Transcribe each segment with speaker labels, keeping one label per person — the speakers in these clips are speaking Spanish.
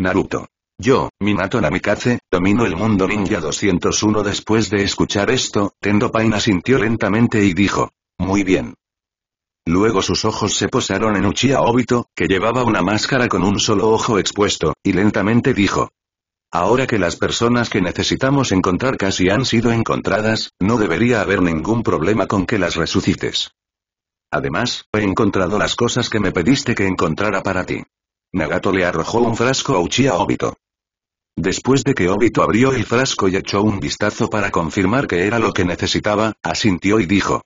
Speaker 1: Naruto. Yo, Minato Namikaze, domino el mundo ninja 201 después de escuchar esto, Tendo Pain asintió lentamente y dijo. Muy bien. Luego sus ojos se posaron en Uchiha Obito, que llevaba una máscara con un solo ojo expuesto, y lentamente dijo. Ahora que las personas que necesitamos encontrar casi han sido encontradas, no debería haber ningún problema con que las resucites. Además, he encontrado las cosas que me pediste que encontrara para ti. Nagato le arrojó un frasco a Uchiha Obito. Después de que Obito abrió el frasco y echó un vistazo para confirmar que era lo que necesitaba, asintió y dijo.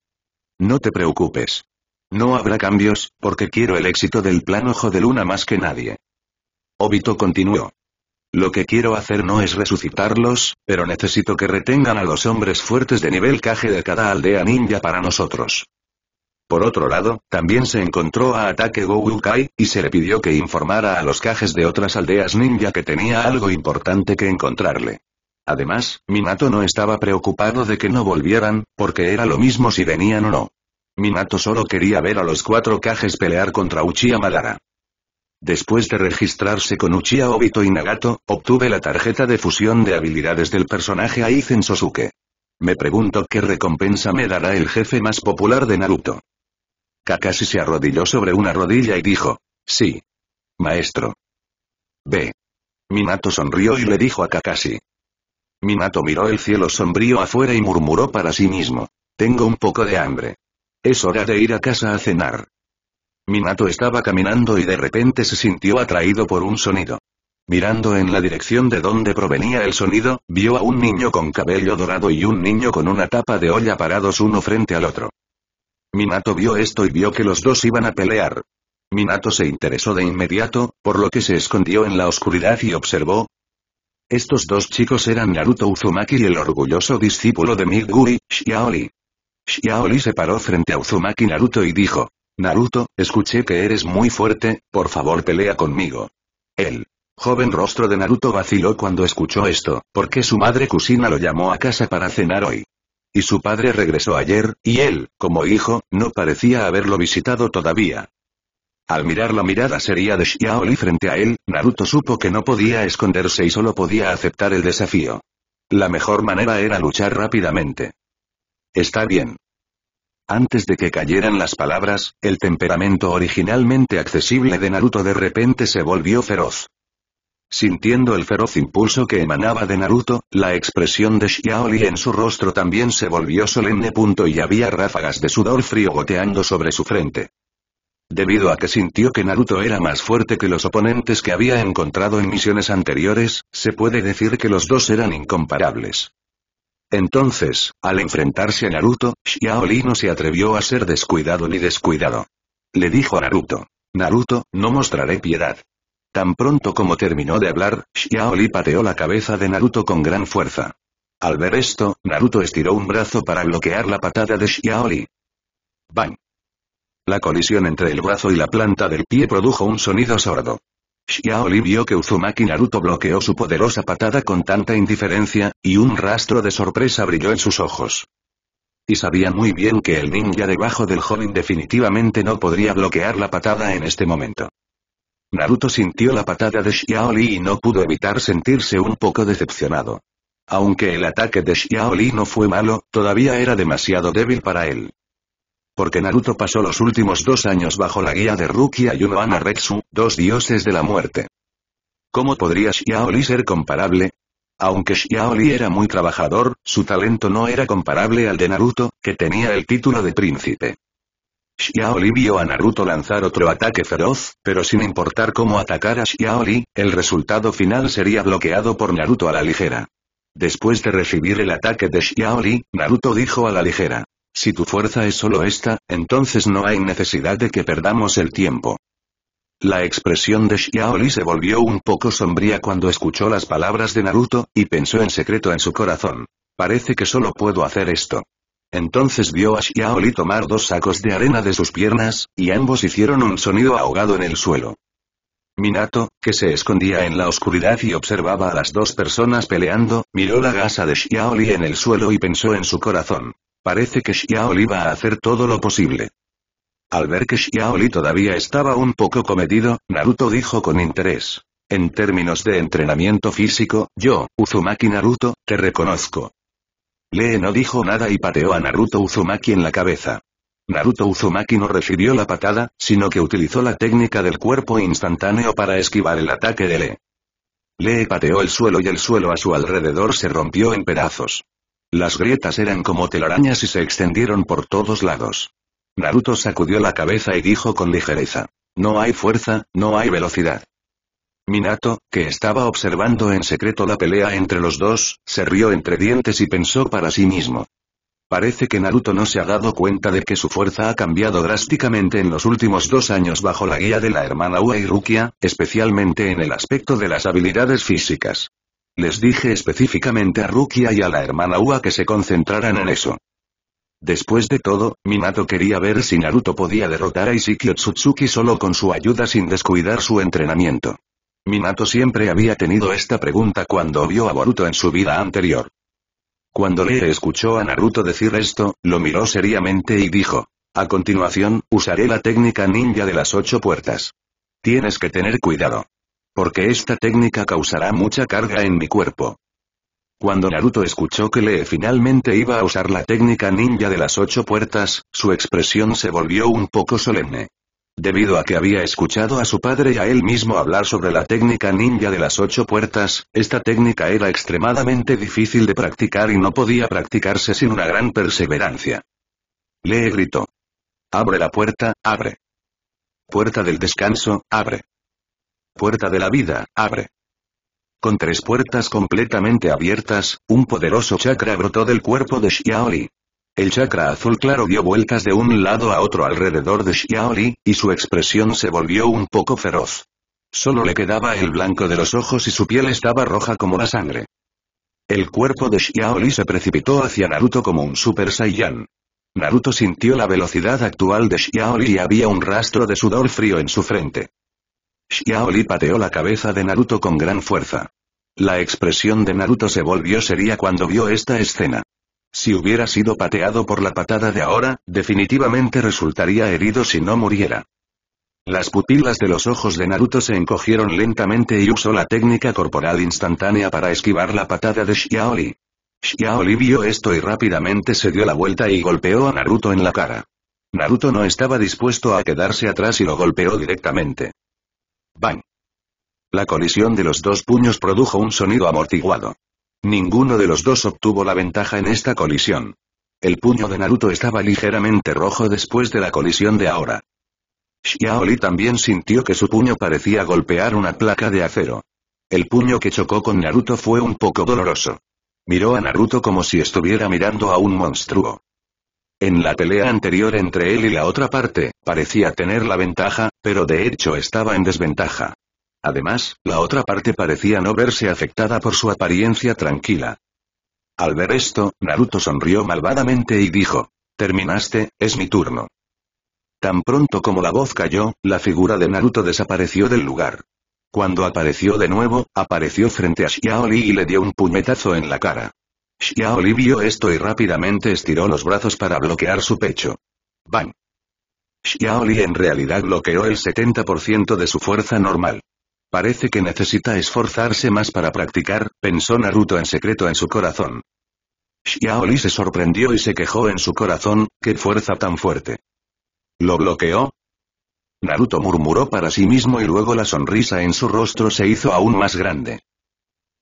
Speaker 1: No te preocupes. No habrá cambios, porque quiero el éxito del plan Ojo de Luna más que nadie. Obito continuó. Lo que quiero hacer no es resucitarlos, pero necesito que retengan a los hombres fuertes de nivel caje de cada aldea ninja para nosotros. Por otro lado, también se encontró a Ataque Gogu y se le pidió que informara a los cajes de otras aldeas ninja que tenía algo importante que encontrarle. Además, Minato no estaba preocupado de que no volvieran, porque era lo mismo si venían o no. Minato solo quería ver a los cuatro cajes pelear contra Uchiha Madara. Después de registrarse con Uchiha Obito y Nagato, obtuve la tarjeta de fusión de habilidades del personaje Aizen Sosuke. Me pregunto qué recompensa me dará el jefe más popular de Naruto. Kakashi se arrodilló sobre una rodilla y dijo. Sí. Maestro. Ve. Minato sonrió y le dijo a Kakashi. Minato miró el cielo sombrío afuera y murmuró para sí mismo. Tengo un poco de hambre. Es hora de ir a casa a cenar. Minato estaba caminando y de repente se sintió atraído por un sonido. Mirando en la dirección de donde provenía el sonido, vio a un niño con cabello dorado y un niño con una tapa de olla parados uno frente al otro. Minato vio esto y vio que los dos iban a pelear. Minato se interesó de inmediato, por lo que se escondió en la oscuridad y observó. Estos dos chicos eran Naruto Uzumaki y el orgulloso discípulo de Miguri, Shiaoli. Shiaoli se paró frente a Uzumaki Naruto y dijo, Naruto, escuché que eres muy fuerte, por favor pelea conmigo. El joven rostro de Naruto vaciló cuando escuchó esto, porque su madre Kusina lo llamó a casa para cenar hoy y su padre regresó ayer, y él, como hijo, no parecía haberlo visitado todavía. Al mirar la mirada seria de Xiaoli frente a él, Naruto supo que no podía esconderse y solo podía aceptar el desafío. La mejor manera era luchar rápidamente. Está bien. Antes de que cayeran las palabras, el temperamento originalmente accesible de Naruto de repente se volvió feroz. Sintiendo el feroz impulso que emanaba de Naruto, la expresión de Xiaoli en su rostro también se volvió solemne. Punto y había ráfagas de sudor frío goteando sobre su frente. Debido a que sintió que Naruto era más fuerte que los oponentes que había encontrado en misiones anteriores, se puede decir que los dos eran incomparables. Entonces, al enfrentarse a Naruto, Xiaoli no se atrevió a ser descuidado ni descuidado. Le dijo a Naruto. Naruto, no mostraré piedad. Tan pronto como terminó de hablar, Xiaoli pateó la cabeza de Naruto con gran fuerza. Al ver esto, Naruto estiró un brazo para bloquear la patada de Xiaoli. ¡Bang! La colisión entre el brazo y la planta del pie produjo un sonido sordo. Xiaoli vio que Uzumaki Naruto bloqueó su poderosa patada con tanta indiferencia, y un rastro de sorpresa brilló en sus ojos. Y sabía muy bien que el ninja debajo del joven definitivamente no podría bloquear la patada en este momento. Naruto sintió la patada de Xiaoli y no pudo evitar sentirse un poco decepcionado. Aunque el ataque de Xiaoli no fue malo, todavía era demasiado débil para él. Porque Naruto pasó los últimos dos años bajo la guía de Rukia y Unohana Retsu, dos dioses de la muerte. ¿Cómo podría Xiaoli ser comparable? Aunque Xiaoli era muy trabajador, su talento no era comparable al de Naruto, que tenía el título de príncipe. Xiaoli vio a Naruto lanzar otro ataque feroz, pero sin importar cómo atacar a Xiaoli, el resultado final sería bloqueado por Naruto a la ligera. Después de recibir el ataque de Xiaoli, Naruto dijo a la ligera. Si tu fuerza es solo esta, entonces no hay necesidad de que perdamos el tiempo. La expresión de Xiaoli se volvió un poco sombría cuando escuchó las palabras de Naruto, y pensó en secreto en su corazón. Parece que solo puedo hacer esto. Entonces vio a Xiaoli tomar dos sacos de arena de sus piernas, y ambos hicieron un sonido ahogado en el suelo. Minato, que se escondía en la oscuridad y observaba a las dos personas peleando, miró la gasa de Xiaoli en el suelo y pensó en su corazón. Parece que Xiaoli va a hacer todo lo posible. Al ver que Xiaoli todavía estaba un poco comedido, Naruto dijo con interés. En términos de entrenamiento físico, yo, Uzumaki Naruto, te reconozco. Lee no dijo nada y pateó a Naruto Uzumaki en la cabeza. Naruto Uzumaki no recibió la patada, sino que utilizó la técnica del cuerpo instantáneo para esquivar el ataque de Lee. Lee pateó el suelo y el suelo a su alrededor se rompió en pedazos. Las grietas eran como telarañas y se extendieron por todos lados. Naruto sacudió la cabeza y dijo con ligereza. No hay fuerza, no hay velocidad. Minato, que estaba observando en secreto la pelea entre los dos, se rió entre dientes y pensó para sí mismo. Parece que Naruto no se ha dado cuenta de que su fuerza ha cambiado drásticamente en los últimos dos años bajo la guía de la hermana Ua y Rukia, especialmente en el aspecto de las habilidades físicas. Les dije específicamente a Rukia y a la hermana Ua que se concentraran en eso. Después de todo, Minato quería ver si Naruto podía derrotar a Isiki Otsutsuki solo con su ayuda sin descuidar su entrenamiento. Minato siempre había tenido esta pregunta cuando vio a Boruto en su vida anterior. Cuando Lee escuchó a Naruto decir esto, lo miró seriamente y dijo, a continuación, usaré la técnica ninja de las ocho puertas. Tienes que tener cuidado. Porque esta técnica causará mucha carga en mi cuerpo. Cuando Naruto escuchó que Lee finalmente iba a usar la técnica ninja de las ocho puertas, su expresión se volvió un poco solemne. Debido a que había escuchado a su padre y a él mismo hablar sobre la técnica ninja de las ocho puertas, esta técnica era extremadamente difícil de practicar y no podía practicarse sin una gran perseverancia. Lee gritó. Abre la puerta, abre. Puerta del descanso, abre. Puerta de la vida, abre. Con tres puertas completamente abiertas, un poderoso chakra brotó del cuerpo de Xiaoli, el chakra azul claro dio vueltas de un lado a otro alrededor de Xiaoli, y su expresión se volvió un poco feroz. Solo le quedaba el blanco de los ojos y su piel estaba roja como la sangre. El cuerpo de Xiaoli se precipitó hacia Naruto como un Super Saiyan. Naruto sintió la velocidad actual de Xiaoli y había un rastro de sudor frío en su frente. Xiaoli pateó la cabeza de Naruto con gran fuerza. La expresión de Naruto se volvió seria cuando vio esta escena. Si hubiera sido pateado por la patada de ahora, definitivamente resultaría herido si no muriera. Las pupilas de los ojos de Naruto se encogieron lentamente y usó la técnica corporal instantánea para esquivar la patada de Xiaoli. Xiaoli vio esto y rápidamente se dio la vuelta y golpeó a Naruto en la cara. Naruto no estaba dispuesto a quedarse atrás y lo golpeó directamente. ¡Bang! La colisión de los dos puños produjo un sonido amortiguado. Ninguno de los dos obtuvo la ventaja en esta colisión. El puño de Naruto estaba ligeramente rojo después de la colisión de ahora. Xiaoli también sintió que su puño parecía golpear una placa de acero. El puño que chocó con Naruto fue un poco doloroso. Miró a Naruto como si estuviera mirando a un monstruo. En la pelea anterior entre él y la otra parte, parecía tener la ventaja, pero de hecho estaba en desventaja. Además, la otra parte parecía no verse afectada por su apariencia tranquila. Al ver esto, Naruto sonrió malvadamente y dijo, Terminaste, es mi turno. Tan pronto como la voz cayó, la figura de Naruto desapareció del lugar. Cuando apareció de nuevo, apareció frente a Xiaoli y le dio un puñetazo en la cara. Xiaoli vio esto y rápidamente estiró los brazos para bloquear su pecho. ¡Bang! Xiaoli en realidad bloqueó el 70% de su fuerza normal. Parece que necesita esforzarse más para practicar, pensó Naruto en secreto en su corazón. Xiaoli se sorprendió y se quejó en su corazón, ¡qué fuerza tan fuerte! ¿Lo bloqueó? Naruto murmuró para sí mismo y luego la sonrisa en su rostro se hizo aún más grande.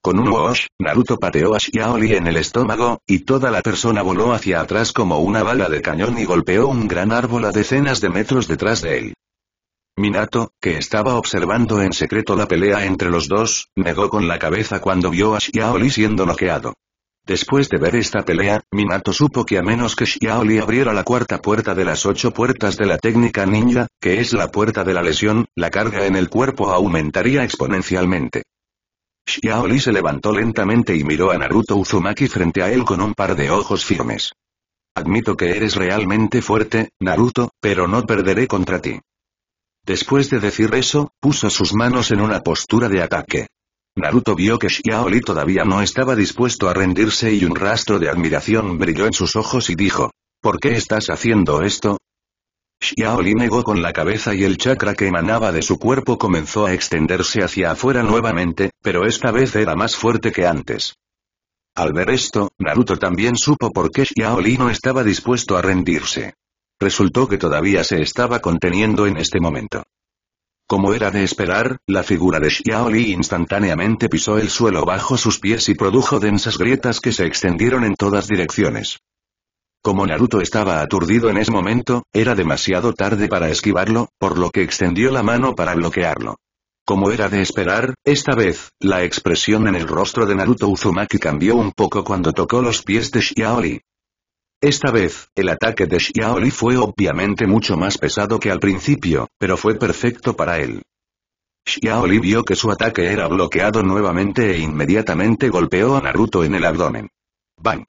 Speaker 1: Con un wash, Naruto pateó a Xiaoli en el estómago, y toda la persona voló hacia atrás como una bala de cañón y golpeó un gran árbol a decenas de metros detrás de él. Minato, que estaba observando en secreto la pelea entre los dos, negó con la cabeza cuando vio a Xiaoli siendo noqueado. Después de ver esta pelea, Minato supo que a menos que Xiaoli abriera la cuarta puerta de las ocho puertas de la técnica ninja, que es la puerta de la lesión, la carga en el cuerpo aumentaría exponencialmente. Xiaoli se levantó lentamente y miró a Naruto Uzumaki frente a él con un par de ojos firmes. Admito que eres realmente fuerte, Naruto, pero no perderé contra ti. Después de decir eso, puso sus manos en una postura de ataque. Naruto vio que Xiaoli todavía no estaba dispuesto a rendirse y un rastro de admiración brilló en sus ojos y dijo, ¿Por qué estás haciendo esto? Xiaoli negó con la cabeza y el chakra que emanaba de su cuerpo comenzó a extenderse hacia afuera nuevamente, pero esta vez era más fuerte que antes. Al ver esto, Naruto también supo por qué Xiaoli no estaba dispuesto a rendirse. Resultó que todavía se estaba conteniendo en este momento. Como era de esperar, la figura de Xiaoli instantáneamente pisó el suelo bajo sus pies y produjo densas grietas que se extendieron en todas direcciones. Como Naruto estaba aturdido en ese momento, era demasiado tarde para esquivarlo, por lo que extendió la mano para bloquearlo. Como era de esperar, esta vez, la expresión en el rostro de Naruto Uzumaki cambió un poco cuando tocó los pies de Xiaoli. Esta vez, el ataque de Xiaoli fue obviamente mucho más pesado que al principio, pero fue perfecto para él. Xiaoli vio que su ataque era bloqueado nuevamente e inmediatamente golpeó a Naruto en el abdomen. ¡Bang!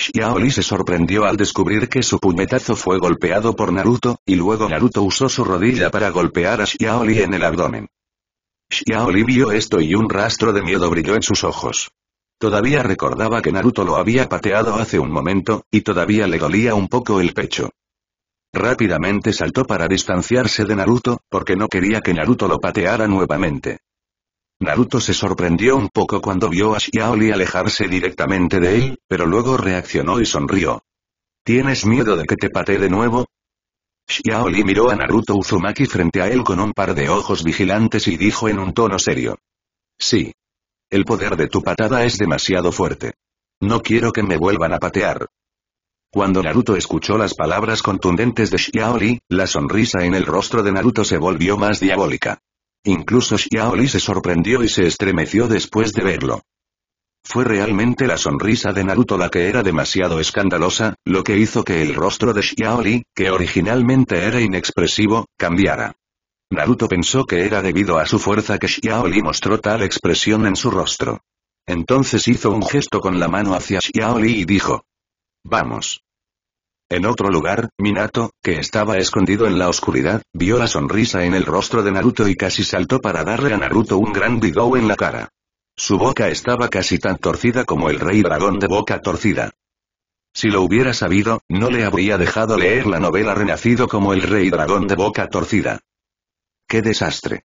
Speaker 1: Xiaoli se sorprendió al descubrir que su puñetazo fue golpeado por Naruto, y luego Naruto usó su rodilla para golpear a Xiaoli en el abdomen. Xiaoli vio esto y un rastro de miedo brilló en sus ojos. Todavía recordaba que Naruto lo había pateado hace un momento, y todavía le dolía un poco el pecho. Rápidamente saltó para distanciarse de Naruto, porque no quería que Naruto lo pateara nuevamente. Naruto se sorprendió un poco cuando vio a Shiaoli alejarse directamente de él, pero luego reaccionó y sonrió. ¿Tienes miedo de que te patee de nuevo? Shiaoli miró a Naruto Uzumaki frente a él con un par de ojos vigilantes y dijo en un tono serio. Sí. El poder de tu patada es demasiado fuerte. No quiero que me vuelvan a patear. Cuando Naruto escuchó las palabras contundentes de Xiaoli, la sonrisa en el rostro de Naruto se volvió más diabólica. Incluso Xiaoli se sorprendió y se estremeció después de verlo. Fue realmente la sonrisa de Naruto la que era demasiado escandalosa, lo que hizo que el rostro de Xiaoli, que originalmente era inexpresivo, cambiara. Naruto pensó que era debido a su fuerza que Xiaoli mostró tal expresión en su rostro. Entonces hizo un gesto con la mano hacia Xiaoli y dijo. Vamos. En otro lugar, Minato, que estaba escondido en la oscuridad, vio la sonrisa en el rostro de Naruto y casi saltó para darle a Naruto un gran bigou en la cara. Su boca estaba casi tan torcida como el rey dragón de boca torcida. Si lo hubiera sabido, no le habría dejado leer la novela Renacido como el rey dragón de boca torcida. ¡Qué desastre!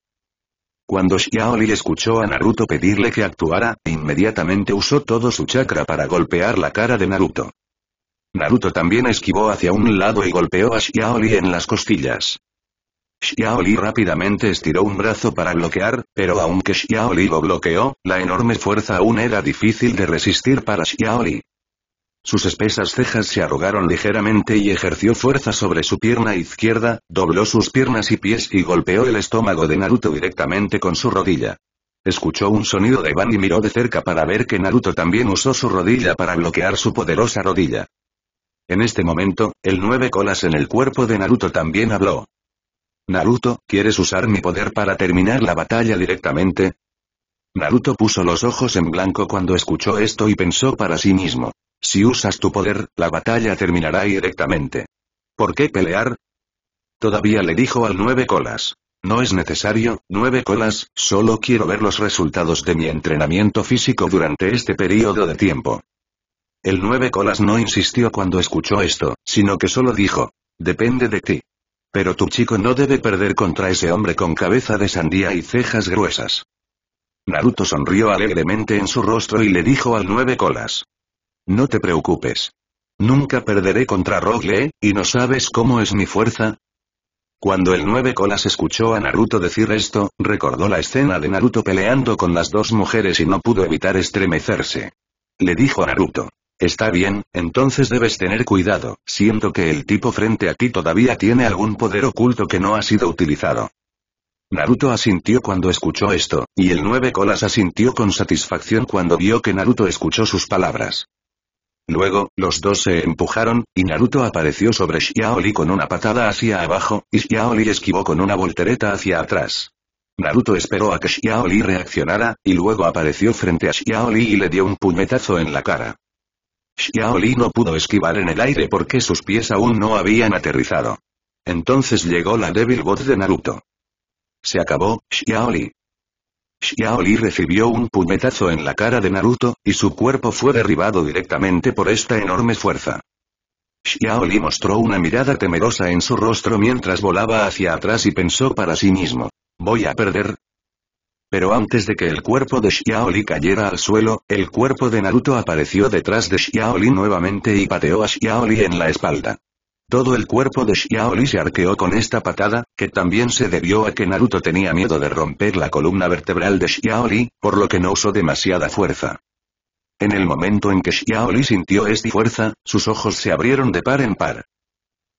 Speaker 1: Cuando Xiaoli escuchó a Naruto pedirle que actuara, inmediatamente usó todo su chakra para golpear la cara de Naruto. Naruto también esquivó hacia un lado y golpeó a Xiaoli en las costillas. Xiaoli rápidamente estiró un brazo para bloquear, pero aunque Xiaoli lo bloqueó, la enorme fuerza aún era difícil de resistir para Xiaoli. Sus espesas cejas se arrugaron ligeramente y ejerció fuerza sobre su pierna izquierda, dobló sus piernas y pies y golpeó el estómago de Naruto directamente con su rodilla. Escuchó un sonido de van y miró de cerca para ver que Naruto también usó su rodilla para bloquear su poderosa rodilla. En este momento, el nueve colas en el cuerpo de Naruto también habló. Naruto, ¿quieres usar mi poder para terminar la batalla directamente? Naruto puso los ojos en blanco cuando escuchó esto y pensó para sí mismo. Si usas tu poder, la batalla terminará directamente. ¿Por qué pelear? Todavía le dijo al nueve colas. No es necesario, nueve colas, solo quiero ver los resultados de mi entrenamiento físico durante este periodo de tiempo. El nueve colas no insistió cuando escuchó esto, sino que solo dijo, depende de ti. Pero tu chico no debe perder contra ese hombre con cabeza de sandía y cejas gruesas. Naruto sonrió alegremente en su rostro y le dijo al nueve colas, no te preocupes. Nunca perderé contra Rogue, ¿y no sabes cómo es mi fuerza? Cuando el nueve colas escuchó a Naruto decir esto, recordó la escena de Naruto peleando con las dos mujeres y no pudo evitar estremecerse. Le dijo a Naruto. Está bien, entonces debes tener cuidado, siento que el tipo frente a ti todavía tiene algún poder oculto que no ha sido utilizado. Naruto asintió cuando escuchó esto, y el nueve colas asintió con satisfacción cuando vio que Naruto escuchó sus palabras. Luego, los dos se empujaron, y Naruto apareció sobre Xiaoli con una patada hacia abajo, y Xiaoli esquivó con una voltereta hacia atrás. Naruto esperó a que Xiaoli reaccionara, y luego apareció frente a Xiaoli y le dio un puñetazo en la cara. Xiaoli no pudo esquivar en el aire porque sus pies aún no habían aterrizado. Entonces llegó la débil voz de Naruto. Se acabó, Xiaoli. Xiaoli recibió un puñetazo en la cara de Naruto, y su cuerpo fue derribado directamente por esta enorme fuerza. Xiaoli mostró una mirada temerosa en su rostro mientras volaba hacia atrás y pensó para sí mismo. ¿Voy a perder? Pero antes de que el cuerpo de Xiaoli cayera al suelo, el cuerpo de Naruto apareció detrás de Xiaoli nuevamente y pateó a Xiaoli en la espalda. Todo el cuerpo de Xiaoli se arqueó con esta patada, que también se debió a que Naruto tenía miedo de romper la columna vertebral de Xiaoli, por lo que no usó demasiada fuerza. En el momento en que Xiaoli sintió esta fuerza, sus ojos se abrieron de par en par.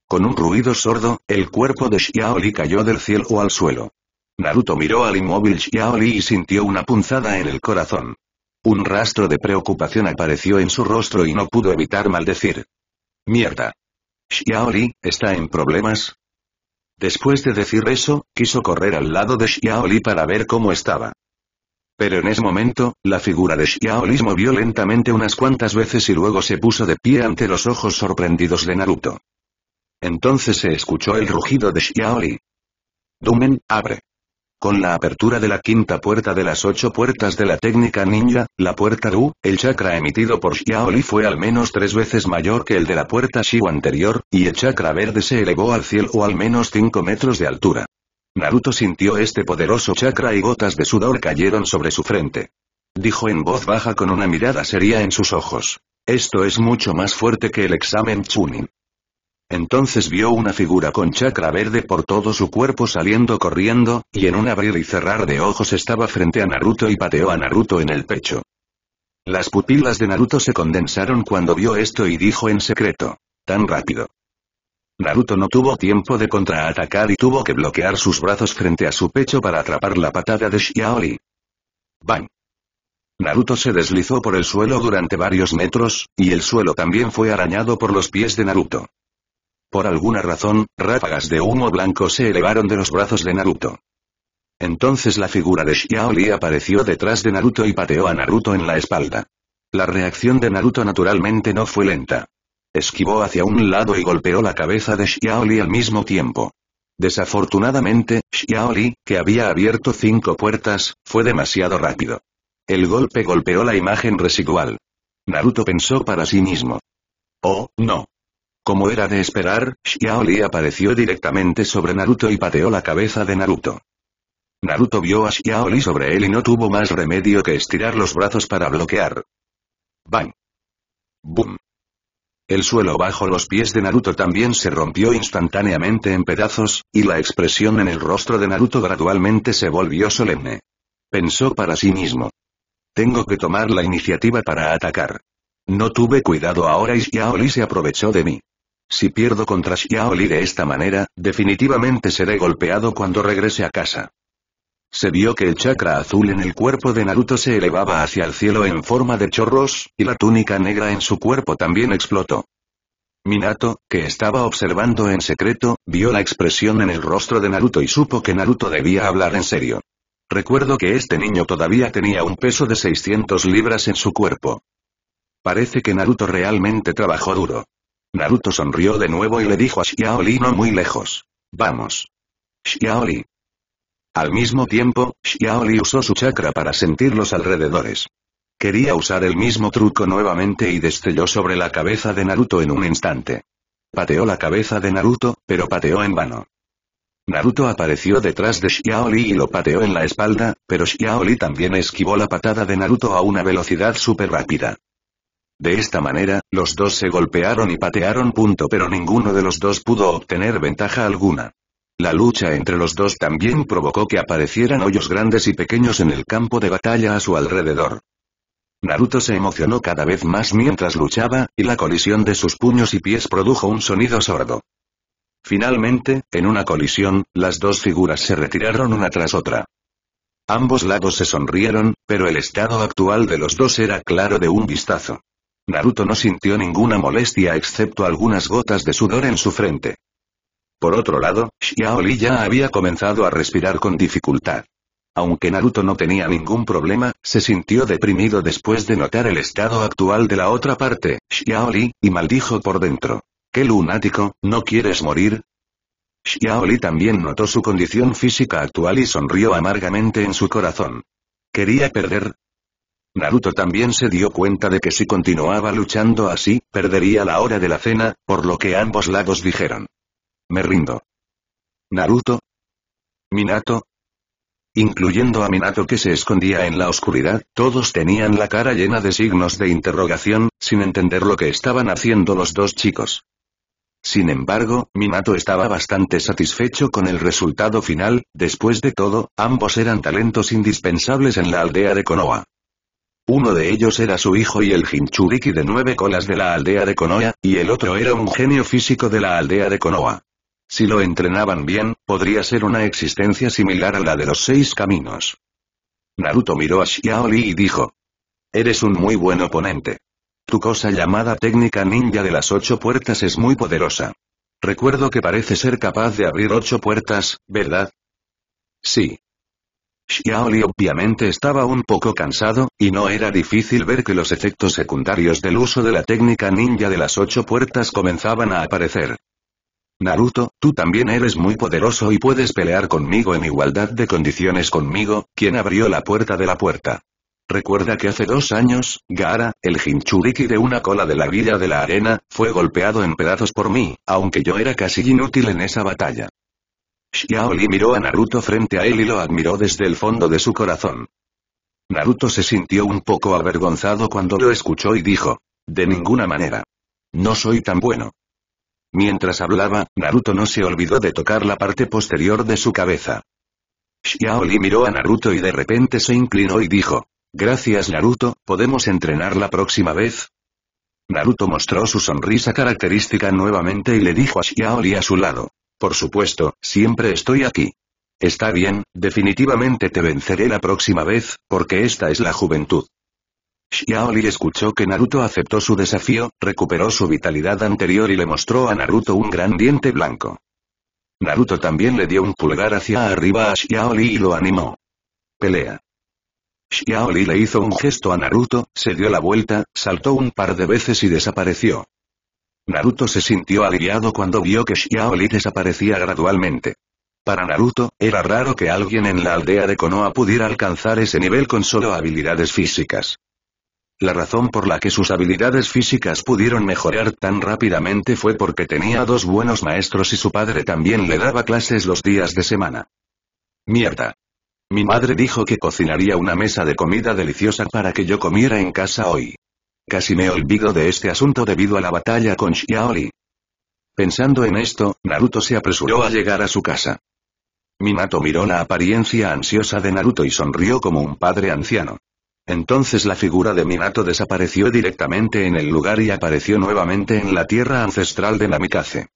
Speaker 1: Con un ruido sordo, el cuerpo de Xiaoli cayó del cielo al suelo. Naruto miró al inmóvil Xiaoli y sintió una punzada en el corazón. Un rastro de preocupación apareció en su rostro y no pudo evitar maldecir. Mierda. Xiaori, ¿está en problemas? Después de decir eso, quiso correr al lado de Xiaoli para ver cómo estaba. Pero en ese momento, la figura de Xiaoli movió lentamente unas cuantas veces y luego se puso de pie ante los ojos sorprendidos de Naruto. Entonces se escuchó el rugido de Xiaoli. Dumen, abre. Con la apertura de la quinta puerta de las ocho puertas de la técnica ninja, la puerta Ru, el chakra emitido por Xiaoli fue al menos tres veces mayor que el de la puerta Shiu anterior, y el chakra verde se elevó al cielo o al menos cinco metros de altura. Naruto sintió este poderoso chakra y gotas de sudor cayeron sobre su frente. Dijo en voz baja con una mirada seria en sus ojos. Esto es mucho más fuerte que el examen Chunin. Entonces vio una figura con chakra verde por todo su cuerpo saliendo corriendo, y en un abrir y cerrar de ojos estaba frente a Naruto y pateó a Naruto en el pecho. Las pupilas de Naruto se condensaron cuando vio esto y dijo en secreto. Tan rápido. Naruto no tuvo tiempo de contraatacar y tuvo que bloquear sus brazos frente a su pecho para atrapar la patada de Shiaori. Bang. Naruto se deslizó por el suelo durante varios metros, y el suelo también fue arañado por los pies de Naruto. Por alguna razón, ráfagas de humo blanco se elevaron de los brazos de Naruto. Entonces la figura de Xiaoli apareció detrás de Naruto y pateó a Naruto en la espalda. La reacción de Naruto naturalmente no fue lenta. Esquivó hacia un lado y golpeó la cabeza de Xiaoli al mismo tiempo. Desafortunadamente, Xiaoli, que había abierto cinco puertas, fue demasiado rápido. El golpe golpeó la imagen residual. Naruto pensó para sí mismo. Oh, no. Como era de esperar, Xiaoli apareció directamente sobre Naruto y pateó la cabeza de Naruto. Naruto vio a Xiaoli sobre él y no tuvo más remedio que estirar los brazos para bloquear. Bang. Boom. El suelo bajo los pies de Naruto también se rompió instantáneamente en pedazos, y la expresión en el rostro de Naruto gradualmente se volvió solemne. Pensó para sí mismo. Tengo que tomar la iniciativa para atacar. No tuve cuidado ahora y Xiaoli se aprovechó de mí. Si pierdo contra Xiaoli de esta manera, definitivamente seré golpeado cuando regrese a casa. Se vio que el chakra azul en el cuerpo de Naruto se elevaba hacia el cielo en forma de chorros, y la túnica negra en su cuerpo también explotó. Minato, que estaba observando en secreto, vio la expresión en el rostro de Naruto y supo que Naruto debía hablar en serio. Recuerdo que este niño todavía tenía un peso de 600 libras en su cuerpo. Parece que Naruto realmente trabajó duro. Naruto sonrió de nuevo y le dijo a Xiaoli no muy lejos. Vamos. Xiaoli. Al mismo tiempo, Xiaoli usó su chakra para sentir los alrededores. Quería usar el mismo truco nuevamente y destelló sobre la cabeza de Naruto en un instante. Pateó la cabeza de Naruto, pero pateó en vano. Naruto apareció detrás de Xiaoli y lo pateó en la espalda, pero Xiaoli también esquivó la patada de Naruto a una velocidad súper rápida. De esta manera, los dos se golpearon y patearon punto pero ninguno de los dos pudo obtener ventaja alguna. La lucha entre los dos también provocó que aparecieran hoyos grandes y pequeños en el campo de batalla a su alrededor. Naruto se emocionó cada vez más mientras luchaba, y la colisión de sus puños y pies produjo un sonido sordo. Finalmente, en una colisión, las dos figuras se retiraron una tras otra. Ambos lados se sonrieron, pero el estado actual de los dos era claro de un vistazo. Naruto no sintió ninguna molestia excepto algunas gotas de sudor en su frente. Por otro lado, Xiaoli ya había comenzado a respirar con dificultad. Aunque Naruto no tenía ningún problema, se sintió deprimido después de notar el estado actual de la otra parte, Xiaoli, y maldijo por dentro. ¿Qué lunático, no quieres morir? Xiaoli también notó su condición física actual y sonrió amargamente en su corazón. Quería perder, Naruto también se dio cuenta de que si continuaba luchando así, perdería la hora de la cena, por lo que ambos lados dijeron. Me rindo. Naruto. Minato. Incluyendo a Minato que se escondía en la oscuridad, todos tenían la cara llena de signos de interrogación, sin entender lo que estaban haciendo los dos chicos. Sin embargo, Minato estaba bastante satisfecho con el resultado final, después de todo, ambos eran talentos indispensables en la aldea de Konoha. Uno de ellos era su hijo y el Hinchuriki de nueve colas de la aldea de Konoha, y el otro era un genio físico de la aldea de Konoha. Si lo entrenaban bien, podría ser una existencia similar a la de los seis caminos. Naruto miró a Xiaoli y dijo. Eres un muy buen oponente. Tu cosa llamada técnica ninja de las ocho puertas es muy poderosa. Recuerdo que parece ser capaz de abrir ocho puertas, ¿verdad? Sí. Xiaoli obviamente estaba un poco cansado, y no era difícil ver que los efectos secundarios del uso de la técnica ninja de las ocho puertas comenzaban a aparecer. Naruto, tú también eres muy poderoso y puedes pelear conmigo en igualdad de condiciones conmigo, quien abrió la puerta de la puerta. Recuerda que hace dos años, Gara, el Jinchuriki de una cola de la Villa de la Arena, fue golpeado en pedazos por mí, aunque yo era casi inútil en esa batalla. Xiaoli miró a Naruto frente a él y lo admiró desde el fondo de su corazón. Naruto se sintió un poco avergonzado cuando lo escuchó y dijo, de ninguna manera. No soy tan bueno. Mientras hablaba, Naruto no se olvidó de tocar la parte posterior de su cabeza. Xiaoli miró a Naruto y de repente se inclinó y dijo, gracias Naruto, ¿podemos entrenar la próxima vez? Naruto mostró su sonrisa característica nuevamente y le dijo a Xiaoli a su lado, por supuesto, siempre estoy aquí. Está bien, definitivamente te venceré la próxima vez, porque esta es la juventud. Xiaoli escuchó que Naruto aceptó su desafío, recuperó su vitalidad anterior y le mostró a Naruto un gran diente blanco. Naruto también le dio un pulgar hacia arriba a Xiaoli y lo animó. Pelea. Xiaoli le hizo un gesto a Naruto, se dio la vuelta, saltó un par de veces y desapareció. Naruto se sintió aliviado cuando vio que Xiaoli desaparecía gradualmente. Para Naruto, era raro que alguien en la aldea de Konoha pudiera alcanzar ese nivel con solo habilidades físicas. La razón por la que sus habilidades físicas pudieron mejorar tan rápidamente fue porque tenía dos buenos maestros y su padre también le daba clases los días de semana. Mierda. Mi madre dijo que cocinaría una mesa de comida deliciosa para que yo comiera en casa hoy. Casi me olvido de este asunto debido a la batalla con Xiaoli. Pensando en esto, Naruto se apresuró a llegar a su casa. Minato miró la apariencia ansiosa de Naruto y sonrió como un padre anciano. Entonces la figura de Minato desapareció directamente en el lugar y apareció nuevamente en la tierra ancestral de Namikaze.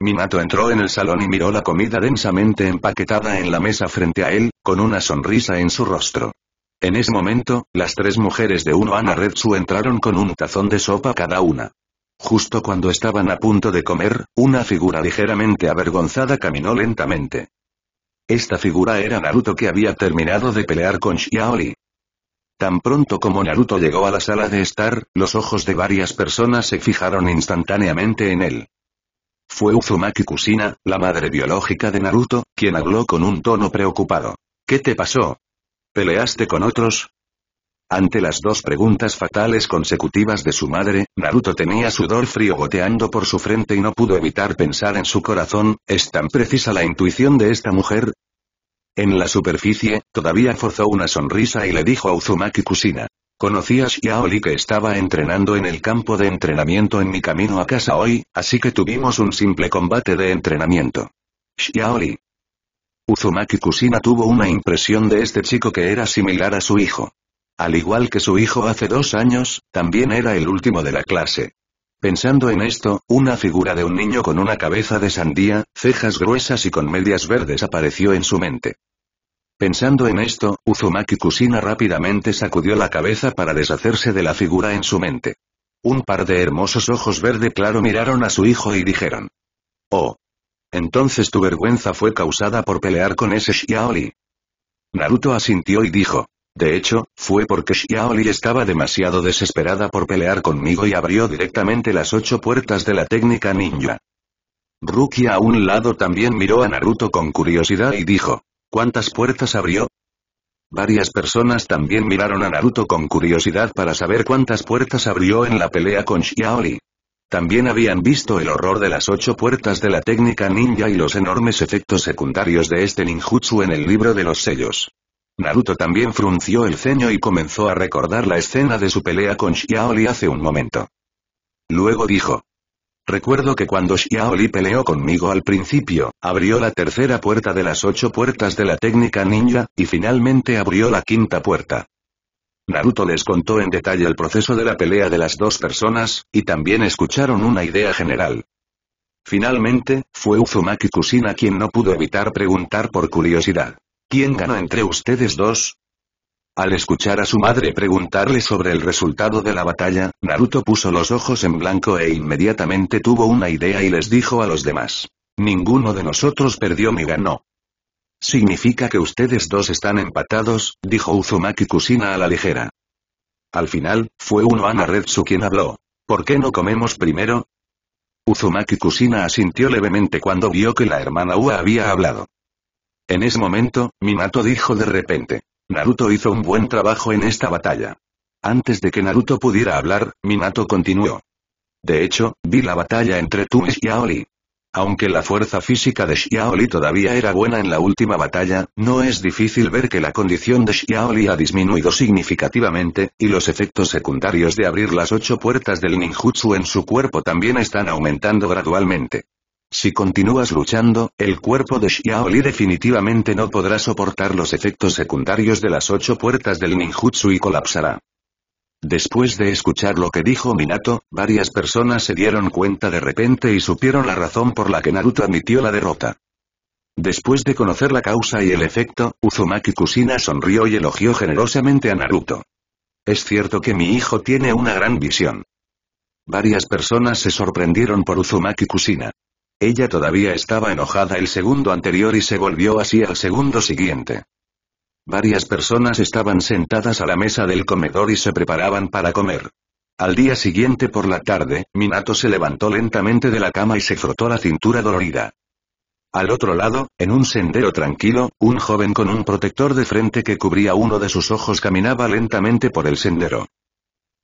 Speaker 1: Minato entró en el salón y miró la comida densamente empaquetada en la mesa frente a él, con una sonrisa en su rostro. En ese momento, las tres mujeres de uno Ana Retsu entraron con un tazón de sopa cada una. Justo cuando estaban a punto de comer, una figura ligeramente avergonzada caminó lentamente. Esta figura era Naruto que había terminado de pelear con Xiaoli. Tan pronto como Naruto llegó a la sala de estar, los ojos de varias personas se fijaron instantáneamente en él. Fue Uzumaki Kusina, la madre biológica de Naruto, quien habló con un tono preocupado. ¿Qué te pasó? ¿Peleaste con otros? Ante las dos preguntas fatales consecutivas de su madre, Naruto tenía sudor frío goteando por su frente y no pudo evitar pensar en su corazón, ¿es tan precisa la intuición de esta mujer? En la superficie, todavía forzó una sonrisa y le dijo a Uzumaki Kusina. Conocí a Xiaoli que estaba entrenando en el campo de entrenamiento en mi camino a casa hoy, así que tuvimos un simple combate de entrenamiento. Xiaoli, Uzumaki Kusina tuvo una impresión de este chico que era similar a su hijo. Al igual que su hijo hace dos años, también era el último de la clase. Pensando en esto, una figura de un niño con una cabeza de sandía, cejas gruesas y con medias verdes apareció en su mente. Pensando en esto, Uzumaki Kusina rápidamente sacudió la cabeza para deshacerse de la figura en su mente. Un par de hermosos ojos verde claro miraron a su hijo y dijeron. Oh, entonces tu vergüenza fue causada por pelear con ese Xiaoli. Naruto asintió y dijo. De hecho, fue porque Xiaoli estaba demasiado desesperada por pelear conmigo y abrió directamente las ocho puertas de la técnica ninja. Ruki a un lado también miró a Naruto con curiosidad y dijo. ¿Cuántas puertas abrió? Varias personas también miraron a Naruto con curiosidad para saber cuántas puertas abrió en la pelea con Xiaoli. También habían visto el horror de las ocho puertas de la técnica ninja y los enormes efectos secundarios de este ninjutsu en el libro de los sellos. Naruto también frunció el ceño y comenzó a recordar la escena de su pelea con Xiaoli hace un momento. Luego dijo. Recuerdo que cuando Xiaoli peleó conmigo al principio, abrió la tercera puerta de las ocho puertas de la técnica ninja, y finalmente abrió la quinta puerta. Naruto les contó en detalle el proceso de la pelea de las dos personas, y también escucharon una idea general. Finalmente, fue Uzumaki Kusina quien no pudo evitar preguntar por curiosidad. ¿Quién ganó entre ustedes dos? Al escuchar a su madre preguntarle sobre el resultado de la batalla, Naruto puso los ojos en blanco e inmediatamente tuvo una idea y les dijo a los demás. Ninguno de nosotros perdió ni ganó. Significa que ustedes dos están empatados, dijo Uzumaki Kusina a la ligera. Al final, fue uno Retsu quien habló. ¿Por qué no comemos primero? Uzumaki Kusina asintió levemente cuando vio que la hermana Ua había hablado. En ese momento, Minato dijo de repente. Naruto hizo un buen trabajo en esta batalla. Antes de que Naruto pudiera hablar, Minato continuó. De hecho, vi la batalla entre Tú y Aoli. Aunque la fuerza física de Xiaoli todavía era buena en la última batalla, no es difícil ver que la condición de Xiaoli ha disminuido significativamente, y los efectos secundarios de abrir las ocho puertas del ninjutsu en su cuerpo también están aumentando gradualmente. Si continúas luchando, el cuerpo de Xiaoli definitivamente no podrá soportar los efectos secundarios de las ocho puertas del ninjutsu y colapsará. Después de escuchar lo que dijo Minato, varias personas se dieron cuenta de repente y supieron la razón por la que Naruto admitió la derrota. Después de conocer la causa y el efecto, Uzumaki Kusina sonrió y elogió generosamente a Naruto. Es cierto que mi hijo tiene una gran visión. Varias personas se sorprendieron por Uzumaki Kusina. Ella todavía estaba enojada el segundo anterior y se volvió así al segundo siguiente. Varias personas estaban sentadas a la mesa del comedor y se preparaban para comer. Al día siguiente por la tarde, Minato se levantó lentamente de la cama y se frotó la cintura dolorida. Al otro lado, en un sendero tranquilo, un joven con un protector de frente que cubría uno de sus ojos caminaba lentamente por el sendero.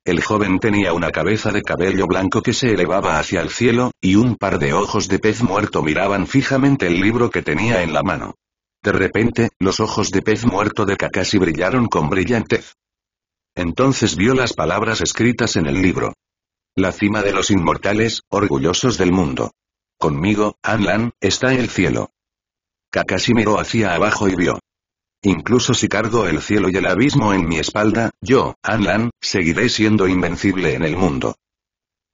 Speaker 1: El joven tenía una cabeza de cabello blanco que se elevaba hacia el cielo, y un par de ojos de pez muerto miraban fijamente el libro que tenía en la mano. De repente, los ojos de pez muerto de Kakashi brillaron con brillantez. Entonces vio las palabras escritas en el libro. La cima de los inmortales, orgullosos del mundo. Conmigo, Anlan, está el cielo. Kakashi miró hacia abajo y vio. Incluso si cargo el cielo y el abismo en mi espalda, yo, Anlan, seguiré siendo invencible en el mundo.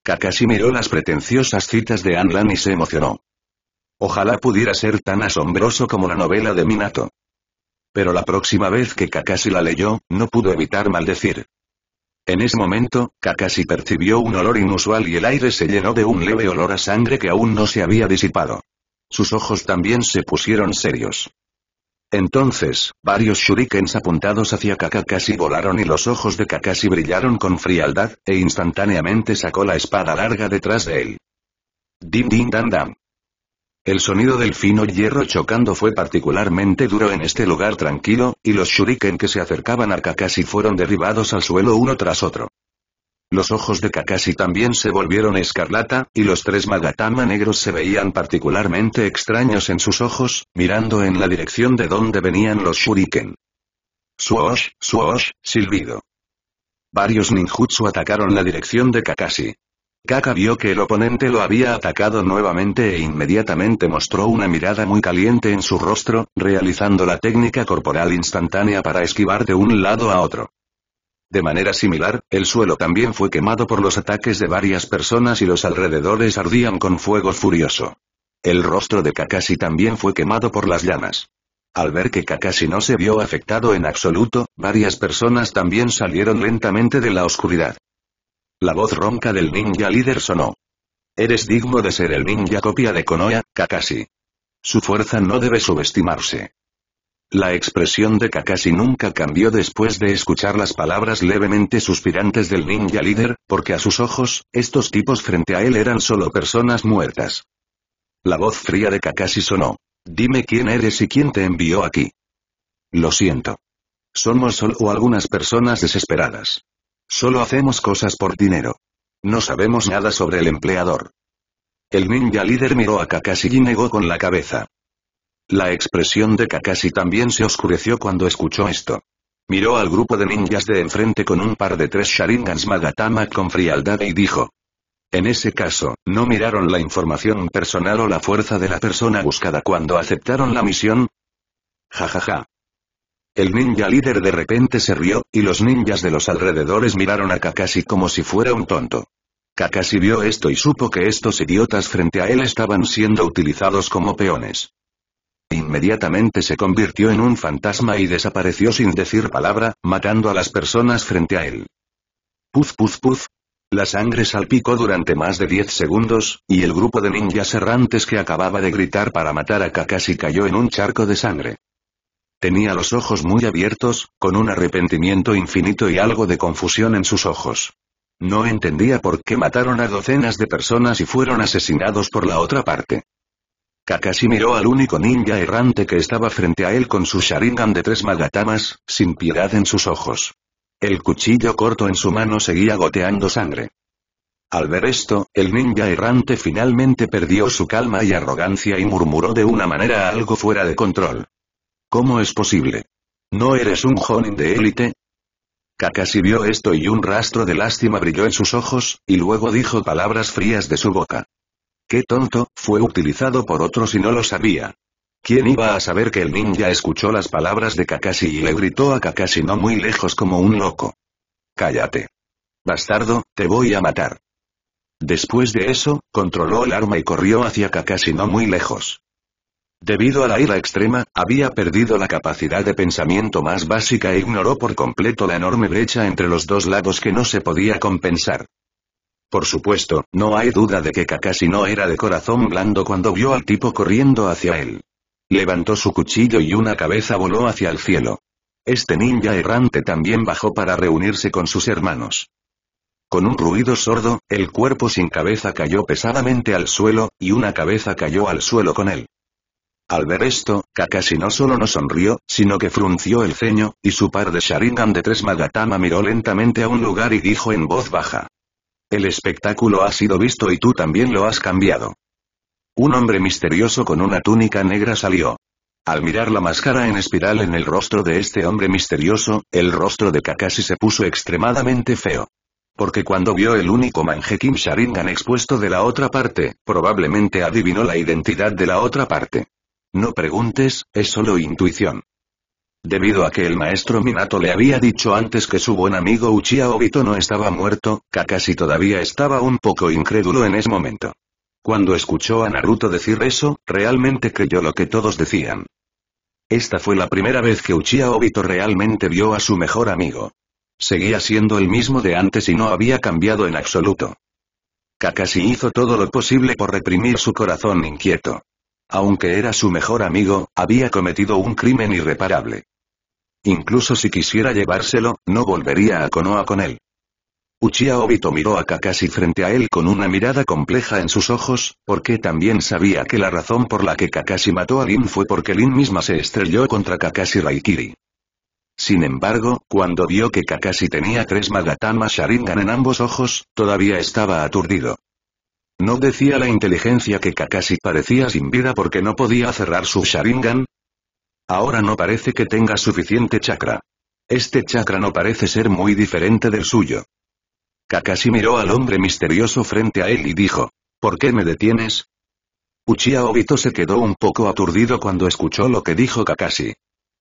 Speaker 1: Kakashi miró las pretenciosas citas de Anlan y se emocionó. Ojalá pudiera ser tan asombroso como la novela de Minato. Pero la próxima vez que Kakashi la leyó, no pudo evitar maldecir. En ese momento, Kakashi percibió un olor inusual y el aire se llenó de un leve olor a sangre que aún no se había disipado. Sus ojos también se pusieron serios. Entonces, varios shurikens apuntados hacia Kakashi volaron y los ojos de Kakashi brillaron con frialdad, e instantáneamente sacó la espada larga detrás de él. Din din dan dan. El sonido del fino hierro chocando fue particularmente duro en este lugar tranquilo, y los shuriken que se acercaban a Kakashi fueron derribados al suelo uno tras otro. Los ojos de Kakashi también se volvieron escarlata, y los tres magatama negros se veían particularmente extraños en sus ojos, mirando en la dirección de donde venían los shuriken. Suosh, suosh, silbido. Varios ninjutsu atacaron la dirección de Kakashi. Kaka vio que el oponente lo había atacado nuevamente e inmediatamente mostró una mirada muy caliente en su rostro, realizando la técnica corporal instantánea para esquivar de un lado a otro. De manera similar, el suelo también fue quemado por los ataques de varias personas y los alrededores ardían con fuego furioso. El rostro de Kakashi también fue quemado por las llamas. Al ver que Kakashi no se vio afectado en absoluto, varias personas también salieron lentamente de la oscuridad. La voz ronca del ninja líder sonó. Eres digno de ser el ninja copia de Konoha, Kakashi. Su fuerza no debe subestimarse. La expresión de Kakashi nunca cambió después de escuchar las palabras levemente suspirantes del ninja líder, porque a sus ojos, estos tipos frente a él eran solo personas muertas. La voz fría de Kakashi sonó. Dime quién eres y quién te envió aquí. Lo siento. Somos solo algunas personas desesperadas. Solo hacemos cosas por dinero. No sabemos nada sobre el empleador. El ninja líder miró a Kakashi y negó con la cabeza. La expresión de Kakashi también se oscureció cuando escuchó esto. Miró al grupo de ninjas de enfrente con un par de tres Sharingans Magatama con frialdad y dijo. En ese caso, no miraron la información personal o la fuerza de la persona buscada cuando aceptaron la misión. Ja ja ja. El ninja líder de repente se rió, y los ninjas de los alrededores miraron a Kakashi como si fuera un tonto. Kakashi vio esto y supo que estos idiotas frente a él estaban siendo utilizados como peones. Inmediatamente se convirtió en un fantasma y desapareció sin decir palabra, matando a las personas frente a él. Puz puz puz. La sangre salpicó durante más de 10 segundos, y el grupo de ninjas errantes que acababa de gritar para matar a Kakashi cayó en un charco de sangre. Tenía los ojos muy abiertos, con un arrepentimiento infinito y algo de confusión en sus ojos. No entendía por qué mataron a docenas de personas y fueron asesinados por la otra parte. Kakashi miró al único ninja errante que estaba frente a él con su Sharingan de tres magatamas, sin piedad en sus ojos. El cuchillo corto en su mano seguía goteando sangre. Al ver esto, el ninja errante finalmente perdió su calma y arrogancia y murmuró de una manera algo fuera de control. ¿Cómo es posible? ¿No eres un Jonin de élite? Kakashi vio esto y un rastro de lástima brilló en sus ojos, y luego dijo palabras frías de su boca. ¡Qué tonto! Fue utilizado por otros y no lo sabía. ¿Quién iba a saber que el ninja escuchó las palabras de Kakashi y le gritó a Kakashi no muy lejos como un loco? Cállate. Bastardo, te voy a matar. Después de eso, controló el arma y corrió hacia Kakashi no muy lejos. Debido a la ira extrema, había perdido la capacidad de pensamiento más básica e ignoró por completo la enorme brecha entre los dos lados que no se podía compensar. Por supuesto, no hay duda de que Kakashi no era de corazón blando cuando vio al tipo corriendo hacia él. Levantó su cuchillo y una cabeza voló hacia el cielo. Este ninja errante también bajó para reunirse con sus hermanos. Con un ruido sordo, el cuerpo sin cabeza cayó pesadamente al suelo, y una cabeza cayó al suelo con él. Al ver esto, Kakashi no solo no sonrió, sino que frunció el ceño, y su par de Sharingan de tres Magatama miró lentamente a un lugar y dijo en voz baja. El espectáculo ha sido visto y tú también lo has cambiado. Un hombre misterioso con una túnica negra salió. Al mirar la máscara en espiral en el rostro de este hombre misterioso, el rostro de Kakashi se puso extremadamente feo. Porque cuando vio el único manjekin Sharingan expuesto de la otra parte, probablemente adivinó la identidad de la otra parte. No preguntes, es solo intuición. Debido a que el maestro Minato le había dicho antes que su buen amigo Uchiha Obito no estaba muerto, Kakashi todavía estaba un poco incrédulo en ese momento. Cuando escuchó a Naruto decir eso, realmente creyó lo que todos decían. Esta fue la primera vez que Uchiha Obito realmente vio a su mejor amigo. Seguía siendo el mismo de antes y no había cambiado en absoluto. Kakashi hizo todo lo posible por reprimir su corazón inquieto aunque era su mejor amigo, había cometido un crimen irreparable. Incluso si quisiera llevárselo, no volvería a Konoha con él. Uchiha Obito miró a Kakashi frente a él con una mirada compleja en sus ojos, porque también sabía que la razón por la que Kakashi mató a Lin fue porque Lin misma se estrelló contra Kakashi Raikiri. Sin embargo, cuando vio que Kakashi tenía tres Magatama Sharingan en ambos ojos, todavía estaba aturdido. ¿No decía la inteligencia que Kakashi parecía sin vida porque no podía cerrar su Sharingan? Ahora no parece que tenga suficiente chakra. Este chakra no parece ser muy diferente del suyo. Kakashi miró al hombre misterioso frente a él y dijo, ¿Por qué me detienes? Uchiha Obito se quedó un poco aturdido cuando escuchó lo que dijo Kakashi.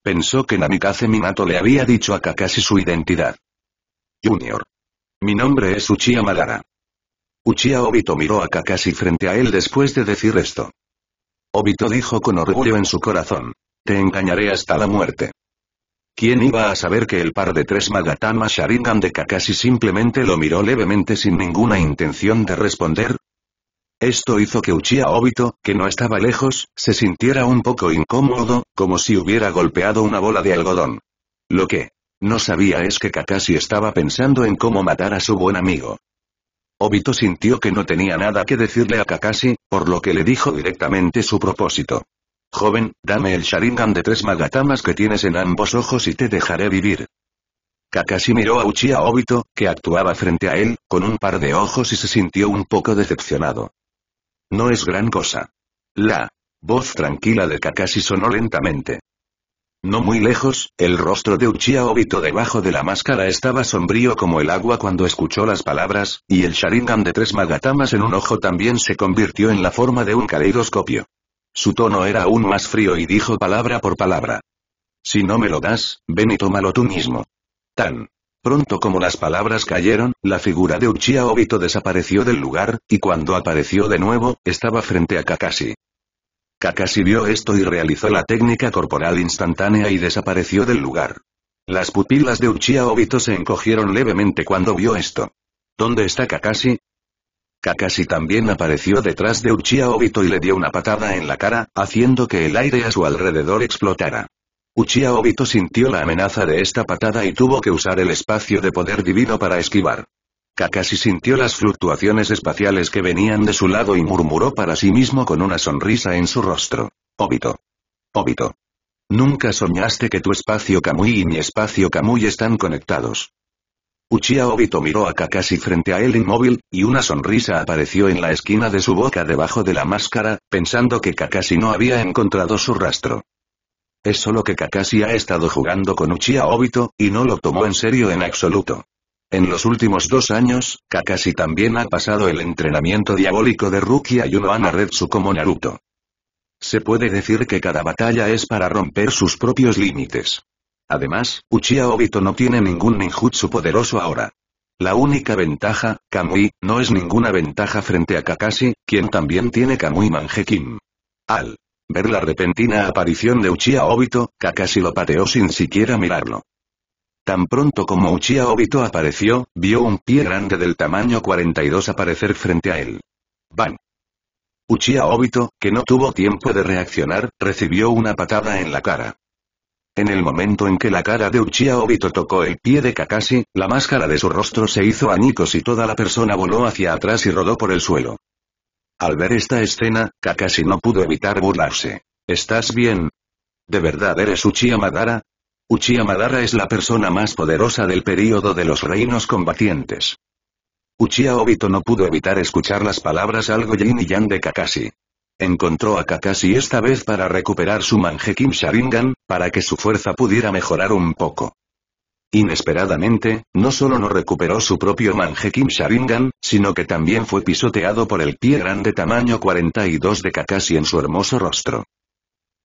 Speaker 1: Pensó que Namikaze Minato le había dicho a Kakashi su identidad. Junior. Mi nombre es Uchiha Madara. Uchiha Obito miró a Kakashi frente a él después de decir esto. Obito dijo con orgullo en su corazón. Te engañaré hasta la muerte. ¿Quién iba a saber que el par de tres Magatama Sharingan de Kakashi simplemente lo miró levemente sin ninguna intención de responder? Esto hizo que Uchiha Obito, que no estaba lejos, se sintiera un poco incómodo, como si hubiera golpeado una bola de algodón. Lo que no sabía es que Kakashi estaba pensando en cómo matar a su buen amigo. Obito sintió que no tenía nada que decirle a Kakashi, por lo que le dijo directamente su propósito. Joven, dame el Sharingan de tres magatamas que tienes en ambos ojos y te dejaré vivir. Kakashi miró a Uchiha Obito, que actuaba frente a él, con un par de ojos y se sintió un poco decepcionado. No es gran cosa. La voz tranquila de Kakashi sonó lentamente. No muy lejos, el rostro de Uchiha Obito debajo de la máscara estaba sombrío como el agua cuando escuchó las palabras, y el Sharingan de tres magatamas en un ojo también se convirtió en la forma de un caleidoscopio. Su tono era aún más frío y dijo palabra por palabra. Si no me lo das, ven y tómalo tú mismo. Tan. Pronto como las palabras cayeron, la figura de Uchiha Obito desapareció del lugar, y cuando apareció de nuevo, estaba frente a Kakashi. Kakashi vio esto y realizó la técnica corporal instantánea y desapareció del lugar. Las pupilas de Uchiha Obito se encogieron levemente cuando vio esto. ¿Dónde está Kakashi? Kakashi también apareció detrás de Uchiha Obito y le dio una patada en la cara, haciendo que el aire a su alrededor explotara. Uchiha Obito sintió la amenaza de esta patada y tuvo que usar el espacio de poder divino para esquivar. Kakashi sintió las fluctuaciones espaciales que venían de su lado y murmuró para sí mismo con una sonrisa en su rostro. Obito. Obito. Nunca soñaste que tu espacio Kamui y mi espacio Kamui están conectados. Uchiha Obito miró a Kakashi frente a él inmóvil, y una sonrisa apareció en la esquina de su boca debajo de la máscara, pensando que Kakashi no había encontrado su rastro. Es solo que Kakashi ha estado jugando con Uchiha Obito, y no lo tomó en serio en absoluto. En los últimos dos años, Kakashi también ha pasado el entrenamiento diabólico de Rukia y uno Retsu como Naruto. Se puede decir que cada batalla es para romper sus propios límites. Además, Uchiha Obito no tiene ningún ninjutsu poderoso ahora. La única ventaja, Kamui, no es ninguna ventaja frente a Kakashi, quien también tiene Kamui Manjekim. Al ver la repentina aparición de Uchiha Obito, Kakashi lo pateó sin siquiera mirarlo. Tan pronto como Uchiha Obito apareció, vio un pie grande del tamaño 42 aparecer frente a él. ¡Bam! Uchiha Obito, que no tuvo tiempo de reaccionar, recibió una patada en la cara. En el momento en que la cara de Uchiha Obito tocó el pie de Kakashi, la máscara de su rostro se hizo añicos y toda la persona voló hacia atrás y rodó por el suelo. Al ver esta escena, Kakashi no pudo evitar burlarse. ¿Estás bien? ¿De verdad eres Uchiha Madara? Uchiha Madara es la persona más poderosa del período de los reinos combatientes. Uchiha Obito no pudo evitar escuchar las palabras algo yin y yang de Kakashi. Encontró a Kakashi esta vez para recuperar su Kim Sharingan, para que su fuerza pudiera mejorar un poco. Inesperadamente, no solo no recuperó su propio Kim Sharingan, sino que también fue pisoteado por el pie grande tamaño 42 de Kakashi en su hermoso rostro.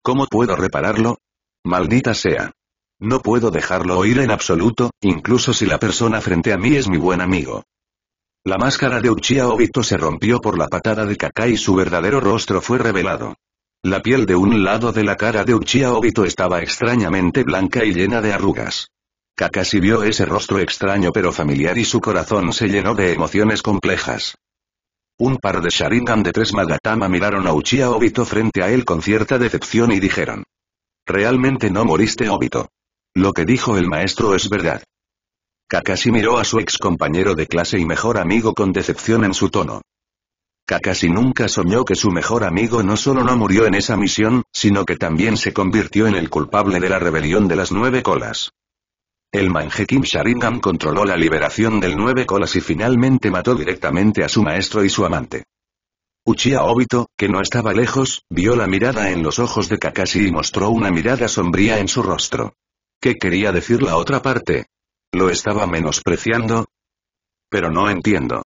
Speaker 1: ¿Cómo puedo repararlo? Maldita sea. No puedo dejarlo oír en absoluto, incluso si la persona frente a mí es mi buen amigo. La máscara de Uchiha Obito se rompió por la patada de Kaká y su verdadero rostro fue revelado. La piel de un lado de la cara de Uchiha Obito estaba extrañamente blanca y llena de arrugas. Kakashi vio ese rostro extraño pero familiar y su corazón se llenó de emociones complejas. Un par de Sharingan de tres Magatama miraron a Uchiha Obito frente a él con cierta decepción y dijeron. Realmente no moriste Obito. Lo que dijo el maestro es verdad. Kakashi miró a su ex compañero de clase y mejor amigo con decepción en su tono. Kakashi nunca soñó que su mejor amigo no solo no murió en esa misión, sino que también se convirtió en el culpable de la rebelión de las nueve colas. El Manjekim Sharingan controló la liberación del nueve colas y finalmente mató directamente a su maestro y su amante. Uchiha Obito, que no estaba lejos, vio la mirada en los ojos de Kakashi y mostró una mirada sombría en su rostro. ¿Qué quería decir la otra parte? ¿Lo estaba menospreciando? Pero no entiendo.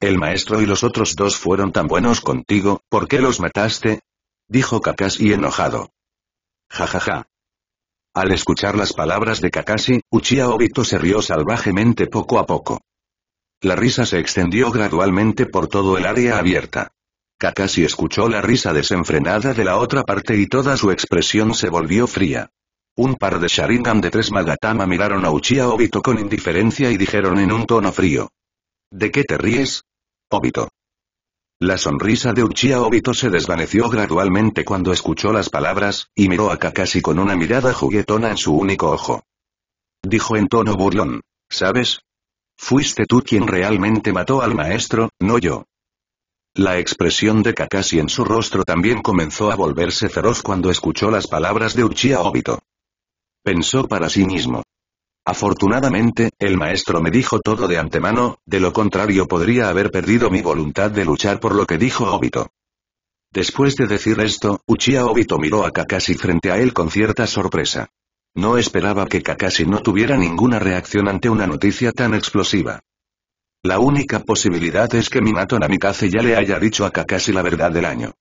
Speaker 1: El maestro y los otros dos fueron tan buenos contigo, ¿por qué los mataste? Dijo Kakashi enojado. Ja ja ja. Al escuchar las palabras de Kakashi, Uchiha Obito se rió salvajemente poco a poco. La risa se extendió gradualmente por todo el área abierta. Kakashi escuchó la risa desenfrenada de la otra parte y toda su expresión se volvió fría. Un par de Sharingan de tres Magatama miraron a Uchiha Obito con indiferencia y dijeron en un tono frío. ¿De qué te ríes? Obito. La sonrisa de Uchiha Obito se desvaneció gradualmente cuando escuchó las palabras, y miró a Kakashi con una mirada juguetona en su único ojo. Dijo en tono burlón. ¿Sabes? Fuiste tú quien realmente mató al maestro, no yo. La expresión de Kakashi en su rostro también comenzó a volverse feroz cuando escuchó las palabras de Uchiha Obito pensó para sí mismo. Afortunadamente, el maestro me dijo todo de antemano, de lo contrario podría haber perdido mi voluntad de luchar por lo que dijo Obito. Después de decir esto, Uchiha Obito miró a Kakashi frente a él con cierta sorpresa. No esperaba que Kakashi no tuviera ninguna reacción ante una noticia tan explosiva. La única posibilidad es que Minato Namikaze ya le haya dicho a Kakashi la verdad del año.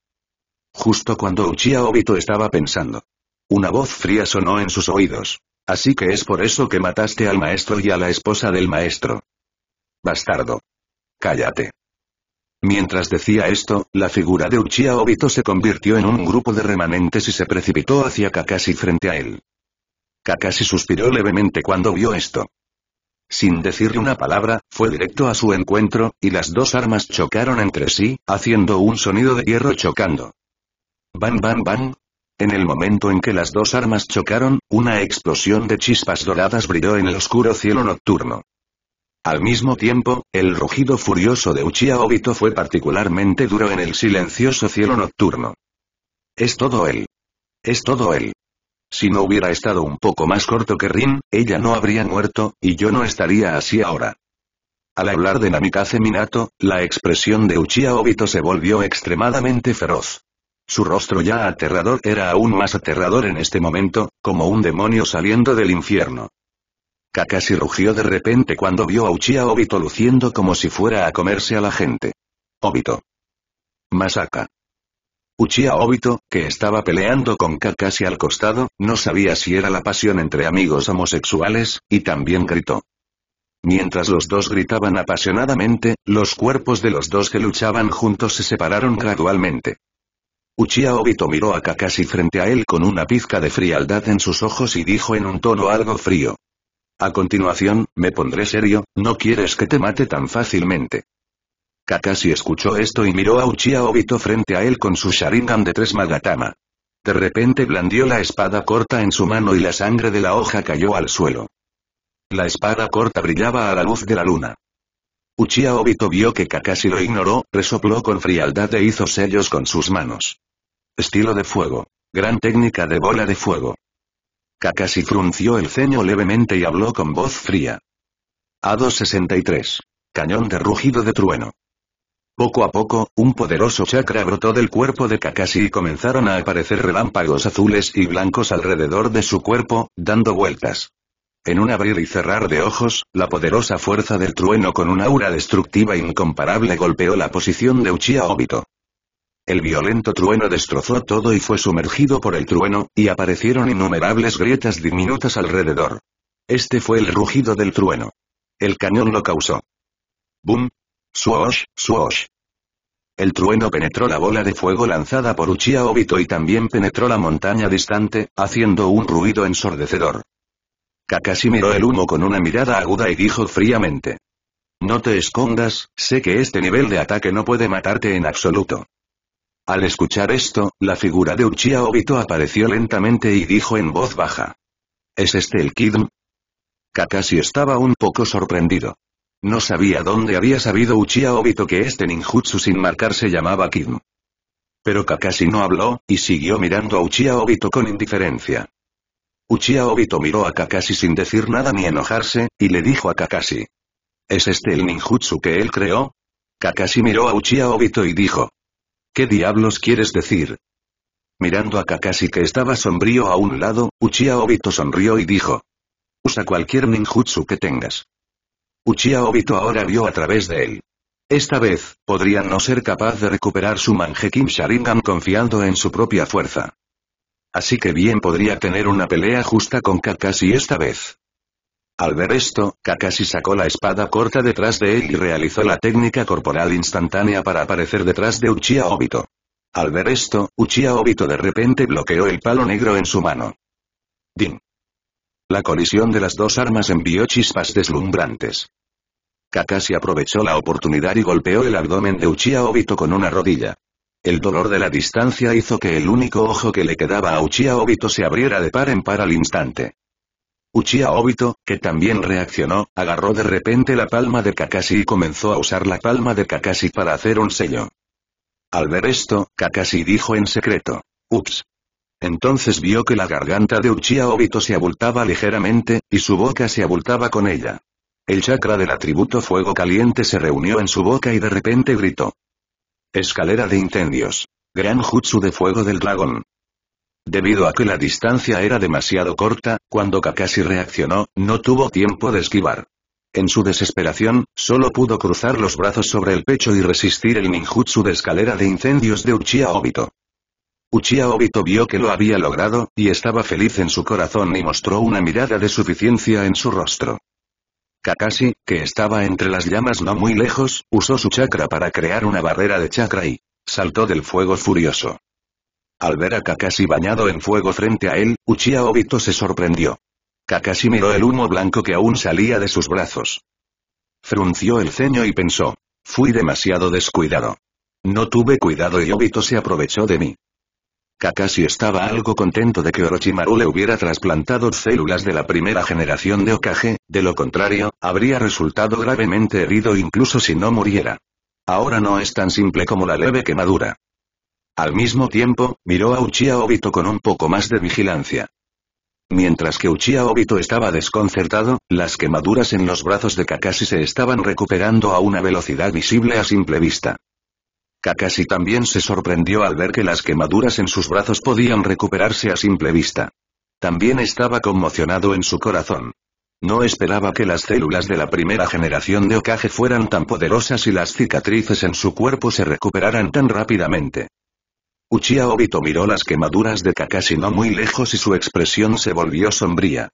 Speaker 1: Justo cuando Uchiha Obito estaba pensando, una voz fría sonó en sus oídos. Así que es por eso que mataste al maestro y a la esposa del maestro. Bastardo. Cállate. Mientras decía esto, la figura de Uchiha Obito se convirtió en un grupo de remanentes y se precipitó hacia Kakashi frente a él. Kakashi suspiró levemente cuando vio esto. Sin decirle una palabra, fue directo a su encuentro, y las dos armas chocaron entre sí, haciendo un sonido de hierro chocando. Bam bam bam, en el momento en que las dos armas chocaron, una explosión de chispas doradas brilló en el oscuro cielo nocturno. Al mismo tiempo, el rugido furioso de Uchiha Obito fue particularmente duro en el silencioso cielo nocturno. Es todo él. Es todo él. Si no hubiera estado un poco más corto que Rin, ella no habría muerto, y yo no estaría así ahora. Al hablar de Namikaze Minato, la expresión de Uchiha Obito se volvió extremadamente feroz. Su rostro ya aterrador era aún más aterrador en este momento, como un demonio saliendo del infierno. Kakashi rugió de repente cuando vio a Uchiha Obito luciendo como si fuera a comerse a la gente. Obito. Masaka. Uchiha Obito, que estaba peleando con Kakashi al costado, no sabía si era la pasión entre amigos homosexuales, y también gritó. Mientras los dos gritaban apasionadamente, los cuerpos de los dos que luchaban juntos se separaron gradualmente. Uchiha Obito miró a Kakashi frente a él con una pizca de frialdad en sus ojos y dijo en un tono algo frío. A continuación, me pondré serio, no quieres que te mate tan fácilmente. Kakashi escuchó esto y miró a Uchiha Obito frente a él con su Sharingan de tres Magatama. De repente blandió la espada corta en su mano y la sangre de la hoja cayó al suelo. La espada corta brillaba a la luz de la luna. Uchiha Obito vio que Kakashi lo ignoró, resopló con frialdad e hizo sellos con sus manos. Estilo de fuego. Gran técnica de bola de fuego. Kakashi frunció el ceño levemente y habló con voz fría. A263. Cañón de rugido de trueno. Poco a poco, un poderoso chakra brotó del cuerpo de Kakashi y comenzaron a aparecer relámpagos azules y blancos alrededor de su cuerpo, dando vueltas en un abrir y cerrar de ojos, la poderosa fuerza del trueno con una aura destructiva incomparable golpeó la posición de Uchiha Obito. El violento trueno destrozó todo y fue sumergido por el trueno, y aparecieron innumerables grietas diminutas alrededor. Este fue el rugido del trueno. El cañón lo causó. ¡Bum! ¡Suosh! ¡Suosh! El trueno penetró la bola de fuego lanzada por Uchiha Obito y también penetró la montaña distante, haciendo un ruido ensordecedor. Kakashi miró el humo con una mirada aguda y dijo fríamente. No te escondas, sé que este nivel de ataque no puede matarte en absoluto. Al escuchar esto, la figura de Uchiha Obito apareció lentamente y dijo en voz baja. ¿Es este el Kidm? Kakashi estaba un poco sorprendido. No sabía dónde había sabido Uchiha Obito que este ninjutsu sin marcar se llamaba Kidm. Pero Kakashi no habló, y siguió mirando a Uchiha Obito con indiferencia. Uchiha Obito miró a Kakashi sin decir nada ni enojarse, y le dijo a Kakashi. ¿Es este el ninjutsu que él creó? Kakashi miró a Uchiha Obito y dijo. ¿Qué diablos quieres decir? Mirando a Kakashi que estaba sombrío a un lado, Uchiha Obito sonrió y dijo. Usa cualquier ninjutsu que tengas. Uchiha Obito ahora vio a través de él. Esta vez, podrían no ser capaz de recuperar su Kim Sharingan confiando en su propia fuerza. Así que bien podría tener una pelea justa con Kakashi esta vez. Al ver esto, Kakashi sacó la espada corta detrás de él y realizó la técnica corporal instantánea para aparecer detrás de Uchiha Obito. Al ver esto, Uchiha Obito de repente bloqueó el palo negro en su mano. Din. La colisión de las dos armas envió chispas deslumbrantes. Kakashi aprovechó la oportunidad y golpeó el abdomen de Uchiha Obito con una rodilla. El dolor de la distancia hizo que el único ojo que le quedaba a Uchiha Obito se abriera de par en par al instante. Uchiha Obito, que también reaccionó, agarró de repente la palma de Kakashi y comenzó a usar la palma de Kakashi para hacer un sello. Al ver esto, Kakashi dijo en secreto. Ups. Entonces vio que la garganta de Uchiha Obito se abultaba ligeramente, y su boca se abultaba con ella. El chakra del atributo fuego caliente se reunió en su boca y de repente gritó. Escalera de incendios. Gran Jutsu de Fuego del Dragón. Debido a que la distancia era demasiado corta, cuando Kakashi reaccionó, no tuvo tiempo de esquivar. En su desesperación, solo pudo cruzar los brazos sobre el pecho y resistir el ninjutsu de escalera de incendios de Uchiha Obito. Uchiha Obito vio que lo había logrado, y estaba feliz en su corazón y mostró una mirada de suficiencia en su rostro. Kakashi, que estaba entre las llamas no muy lejos, usó su chakra para crear una barrera de chakra y saltó del fuego furioso. Al ver a Kakashi bañado en fuego frente a él, Uchiha Obito se sorprendió. Kakashi miró el humo blanco que aún salía de sus brazos. Frunció el ceño y pensó. Fui demasiado descuidado. No tuve cuidado y Obito se aprovechó de mí. Kakashi estaba algo contento de que Orochimaru le hubiera trasplantado células de la primera generación de Okage, de lo contrario, habría resultado gravemente herido incluso si no muriera. Ahora no es tan simple como la leve quemadura. Al mismo tiempo, miró a Uchiha Obito con un poco más de vigilancia. Mientras que Uchiha Obito estaba desconcertado, las quemaduras en los brazos de Kakashi se estaban recuperando a una velocidad visible a simple vista. Kakashi también se sorprendió al ver que las quemaduras en sus brazos podían recuperarse a simple vista. También estaba conmocionado en su corazón. No esperaba que las células de la primera generación de Okage fueran tan poderosas y las cicatrices en su cuerpo se recuperaran tan rápidamente. Uchiha Obito miró las quemaduras de Kakashi no muy lejos y su expresión se volvió sombría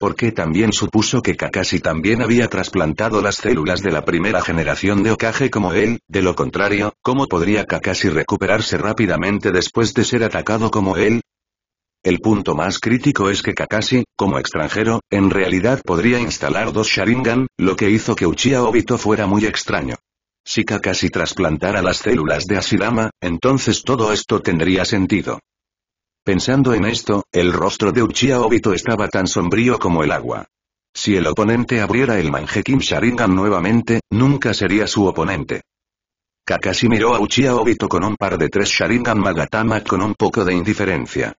Speaker 1: porque también supuso que Kakashi también había trasplantado las células de la primera generación de Okage como él, de lo contrario, ¿cómo podría Kakashi recuperarse rápidamente después de ser atacado como él? El punto más crítico es que Kakashi, como extranjero, en realidad podría instalar dos Sharingan, lo que hizo que Uchiha Obito fuera muy extraño. Si Kakashi trasplantara las células de Asirama, entonces todo esto tendría sentido. Pensando en esto, el rostro de Uchiha Obito estaba tan sombrío como el agua. Si el oponente abriera el manjekim Sharingan nuevamente, nunca sería su oponente. Kakashi miró a Uchiha Obito con un par de tres Sharingan Magatama con un poco de indiferencia.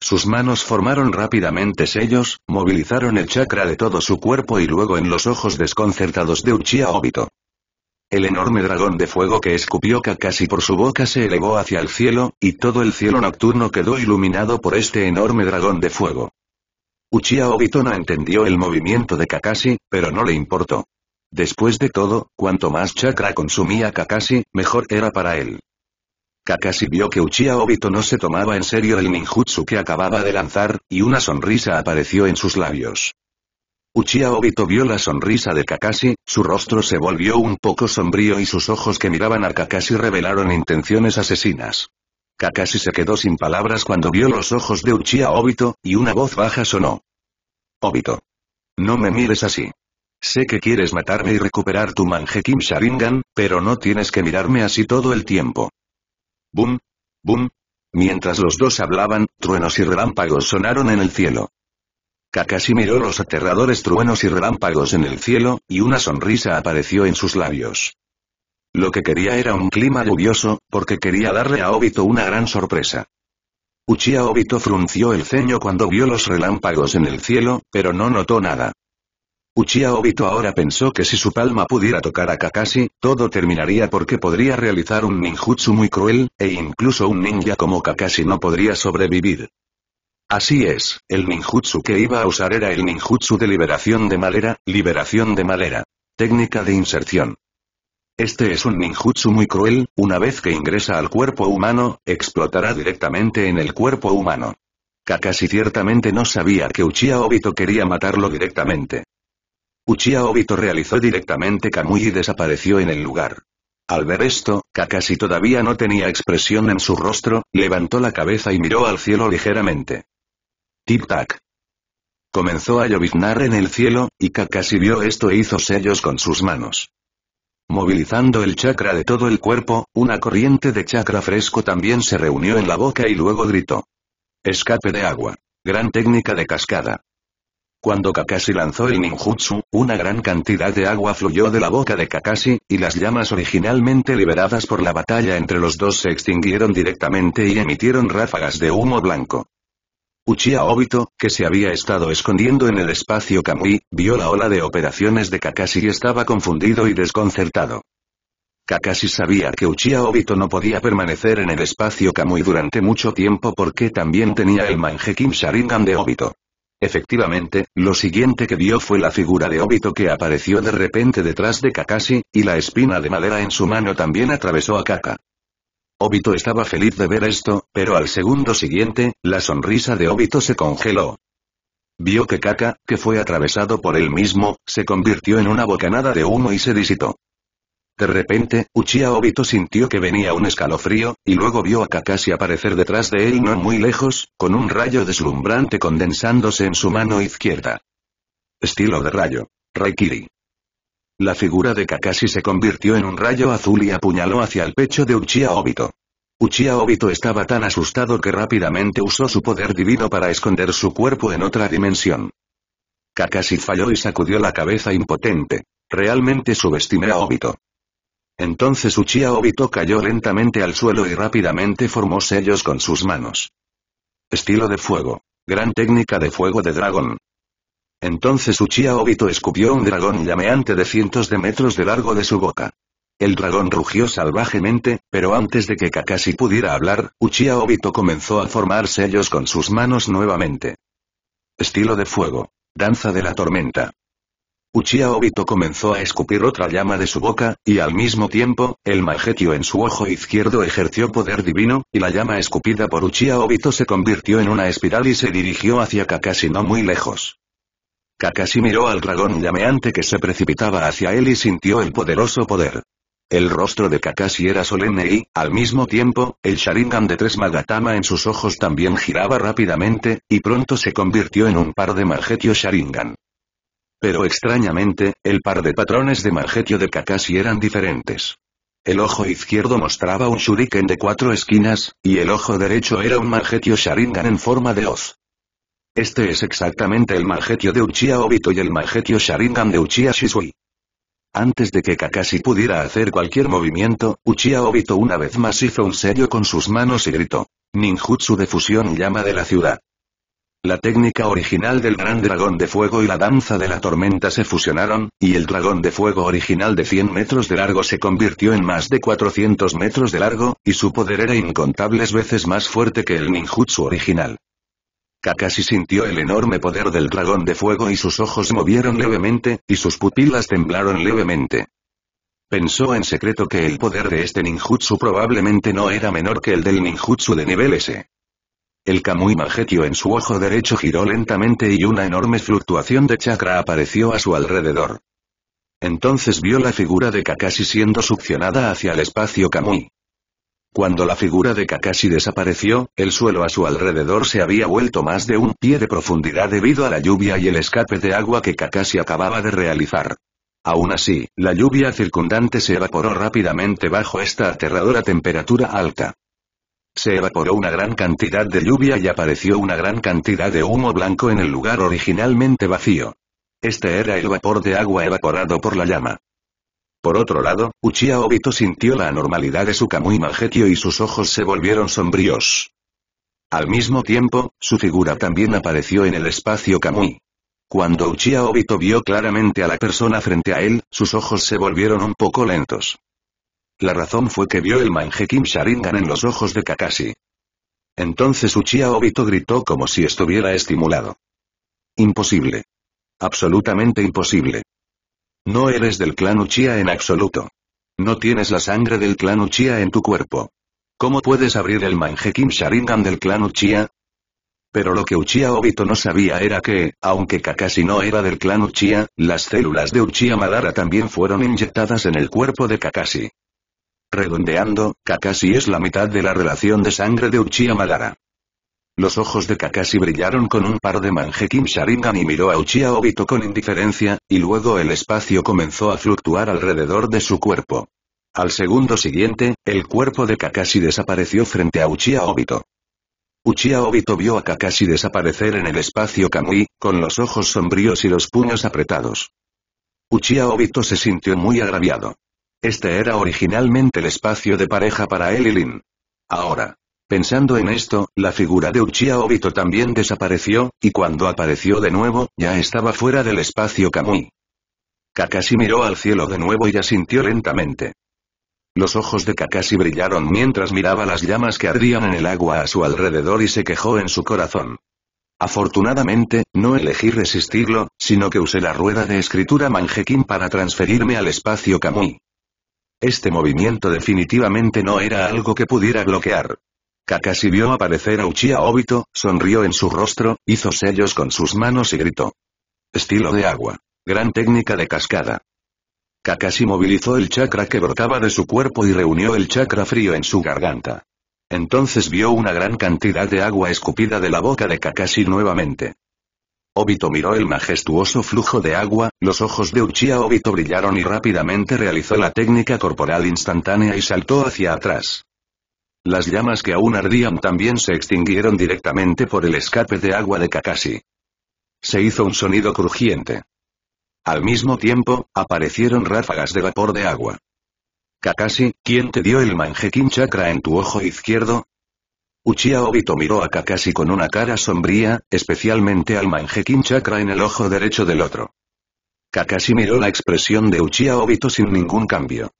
Speaker 1: Sus manos formaron rápidamente sellos, movilizaron el chakra de todo su cuerpo y luego en los ojos desconcertados de Uchiha Obito. El enorme dragón de fuego que escupió Kakashi por su boca se elevó hacia el cielo, y todo el cielo nocturno quedó iluminado por este enorme dragón de fuego. Uchiha no entendió el movimiento de Kakashi, pero no le importó. Después de todo, cuanto más chakra consumía Kakashi, mejor era para él. Kakashi vio que Uchiha Obito no se tomaba en serio el ninjutsu que acababa de lanzar, y una sonrisa apareció en sus labios. Uchiha Obito vio la sonrisa de Kakashi, su rostro se volvió un poco sombrío y sus ojos que miraban a Kakashi revelaron intenciones asesinas. Kakashi se quedó sin palabras cuando vio los ojos de Uchiha Obito, y una voz baja sonó. Obito. No me mires así. Sé que quieres matarme y recuperar tu Kim Sharingan, pero no tienes que mirarme así todo el tiempo. Bum. Boom. Mientras los dos hablaban, truenos y relámpagos sonaron en el cielo. Kakashi miró los aterradores truenos y relámpagos en el cielo, y una sonrisa apareció en sus labios. Lo que quería era un clima lluvioso, porque quería darle a Obito una gran sorpresa. Uchiha Obito frunció el ceño cuando vio los relámpagos en el cielo, pero no notó nada. Uchiha Obito ahora pensó que si su palma pudiera tocar a Kakashi, todo terminaría porque podría realizar un ninjutsu muy cruel, e incluso un ninja como Kakashi no podría sobrevivir. Así es, el ninjutsu que iba a usar era el ninjutsu de liberación de madera, liberación de madera. Técnica de inserción. Este es un ninjutsu muy cruel, una vez que ingresa al cuerpo humano, explotará directamente en el cuerpo humano. Kakashi ciertamente no sabía que Uchiha Obito quería matarlo directamente. Uchiha Obito realizó directamente Kamui y desapareció en el lugar. Al ver esto, Kakashi todavía no tenía expresión en su rostro, levantó la cabeza y miró al cielo ligeramente. Tic-tac. Comenzó a lloviznar en el cielo, y Kakashi vio esto e hizo sellos con sus manos. Movilizando el chakra de todo el cuerpo, una corriente de chakra fresco también se reunió en la boca y luego gritó. Escape de agua. Gran técnica de cascada. Cuando Kakashi lanzó el ninjutsu, una gran cantidad de agua fluyó de la boca de Kakashi, y las llamas originalmente liberadas por la batalla entre los dos se extinguieron directamente y emitieron ráfagas de humo blanco. Uchiha Obito, que se había estado escondiendo en el espacio Kamui, vio la ola de operaciones de Kakashi y estaba confundido y desconcertado. Kakashi sabía que Uchiha Obito no podía permanecer en el espacio Kamui durante mucho tiempo porque también tenía el Manjekin Sharingan de Obito. Efectivamente, lo siguiente que vio fue la figura de Obito que apareció de repente detrás de Kakashi, y la espina de madera en su mano también atravesó a Kaka. Obito estaba feliz de ver esto, pero al segundo siguiente, la sonrisa de Obito se congeló. Vio que Kaka, que fue atravesado por él mismo, se convirtió en una bocanada de humo y se disitó. De repente, Uchiha Obito sintió que venía un escalofrío, y luego vio a Kakashi aparecer detrás de él no muy lejos, con un rayo deslumbrante condensándose en su mano izquierda. Estilo de rayo. Raikiri. La figura de Kakashi se convirtió en un rayo azul y apuñaló hacia el pecho de Uchiha Obito. Uchiha Obito estaba tan asustado que rápidamente usó su poder divino para esconder su cuerpo en otra dimensión. Kakashi falló y sacudió la cabeza impotente. Realmente subestimé a Obito. Entonces Uchiha Obito cayó lentamente al suelo y rápidamente formó sellos con sus manos. Estilo de fuego. Gran técnica de fuego de dragón. Entonces Uchiha Obito escupió un dragón llameante de cientos de metros de largo de su boca. El dragón rugió salvajemente, pero antes de que Kakashi pudiera hablar, Uchiha Obito comenzó a formar sellos con sus manos nuevamente. Estilo de fuego. Danza de la tormenta. Uchiha Obito comenzó a escupir otra llama de su boca, y al mismo tiempo, el Magetio en su ojo izquierdo ejerció poder divino, y la llama escupida por Uchiha Obito se convirtió en una espiral y se dirigió hacia Kakashi no muy lejos. Kakashi miró al dragón llameante que se precipitaba hacia él y sintió el poderoso poder. El rostro de Kakashi era solemne y, al mismo tiempo, el Sharingan de tres Magatama en sus ojos también giraba rápidamente, y pronto se convirtió en un par de Margetio Sharingan. Pero extrañamente, el par de patrones de Margetio de Kakashi eran diferentes. El ojo izquierdo mostraba un shuriken de cuatro esquinas, y el ojo derecho era un Margetio Sharingan en forma de hoz. Este es exactamente el magetio de Uchiha Obito y el magetio Sharingan de Uchiha Shisui. Antes de que Kakashi pudiera hacer cualquier movimiento, Uchiha Obito una vez más hizo un sello con sus manos y gritó. Ninjutsu de fusión llama de la ciudad. La técnica original del gran dragón de fuego y la danza de la tormenta se fusionaron, y el dragón de fuego original de 100 metros de largo se convirtió en más de 400 metros de largo, y su poder era incontables veces más fuerte que el ninjutsu original. Kakashi sintió el enorme poder del dragón de fuego y sus ojos movieron levemente, y sus pupilas temblaron levemente. Pensó en secreto que el poder de este ninjutsu probablemente no era menor que el del ninjutsu de nivel S. El Kamui Magetio en su ojo derecho giró lentamente y una enorme fluctuación de chakra apareció a su alrededor. Entonces vio la figura de Kakashi siendo succionada hacia el espacio Kamui. Cuando la figura de Kakashi desapareció, el suelo a su alrededor se había vuelto más de un pie de profundidad debido a la lluvia y el escape de agua que Kakashi acababa de realizar. Aún así, la lluvia circundante se evaporó rápidamente bajo esta aterradora temperatura alta. Se evaporó una gran cantidad de lluvia y apareció una gran cantidad de humo blanco en el lugar originalmente vacío. Este era el vapor de agua evaporado por la llama. Por otro lado, Uchiha Obito sintió la anormalidad de su Kamui Mangekyo y sus ojos se volvieron sombríos. Al mismo tiempo, su figura también apareció en el espacio Kamui. Cuando Uchiha Obito vio claramente a la persona frente a él, sus ojos se volvieron un poco lentos. La razón fue que vio el Manjekim Sharingan en los ojos de Kakashi. Entonces Uchiha Obito gritó como si estuviera estimulado. Imposible. Absolutamente imposible. No eres del clan Uchiha en absoluto. No tienes la sangre del clan Uchiha en tu cuerpo. ¿Cómo puedes abrir el manjekin Sharingan del clan Uchiha? Pero lo que Uchiha Obito no sabía era que, aunque Kakashi no era del clan Uchiha, las células de Uchiha Madara también fueron inyectadas en el cuerpo de Kakashi. Redondeando, Kakashi es la mitad de la relación de sangre de Uchiha Madara. Los ojos de Kakashi brillaron con un par de manjekim Sharingan y miró a Uchiha Obito con indiferencia, y luego el espacio comenzó a fluctuar alrededor de su cuerpo. Al segundo siguiente, el cuerpo de Kakashi desapareció frente a Uchiha Obito. Uchiha Obito vio a Kakashi desaparecer en el espacio Kamui, con los ojos sombríos y los puños apretados. Uchiha Obito se sintió muy agraviado. Este era originalmente el espacio de pareja para él y Lin. Ahora, Pensando en esto, la figura de Uchiha Obito también desapareció, y cuando apareció de nuevo, ya estaba fuera del espacio Kamui. Kakashi miró al cielo de nuevo y asintió lentamente. Los ojos de Kakashi brillaron mientras miraba las llamas que ardían en el agua a su alrededor y se quejó en su corazón. Afortunadamente, no elegí resistirlo, sino que usé la rueda de escritura Manjekin para transferirme al espacio Kamui. Este movimiento definitivamente no era algo que pudiera bloquear. Kakashi vio aparecer a Uchiha Obito, sonrió en su rostro, hizo sellos con sus manos y gritó. Estilo de agua. Gran técnica de cascada. Kakashi movilizó el chakra que brotaba de su cuerpo y reunió el chakra frío en su garganta. Entonces vio una gran cantidad de agua escupida de la boca de Kakashi nuevamente. Obito miró el majestuoso flujo de agua, los ojos de Uchiha Obito brillaron y rápidamente realizó la técnica corporal instantánea y saltó hacia atrás. Las llamas que aún ardían también se extinguieron directamente por el escape de agua de Kakashi. Se hizo un sonido crujiente. Al mismo tiempo, aparecieron ráfagas de vapor de agua. Kakashi, ¿quién te dio el manjekin Chakra en tu ojo izquierdo? Uchiha Obito miró a Kakashi con una cara sombría, especialmente al manjekin Chakra en el ojo derecho del otro. Kakashi miró la expresión de Uchiha Obito sin ningún cambio.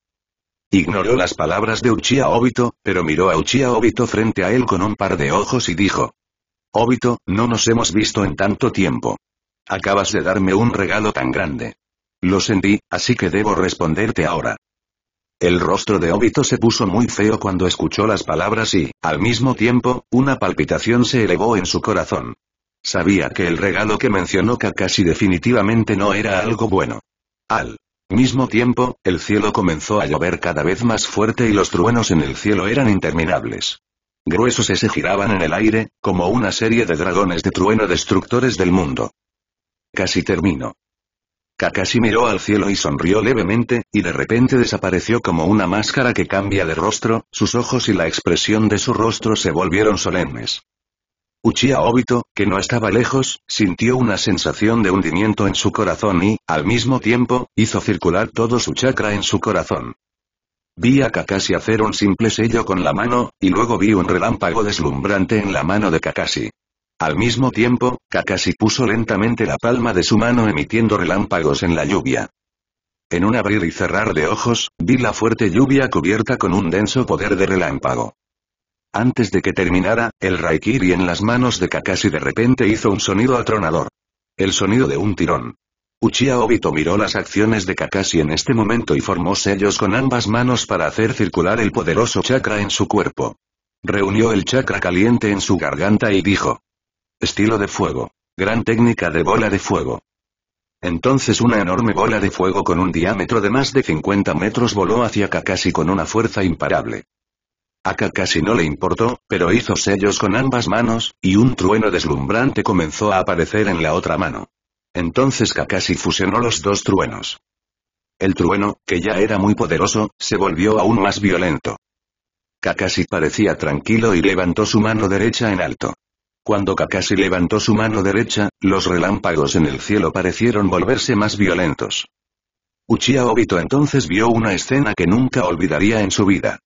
Speaker 1: Ignoró las palabras de Uchiha Obito, pero miró a Uchiha Obito frente a él con un par de ojos y dijo. Obito, no nos hemos visto en tanto tiempo. Acabas de darme un regalo tan grande. Lo sentí, así que debo responderte ahora. El rostro de Obito se puso muy feo cuando escuchó las palabras y, al mismo tiempo, una palpitación se elevó en su corazón. Sabía que el regalo que mencionó Kakashi definitivamente no era algo bueno. Al Mismo tiempo, el cielo comenzó a llover cada vez más fuerte y los truenos en el cielo eran interminables. Gruesos se giraban en el aire, como una serie de dragones de trueno destructores del mundo. Casi terminó. Kakashi miró al cielo y sonrió levemente, y de repente desapareció como una máscara que cambia de rostro, sus ojos y la expresión de su rostro se volvieron solemnes. Uchiha Obito, que no estaba lejos, sintió una sensación de hundimiento en su corazón y, al mismo tiempo, hizo circular todo su chakra en su corazón. Vi a Kakashi hacer un simple sello con la mano, y luego vi un relámpago deslumbrante en la mano de Kakashi. Al mismo tiempo, Kakashi puso lentamente la palma de su mano emitiendo relámpagos en la lluvia. En un abrir y cerrar de ojos, vi la fuerte lluvia cubierta con un denso poder de relámpago. Antes de que terminara, el Raikiri en las manos de Kakashi de repente hizo un sonido atronador. El sonido de un tirón. Uchiha Obito miró las acciones de Kakashi en este momento y formó sellos con ambas manos para hacer circular el poderoso chakra en su cuerpo. Reunió el chakra caliente en su garganta y dijo. Estilo de fuego. Gran técnica de bola de fuego. Entonces una enorme bola de fuego con un diámetro de más de 50 metros voló hacia Kakashi con una fuerza imparable. A casi no le importó, pero hizo sellos con ambas manos, y un trueno deslumbrante comenzó a aparecer en la otra mano. Entonces Kakashi fusionó los dos truenos. El trueno, que ya era muy poderoso, se volvió aún más violento. Kakashi parecía tranquilo y levantó su mano derecha en alto. Cuando Kakashi levantó su mano derecha, los relámpagos en el cielo parecieron volverse más violentos. Uchiha Obito entonces vio una escena que nunca olvidaría en su vida.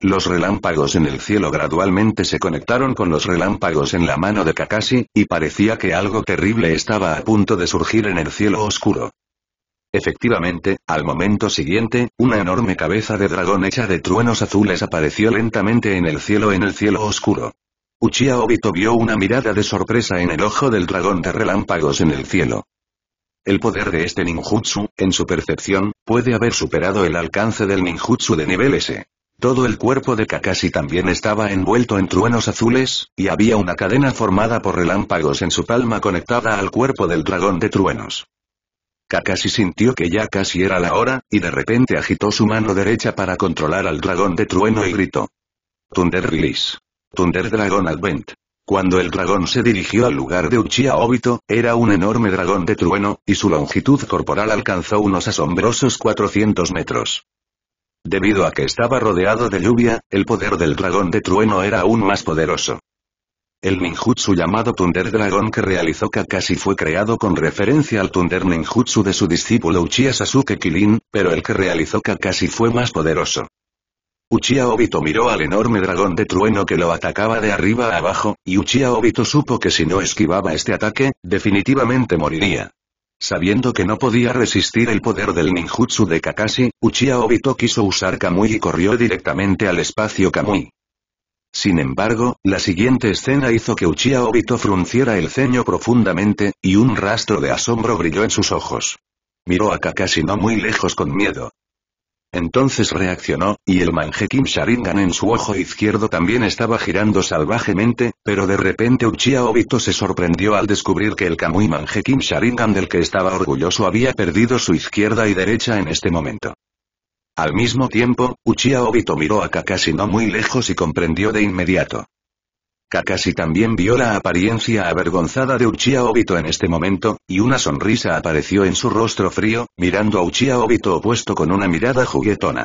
Speaker 1: Los relámpagos en el cielo gradualmente se conectaron con los relámpagos en la mano de Kakashi, y parecía que algo terrible estaba a punto de surgir en el cielo oscuro. Efectivamente, al momento siguiente, una enorme cabeza de dragón hecha de truenos azules apareció lentamente en el cielo en el cielo oscuro. Uchiha Obito vio una mirada de sorpresa en el ojo del dragón de relámpagos en el cielo. El poder de este ninjutsu, en su percepción, puede haber superado el alcance del ninjutsu de nivel S. Todo el cuerpo de Kakashi también estaba envuelto en truenos azules, y había una cadena formada por relámpagos en su palma conectada al cuerpo del dragón de truenos. Kakashi sintió que ya casi era la hora, y de repente agitó su mano derecha para controlar al dragón de trueno y gritó. Thunder Release. Thunder Dragon Advent. Cuando el dragón se dirigió al lugar de Uchiha Obito, era un enorme dragón de trueno, y su longitud corporal alcanzó unos asombrosos 400 metros. Debido a que estaba rodeado de lluvia, el poder del dragón de trueno era aún más poderoso. El ninjutsu llamado Thunder Dragon que realizó Kakashi fue creado con referencia al Thunder Ninjutsu de su discípulo Uchiha Sasuke Kilin, pero el que realizó Kakashi fue más poderoso. Uchiha Obito miró al enorme dragón de trueno que lo atacaba de arriba a abajo, y Uchiha Obito supo que si no esquivaba este ataque, definitivamente moriría. Sabiendo que no podía resistir el poder del ninjutsu de Kakashi, Uchiha Obito quiso usar Kamui y corrió directamente al espacio Kamui. Sin embargo, la siguiente escena hizo que Uchiha Obito frunciera el ceño profundamente, y un rastro de asombro brilló en sus ojos. Miró a Kakashi no muy lejos con miedo. Entonces reaccionó, y el mangekyō Sharingan en su ojo izquierdo también estaba girando salvajemente, pero de repente Uchiha Obito se sorprendió al descubrir que el Kamui Manjekim Sharingan del que estaba orgulloso había perdido su izquierda y derecha en este momento. Al mismo tiempo, Uchiha Obito miró a Kakashi no muy lejos y comprendió de inmediato. Kakashi también vio la apariencia avergonzada de Uchiha Obito en este momento, y una sonrisa apareció en su rostro frío, mirando a Uchiha Obito opuesto con una mirada juguetona.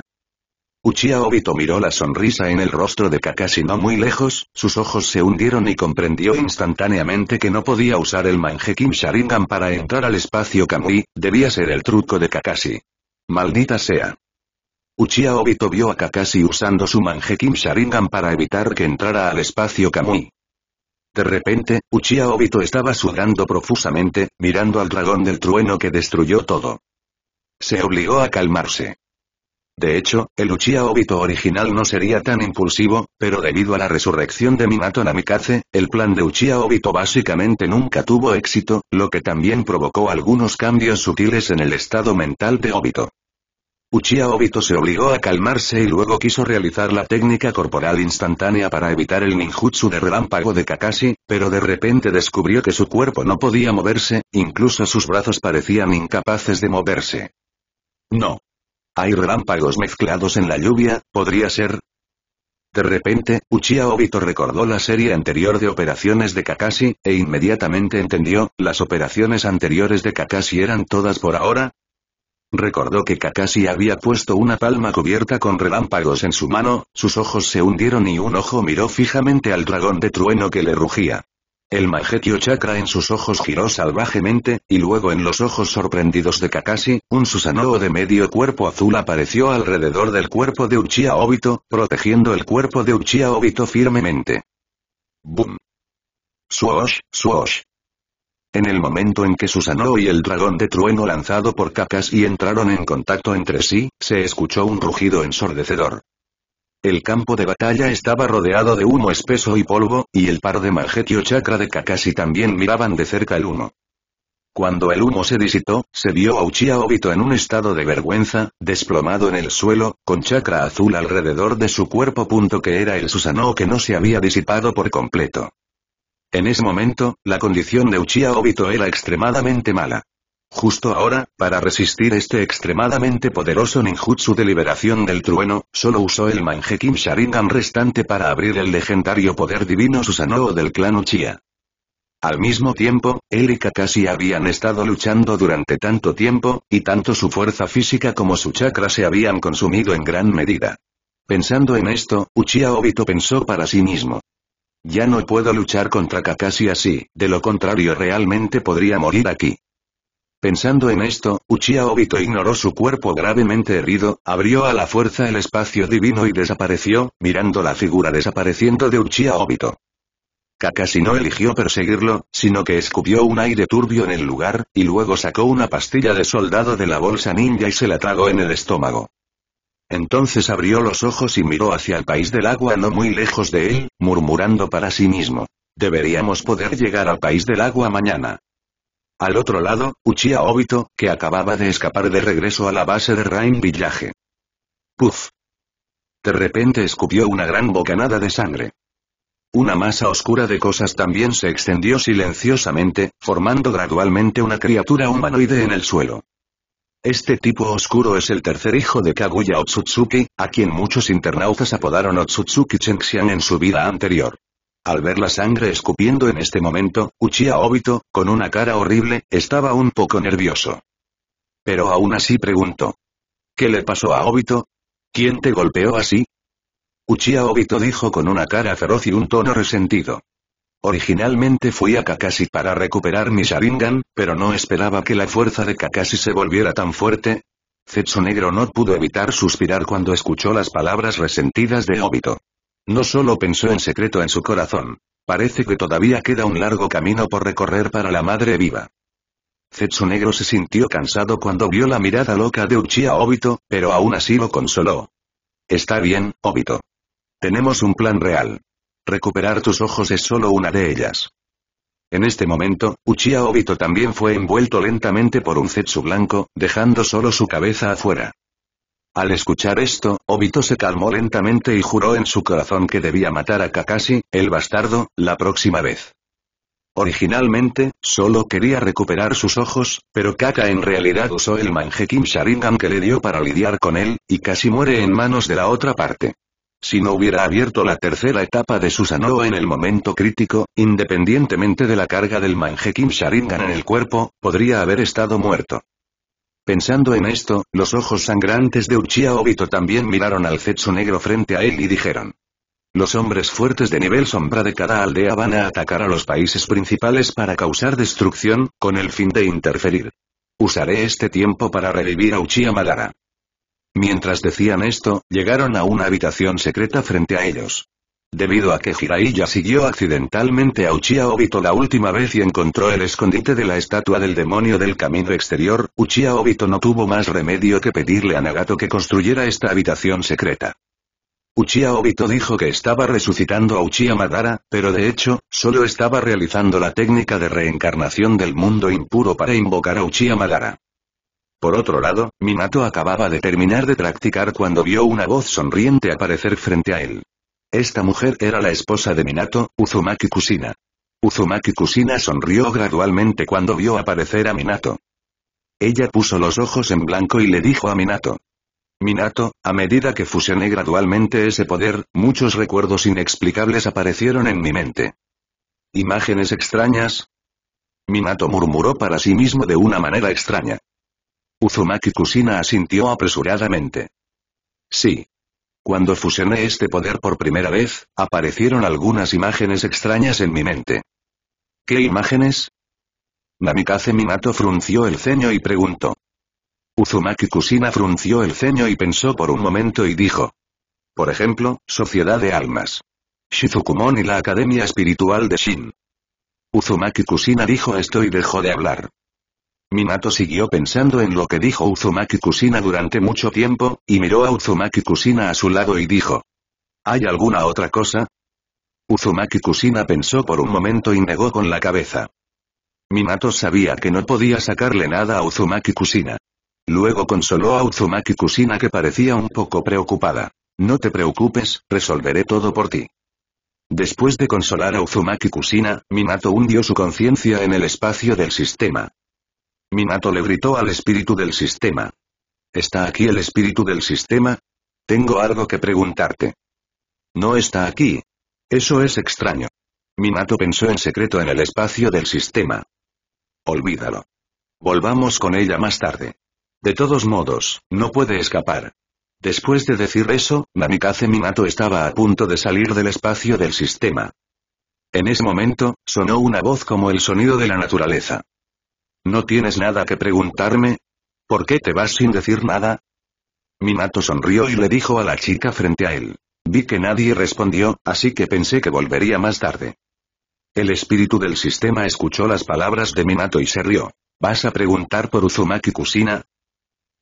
Speaker 1: Uchiha Obito miró la sonrisa en el rostro de Kakashi no muy lejos, sus ojos se hundieron y comprendió instantáneamente que no podía usar el Kim Sharingan para entrar al espacio Kamui, debía ser el truco de Kakashi. Maldita sea. Uchiha Obito vio a Kakashi usando su Kim Sharingan para evitar que entrara al espacio Kamui. De repente, Uchiha Obito estaba sudando profusamente, mirando al dragón del trueno que destruyó todo. Se obligó a calmarse. De hecho, el Uchiha Obito original no sería tan impulsivo, pero debido a la resurrección de Minato Namikaze, el plan de Uchiha Obito básicamente nunca tuvo éxito, lo que también provocó algunos cambios sutiles en el estado mental de Obito. Uchiha Obito se obligó a calmarse y luego quiso realizar la técnica corporal instantánea para evitar el ninjutsu de relámpago de Kakashi, pero de repente descubrió que su cuerpo no podía moverse, incluso sus brazos parecían incapaces de moverse. No. Hay relámpagos mezclados en la lluvia, podría ser, de repente, Uchiha Obito recordó la serie anterior de operaciones de Kakashi, e inmediatamente entendió, las operaciones anteriores de Kakashi eran todas por ahora, Recordó que Kakashi había puesto una palma cubierta con relámpagos en su mano, sus ojos se hundieron y un ojo miró fijamente al dragón de trueno que le rugía. El Magetio Chakra en sus ojos giró salvajemente, y luego en los ojos sorprendidos de Kakashi, un Susanoo de medio cuerpo azul apareció alrededor del cuerpo de Uchiha Obito, protegiendo el cuerpo de Uchiha Obito firmemente. ¡Bum! Suosh, suosh. En el momento en que Susanoo y el dragón de trueno lanzado por Kakashi entraron en contacto entre sí, se escuchó un rugido ensordecedor. El campo de batalla estaba rodeado de humo espeso y polvo, y el par de Mangetio Chakra de Kakashi también miraban de cerca el humo. Cuando el humo se disitó, se vio a Uchiha Obito en un estado de vergüenza, desplomado en el suelo, con chakra azul alrededor de su cuerpo. Punto que era el Susanoo que no se había disipado por completo. En ese momento, la condición de Uchiha Obito era extremadamente mala. Justo ahora, para resistir este extremadamente poderoso ninjutsu de liberación del trueno, solo usó el manjekin Sharingan restante para abrir el legendario poder divino Susanoo del clan Uchiha. Al mismo tiempo, él y Kakashi habían estado luchando durante tanto tiempo, y tanto su fuerza física como su chakra se habían consumido en gran medida. Pensando en esto, Uchiha Obito pensó para sí mismo. Ya no puedo luchar contra Kakashi así, de lo contrario realmente podría morir aquí. Pensando en esto, Uchiha Obito ignoró su cuerpo gravemente herido, abrió a la fuerza el espacio divino y desapareció, mirando la figura desapareciendo de Uchiha Obito. Kakashi no eligió perseguirlo, sino que escupió un aire turbio en el lugar, y luego sacó una pastilla de soldado de la bolsa ninja y se la tragó en el estómago. Entonces abrió los ojos y miró hacia el país del agua no muy lejos de él, murmurando para sí mismo. Deberíamos poder llegar al país del agua mañana. Al otro lado, Uchiha Obito, que acababa de escapar de regreso a la base de Rain Village. puf. De repente escupió una gran bocanada de sangre. Una masa oscura de cosas también se extendió silenciosamente, formando gradualmente una criatura humanoide en el suelo. Este tipo oscuro es el tercer hijo de Kaguya Otsutsuki, a quien muchos internautas apodaron Otsutsuki Chenxiang en su vida anterior. Al ver la sangre escupiendo en este momento, Uchiha Obito, con una cara horrible, estaba un poco nervioso. Pero aún así preguntó. ¿Qué le pasó a Obito? ¿Quién te golpeó así? Uchiha Obito dijo con una cara feroz y un tono resentido. Originalmente fui a Kakashi para recuperar mi Sharingan, pero no esperaba que la fuerza de Kakashi se volviera tan fuerte. Zetsu Negro no pudo evitar suspirar cuando escuchó las palabras resentidas de Obito. No solo pensó en secreto en su corazón. Parece que todavía queda un largo camino por recorrer para la madre viva. Zetsu Negro se sintió cansado cuando vio la mirada loca de Uchiha Obito, pero aún así lo consoló. Está bien, Obito. Tenemos un plan real. Recuperar tus ojos es solo una de ellas. En este momento, Uchiha Obito también fue envuelto lentamente por un zetsu blanco, dejando solo su cabeza afuera. Al escuchar esto, Obito se calmó lentamente y juró en su corazón que debía matar a Kakashi, el bastardo, la próxima vez. Originalmente, solo quería recuperar sus ojos, pero Kaka en realidad usó el manjekim Sharingan que le dio para lidiar con él, y casi muere en manos de la otra parte. Si no hubiera abierto la tercera etapa de Susanoo en el momento crítico, independientemente de la carga del Kim Sharingan en el cuerpo, podría haber estado muerto. Pensando en esto, los ojos sangrantes de Uchiha Obito también miraron al Zetsu negro frente a él y dijeron. Los hombres fuertes de nivel sombra de cada aldea van a atacar a los países principales para causar destrucción, con el fin de interferir. Usaré este tiempo para revivir a Uchiha Madara. Mientras decían esto, llegaron a una habitación secreta frente a ellos. Debido a que Jiraiya siguió accidentalmente a Uchiha Obito la última vez y encontró el escondite de la estatua del demonio del camino exterior, Uchiha Obito no tuvo más remedio que pedirle a Nagato que construyera esta habitación secreta. Uchiha Obito dijo que estaba resucitando a Uchiha Madara, pero de hecho, solo estaba realizando la técnica de reencarnación del mundo impuro para invocar a Uchiha Madara. Por otro lado, Minato acababa de terminar de practicar cuando vio una voz sonriente aparecer frente a él. Esta mujer era la esposa de Minato, Uzumaki Kusina. Uzumaki Kusina sonrió gradualmente cuando vio aparecer a Minato. Ella puso los ojos en blanco y le dijo a Minato. Minato, a medida que fusioné gradualmente ese poder, muchos recuerdos inexplicables aparecieron en mi mente. ¿Imágenes extrañas? Minato murmuró para sí mismo de una manera extraña. Uzumaki Kusina asintió apresuradamente. Sí. Cuando fusioné este poder por primera vez, aparecieron algunas imágenes extrañas en mi mente. ¿Qué imágenes? Namikaze Minato frunció el ceño y preguntó. Uzumaki Kusina frunció el ceño y pensó por un momento y dijo. Por ejemplo, Sociedad de Almas. Shizukumon y la Academia Espiritual de Shin. Uzumaki Kusina dijo esto y dejó de hablar. Minato siguió pensando en lo que dijo Uzumaki Kusina durante mucho tiempo, y miró a Uzumaki Kusina a su lado y dijo. ¿Hay alguna otra cosa? Uzumaki Kusina pensó por un momento y negó con la cabeza. Minato sabía que no podía sacarle nada a Uzumaki Kusina. Luego consoló a Uzumaki Kusina que parecía un poco preocupada. No te preocupes, resolveré todo por ti. Después de consolar a Uzumaki Kusina, Minato hundió su conciencia en el espacio del sistema. Minato le gritó al espíritu del sistema. ¿Está aquí el espíritu del sistema? Tengo algo que preguntarte. No está aquí. Eso es extraño. Minato pensó en secreto en el espacio del sistema. Olvídalo. Volvamos con ella más tarde. De todos modos, no puede escapar. Después de decir eso, Namikaze Minato estaba a punto de salir del espacio del sistema. En ese momento, sonó una voz como el sonido de la naturaleza. ¿No tienes nada que preguntarme? ¿Por qué te vas sin decir nada? Minato sonrió y le dijo a la chica frente a él. Vi que nadie respondió, así que pensé que volvería más tarde. El espíritu del sistema escuchó las palabras de Minato y se rió. ¿Vas a preguntar por Uzumaki Kusina?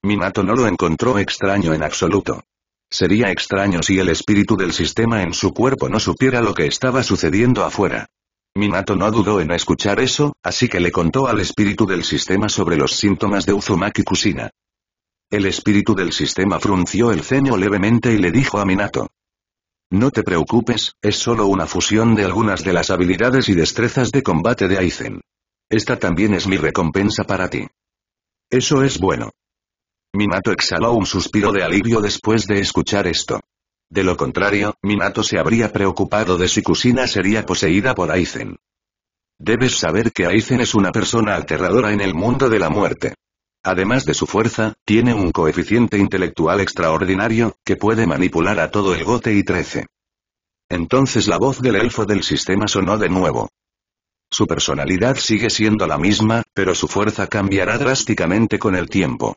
Speaker 1: Minato no lo encontró extraño en absoluto. Sería extraño si el espíritu del sistema en su cuerpo no supiera lo que estaba sucediendo afuera. Minato no dudó en escuchar eso, así que le contó al espíritu del sistema sobre los síntomas de Uzumaki Kusina. El espíritu del sistema frunció el ceño levemente y le dijo a Minato. No te preocupes, es solo una fusión de algunas de las habilidades y destrezas de combate de Aizen. Esta también es mi recompensa para ti. Eso es bueno. Minato exhaló un suspiro de alivio después de escuchar esto. De lo contrario, Minato se habría preocupado de si Kusina sería poseída por Aizen. Debes saber que Aizen es una persona aterradora en el mundo de la muerte. Además de su fuerza, tiene un coeficiente intelectual extraordinario, que puede manipular a todo el gote y trece. Entonces la voz del elfo del sistema sonó de nuevo. Su personalidad sigue siendo la misma, pero su fuerza cambiará drásticamente con el tiempo.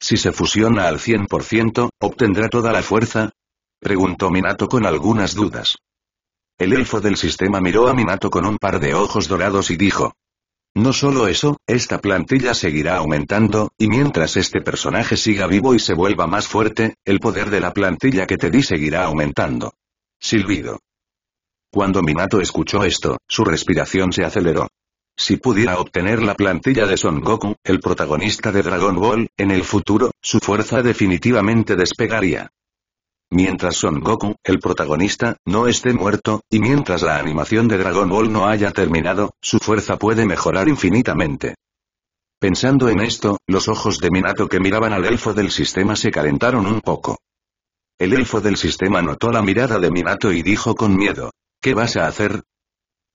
Speaker 1: Si se fusiona al 100%, obtendrá toda la fuerza, Preguntó Minato con algunas dudas. El elfo del sistema miró a Minato con un par de ojos dorados y dijo. No solo eso, esta plantilla seguirá aumentando, y mientras este personaje siga vivo y se vuelva más fuerte, el poder de la plantilla que te di seguirá aumentando. Silbido. Cuando Minato escuchó esto, su respiración se aceleró. Si pudiera obtener la plantilla de Son Goku, el protagonista de Dragon Ball, en el futuro, su fuerza definitivamente despegaría mientras Son Goku, el protagonista, no esté muerto, y mientras la animación de Dragon Ball no haya terminado, su fuerza puede mejorar infinitamente. Pensando en esto, los ojos de Minato que miraban al elfo del sistema se calentaron un poco. El elfo del sistema notó la mirada de Minato y dijo con miedo, ¿qué vas a hacer?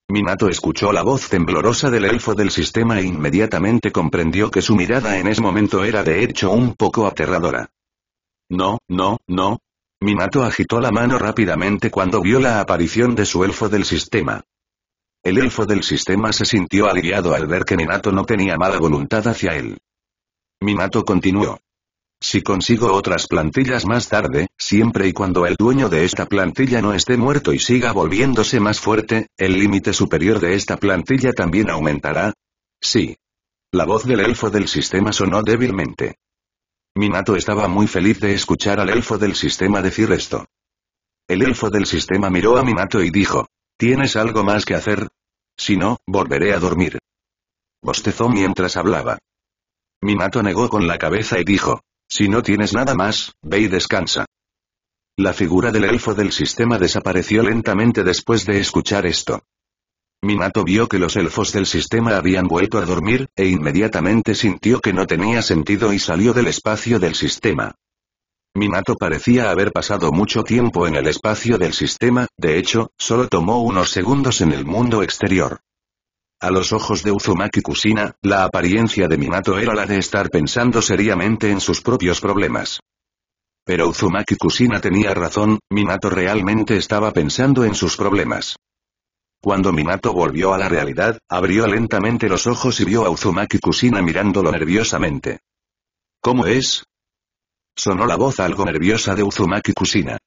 Speaker 1: Minato escuchó la voz temblorosa del elfo del sistema e inmediatamente comprendió que su mirada en ese momento era de hecho un poco aterradora. No, no, no, Minato agitó la mano rápidamente cuando vio la aparición de su elfo del sistema. El elfo del sistema se sintió aliviado al ver que Minato no tenía mala voluntad hacia él. Minato continuó. Si consigo otras plantillas más tarde, siempre y cuando el dueño de esta plantilla no esté muerto y siga volviéndose más fuerte, el límite superior de esta plantilla también aumentará. Sí. La voz del elfo del sistema sonó débilmente. Minato estaba muy feliz de escuchar al elfo del sistema decir esto. El elfo del sistema miró a Minato y dijo, ¿tienes algo más que hacer? Si no, volveré a dormir. Bostezó mientras hablaba. Minato negó con la cabeza y dijo, si no tienes nada más, ve y descansa. La figura del elfo del sistema desapareció lentamente después de escuchar esto. Minato vio que los elfos del sistema habían vuelto a dormir, e inmediatamente sintió que no tenía sentido y salió del espacio del sistema. Minato parecía haber pasado mucho tiempo en el espacio del sistema, de hecho, solo tomó unos segundos en el mundo exterior. A los ojos de Uzumaki Kusina, la apariencia de Minato era la de estar pensando seriamente en sus propios problemas. Pero Uzumaki Kusina tenía razón, Minato realmente estaba pensando en sus problemas. Cuando Minato volvió a la realidad, abrió lentamente los ojos y vio a Uzumaki Kusina mirándolo nerviosamente. ¿Cómo es? Sonó la voz algo nerviosa de Uzumaki Kusina.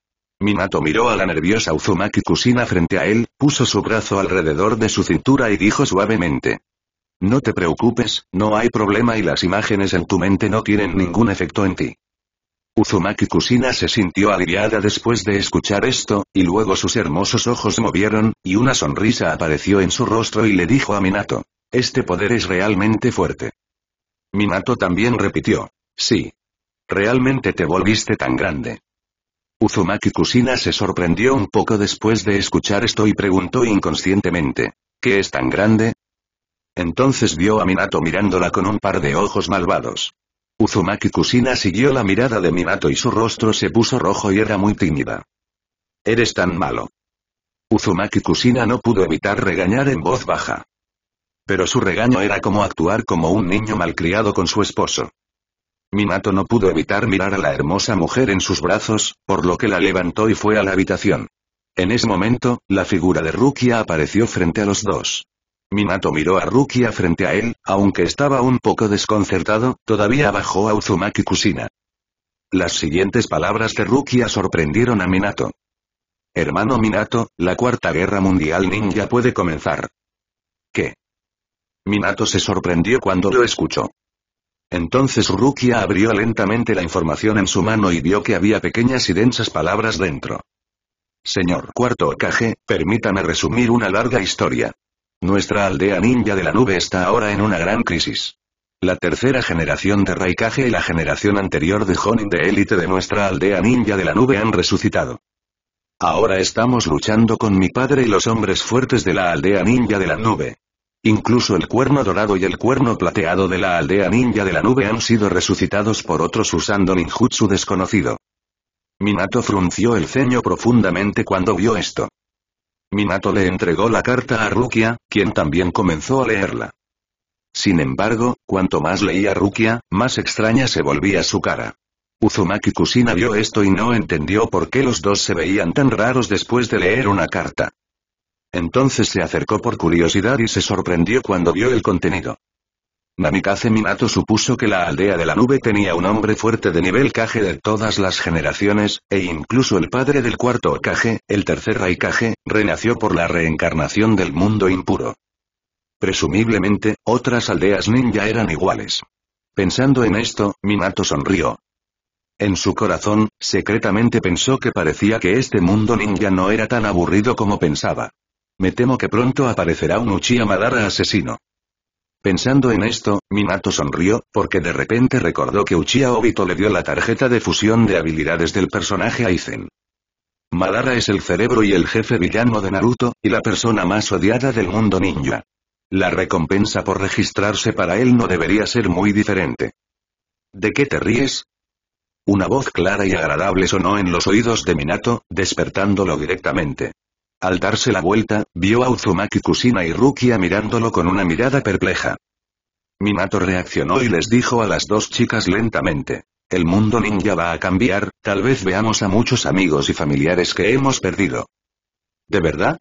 Speaker 1: Minato miró a la nerviosa Uzumaki Kusina frente a él, puso su brazo alrededor de su cintura y dijo suavemente. No te preocupes, no hay problema y las imágenes en tu mente no tienen ningún efecto en ti. Uzumaki Kusina se sintió aliviada después de escuchar esto, y luego sus hermosos ojos movieron, y una sonrisa apareció en su rostro y le dijo a Minato. Este poder es realmente fuerte. Minato también repitió. Sí. Realmente te volviste tan grande. Uzumaki Kusina se sorprendió un poco después de escuchar esto y preguntó inconscientemente. ¿Qué es tan grande? Entonces vio a Minato mirándola con un par de ojos malvados. Uzumaki Kusina siguió la mirada de Minato y su rostro se puso rojo y era muy tímida. Eres tan malo. Uzumaki Kusina no pudo evitar regañar en voz baja. Pero su regaño era como actuar como un niño malcriado con su esposo. Minato no pudo evitar mirar a la hermosa mujer en sus brazos, por lo que la levantó y fue a la habitación. En ese momento, la figura de Rukia apareció frente a los dos. Minato miró a Rukia frente a él, aunque estaba un poco desconcertado, todavía bajó a Uzumaki Kusina. Las siguientes palabras de Rukia sorprendieron a Minato. Hermano Minato, la Cuarta Guerra Mundial Ninja puede comenzar. ¿Qué? Minato se sorprendió cuando lo escuchó. Entonces Rukia abrió lentamente la información en su mano y vio que había pequeñas y densas palabras dentro. Señor Cuarto Okage, permítame resumir una larga historia. Nuestra aldea ninja de la nube está ahora en una gran crisis. La tercera generación de Raikage y la generación anterior de Honin de élite de nuestra aldea ninja de la nube han resucitado. Ahora estamos luchando con mi padre y los hombres fuertes de la aldea ninja de la nube. Incluso el cuerno dorado y el cuerno plateado de la aldea ninja de la nube han sido resucitados por otros usando ninjutsu desconocido. Minato frunció el ceño profundamente cuando vio esto. Minato le entregó la carta a Rukia, quien también comenzó a leerla. Sin embargo, cuanto más leía Rukia, más extraña se volvía su cara. Uzumaki Kusina vio esto y no entendió por qué los dos se veían tan raros después de leer una carta. Entonces se acercó por curiosidad y se sorprendió cuando vio el contenido. Namikaze Minato supuso que la aldea de la nube tenía un hombre fuerte de nivel Kage de todas las generaciones, e incluso el padre del cuarto Kage, el tercer Raikage, renació por la reencarnación del mundo impuro. Presumiblemente, otras aldeas ninja eran iguales. Pensando en esto, Minato sonrió. En su corazón, secretamente pensó que parecía que este mundo ninja no era tan aburrido como pensaba. Me temo que pronto aparecerá un Uchiha Madara asesino. Pensando en esto, Minato sonrió, porque de repente recordó que Uchiha Obito le dio la tarjeta de fusión de habilidades del personaje Aizen. Malara es el cerebro y el jefe villano de Naruto, y la persona más odiada del mundo ninja. La recompensa por registrarse para él no debería ser muy diferente. ¿De qué te ríes? Una voz clara y agradable sonó en los oídos de Minato, despertándolo directamente. Al darse la vuelta, vio a Uzumaki Kusina y Rukia mirándolo con una mirada perpleja. Minato reaccionó y les dijo a las dos chicas lentamente. El mundo ninja va a cambiar, tal vez veamos a muchos amigos y familiares que hemos perdido. ¿De verdad?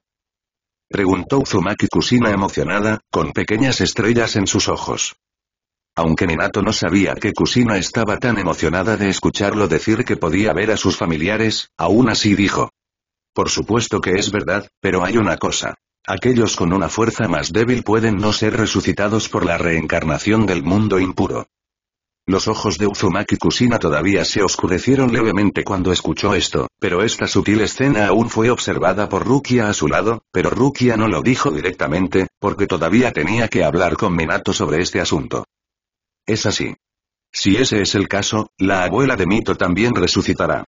Speaker 1: Preguntó Uzumaki Kusina emocionada, con pequeñas estrellas en sus ojos. Aunque Minato no sabía que Kusina estaba tan emocionada de escucharlo decir que podía ver a sus familiares, aún así dijo. Por supuesto que es verdad, pero hay una cosa. Aquellos con una fuerza más débil pueden no ser resucitados por la reencarnación del mundo impuro. Los ojos de Uzumaki Kusina todavía se oscurecieron levemente cuando escuchó esto, pero esta sutil escena aún fue observada por Rukia a su lado, pero Rukia no lo dijo directamente, porque todavía tenía que hablar con Minato sobre este asunto. Es así. Si ese es el caso, la abuela de Mito también resucitará.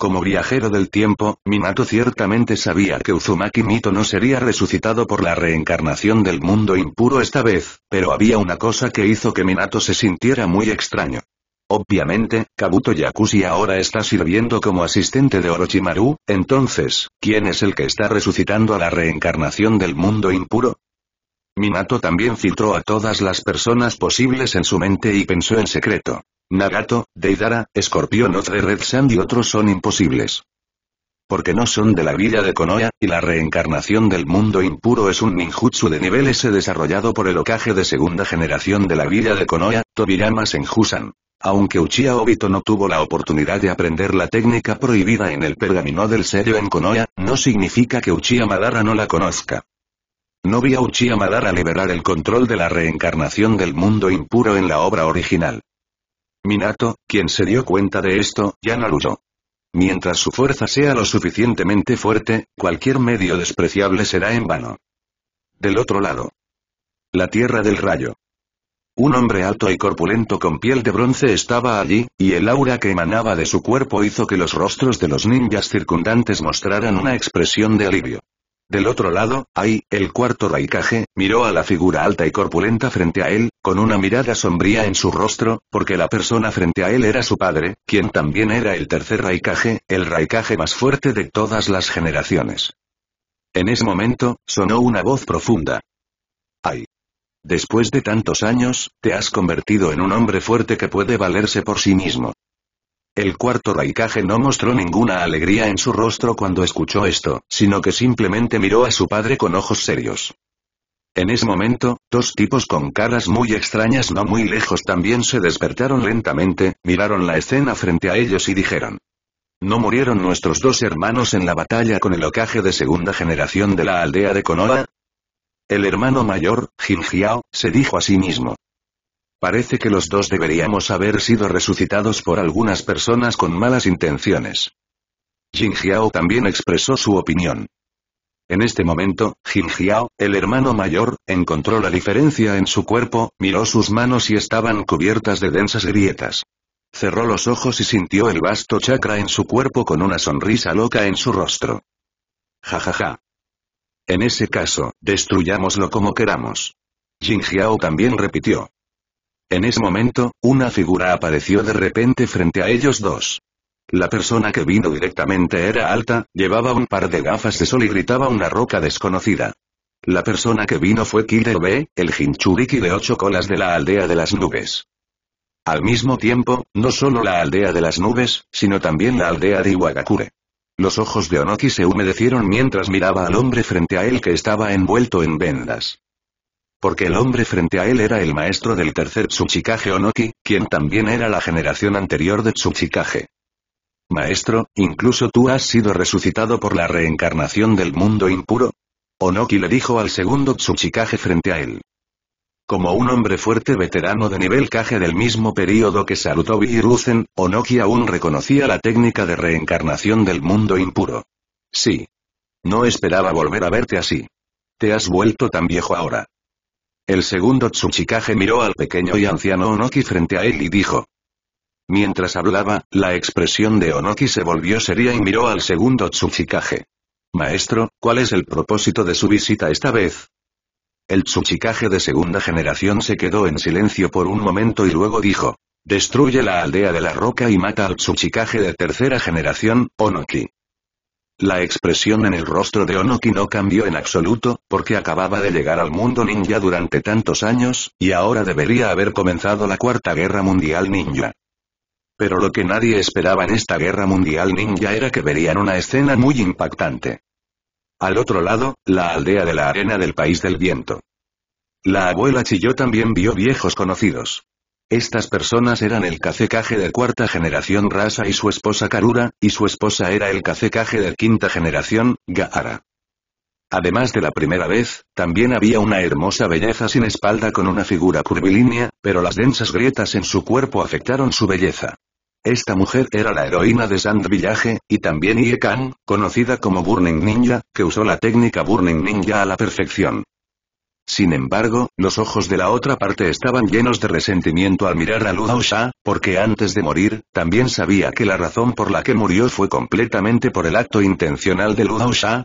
Speaker 1: Como viajero del tiempo, Minato ciertamente sabía que Uzumaki Mito no sería resucitado por la reencarnación del mundo impuro esta vez, pero había una cosa que hizo que Minato se sintiera muy extraño. Obviamente, Kabuto Yakushi ahora está sirviendo como asistente de Orochimaru, entonces, ¿quién es el que está resucitando a la reencarnación del mundo impuro? Minato también filtró a todas las personas posibles en su mente y pensó en secreto. Nagato, Deidara, Escorpión de Red Sand y otros son imposibles. Porque no son de la villa de Konoha, y la reencarnación del mundo impuro es un ninjutsu de nivel S desarrollado por el Okage de segunda generación de la villa de Konoha, Tobirama Senjusan. Aunque Uchiha Obito no tuvo la oportunidad de aprender la técnica prohibida en el pergamino del sello en Konoha, no significa que Uchiha Madara no la conozca. No vi a Uchiha Madara liberar el control de la reencarnación del mundo impuro en la obra original. Minato, quien se dio cuenta de esto, ya no luchó. Mientras su fuerza sea lo suficientemente fuerte, cualquier medio despreciable será en vano. Del otro lado. La Tierra del Rayo. Un hombre alto y corpulento con piel de bronce estaba allí, y el aura que emanaba de su cuerpo hizo que los rostros de los ninjas circundantes mostraran una expresión de alivio. Del otro lado, ahí, el cuarto raicaje miró a la figura alta y corpulenta frente a él, con una mirada sombría en su rostro, porque la persona frente a él era su padre, quien también era el tercer raicaje, el raicaje más fuerte de todas las generaciones. En ese momento, sonó una voz profunda. ¡Ay! Después de tantos años, te has convertido en un hombre fuerte que puede valerse por sí mismo. El cuarto raicaje no mostró ninguna alegría en su rostro cuando escuchó esto, sino que simplemente miró a su padre con ojos serios. En ese momento, dos tipos con caras muy extrañas no muy lejos también se despertaron lentamente, miraron la escena frente a ellos y dijeron. No murieron nuestros dos hermanos en la batalla con el ocaje de segunda generación de la aldea de Konoha, el hermano mayor, Jin se dijo a sí mismo. Parece que los dos deberíamos haber sido resucitados por algunas personas con malas intenciones. Jinjiao también expresó su opinión. En este momento, Jinjiao, el hermano mayor, encontró la diferencia en su cuerpo, miró sus manos y estaban cubiertas de densas grietas. Cerró los ojos y sintió el vasto chakra en su cuerpo con una sonrisa loca en su rostro. Jajaja. Ja, ja. En ese caso, destruyámoslo como queramos. Jinjiao también repitió. En ese momento, una figura apareció de repente frente a ellos dos. La persona que vino directamente era alta, llevaba un par de gafas de sol y gritaba una roca desconocida. La persona que vino fue B, el Jinchuriki de ocho colas de la aldea de las nubes. Al mismo tiempo, no solo la aldea de las nubes, sino también la aldea de Iwagakure. Los ojos de Onoki se humedecieron mientras miraba al hombre frente a él que estaba envuelto en vendas porque el hombre frente a él era el maestro del tercer Tsuchikage Onoki, quien también era la generación anterior de Tsuchikage. Maestro, incluso tú has sido resucitado por la reencarnación del mundo impuro. Onoki le dijo al segundo Tsuchikage frente a él. Como un hombre fuerte veterano de nivel Kage del mismo período que Sarutobi y Onoki aún reconocía la técnica de reencarnación del mundo impuro. Sí. No esperaba volver a verte así. Te has vuelto tan viejo ahora. El segundo Tsuchikage miró al pequeño y anciano Onoki frente a él y dijo. Mientras hablaba, la expresión de Onoki se volvió seria y miró al segundo Tsuchikage. Maestro, ¿cuál es el propósito de su visita esta vez? El Tsuchikage de segunda generación se quedó en silencio por un momento y luego dijo. Destruye la aldea de la roca y mata al Tsuchikage de tercera generación, Onoki. La expresión en el rostro de Onoki no cambió en absoluto, porque acababa de llegar al mundo ninja durante tantos años, y ahora debería haber comenzado la Cuarta Guerra Mundial Ninja. Pero lo que nadie esperaba en esta Guerra Mundial Ninja era que verían una escena muy impactante. Al otro lado, la aldea de la arena del país del viento. La abuela Chilló también vio viejos conocidos. Estas personas eran el cacicaje de cuarta generación Rasa y su esposa Karura, y su esposa era el cacicaje de quinta generación, Gaara. Además de la primera vez, también había una hermosa belleza sin espalda con una figura curvilínea, pero las densas grietas en su cuerpo afectaron su belleza. Esta mujer era la heroína de Sand Village, y también Iekan, conocida como Burning Ninja, que usó la técnica Burning Ninja a la perfección. Sin embargo, los ojos de la otra parte estaban llenos de resentimiento al mirar a Luo porque antes de morir, también sabía que la razón por la que murió fue completamente por el acto intencional de Luo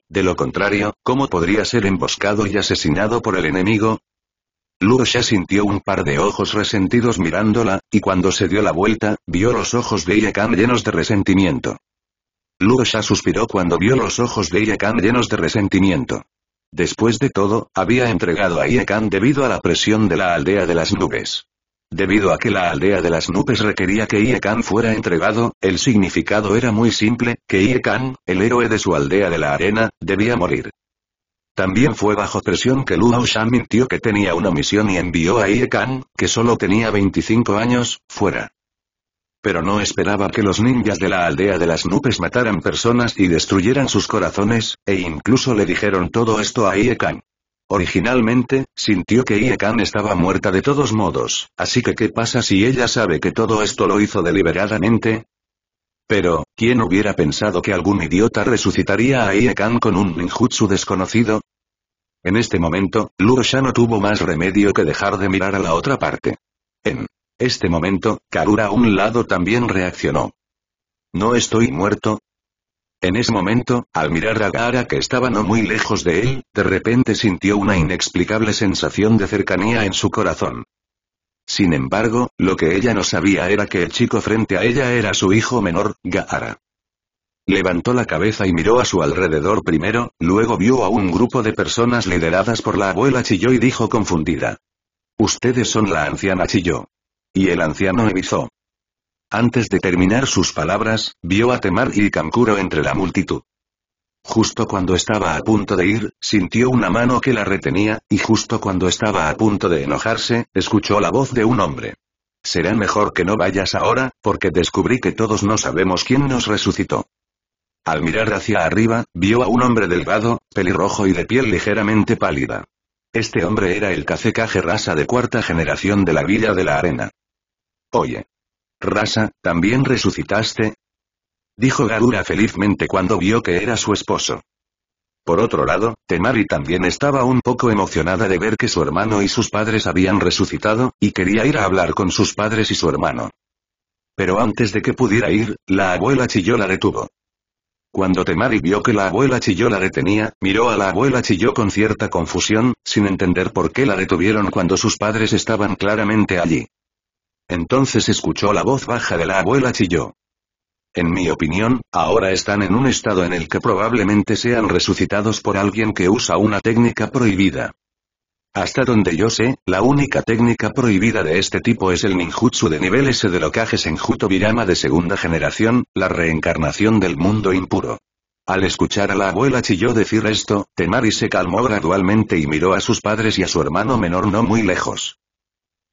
Speaker 1: de lo contrario, ¿cómo podría ser emboscado y asesinado por el enemigo? Luo sintió un par de ojos resentidos mirándola, y cuando se dio la vuelta, vio los ojos de Khan llenos de resentimiento. Luo suspiró cuando vio los ojos de Khan llenos de resentimiento. Después de todo, había entregado a Iekan debido a la presión de la aldea de las nubes. Debido a que la aldea de las nubes requería que Iekan fuera entregado, el significado era muy simple, que Iekan, el héroe de su aldea de la arena, debía morir. También fue bajo presión que Luo Shan mintió que tenía una misión y envió a Iekan, que solo tenía 25 años, fuera pero no esperaba que los ninjas de la aldea de las nubes mataran personas y destruyeran sus corazones, e incluso le dijeron todo esto a Iekan. Originalmente, sintió que Iekan estaba muerta de todos modos, así que ¿qué pasa si ella sabe que todo esto lo hizo deliberadamente? Pero, ¿quién hubiera pensado que algún idiota resucitaría a Iekan con un ninjutsu desconocido? En este momento, Luo ya no tuvo más remedio que dejar de mirar a la otra parte. En este momento, Karura a un lado también reaccionó. ¿No estoy muerto? En ese momento, al mirar a Gaara que estaba no muy lejos de él, de repente sintió una inexplicable sensación de cercanía en su corazón. Sin embargo, lo que ella no sabía era que el chico frente a ella era su hijo menor, Gaara. Levantó la cabeza y miró a su alrededor primero, luego vio a un grupo de personas lideradas por la abuela Chiyo y dijo confundida. Ustedes son la anciana Chiyo. Y el anciano erizó. Antes de terminar sus palabras, vio a Temar y Cancuro entre la multitud. Justo cuando estaba a punto de ir, sintió una mano que la retenía, y justo cuando estaba a punto de enojarse, escuchó la voz de un hombre. Será mejor que no vayas ahora, porque descubrí que todos no sabemos quién nos resucitó. Al mirar hacia arriba, vio a un hombre delgado, pelirrojo y de piel ligeramente pálida. Este hombre era el cacecaje rasa de cuarta generación de la Villa de la Arena. Oye. Rasa, ¿también resucitaste? Dijo Garura felizmente cuando vio que era su esposo. Por otro lado, Temari también estaba un poco emocionada de ver que su hermano y sus padres habían resucitado, y quería ir a hablar con sus padres y su hermano. Pero antes de que pudiera ir, la abuela Chilló la detuvo. Cuando Temari vio que la abuela Chilló la detenía, miró a la abuela Chilló con cierta confusión, sin entender por qué la detuvieron cuando sus padres estaban claramente allí. Entonces escuchó la voz baja de la abuela chilló. En mi opinión, ahora están en un estado en el que probablemente sean resucitados por alguien que usa una técnica prohibida. Hasta donde yo sé, la única técnica prohibida de este tipo es el ninjutsu de nivel S de locajes en Birama de segunda generación, la reencarnación del mundo impuro. Al escuchar a la abuela Chilló decir esto, Temari se calmó gradualmente y miró a sus padres y a su hermano menor no muy lejos.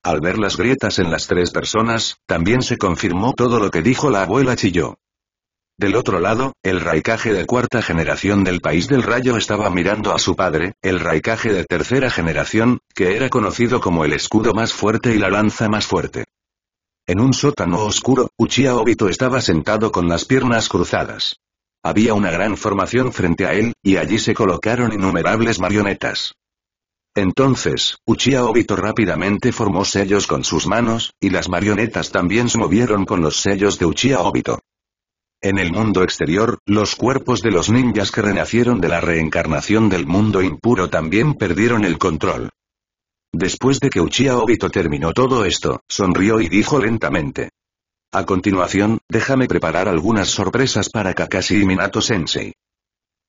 Speaker 1: Al ver las grietas en las tres personas, también se confirmó todo lo que dijo la abuela Chilló. Del otro lado, el raicaje de cuarta generación del país del rayo estaba mirando a su padre, el raicaje de tercera generación, que era conocido como el escudo más fuerte y la lanza más fuerte. En un sótano oscuro, Uchiha Obito estaba sentado con las piernas cruzadas. Había una gran formación frente a él, y allí se colocaron innumerables marionetas. Entonces, Uchiha Obito rápidamente formó sellos con sus manos, y las marionetas también se movieron con los sellos de Uchiha Obito. En el mundo exterior, los cuerpos de los ninjas que renacieron de la reencarnación del mundo impuro también perdieron el control. Después de que Uchiha Obito terminó todo esto, sonrió y dijo lentamente. A continuación, déjame preparar algunas sorpresas para Kakashi y Minato Sensei.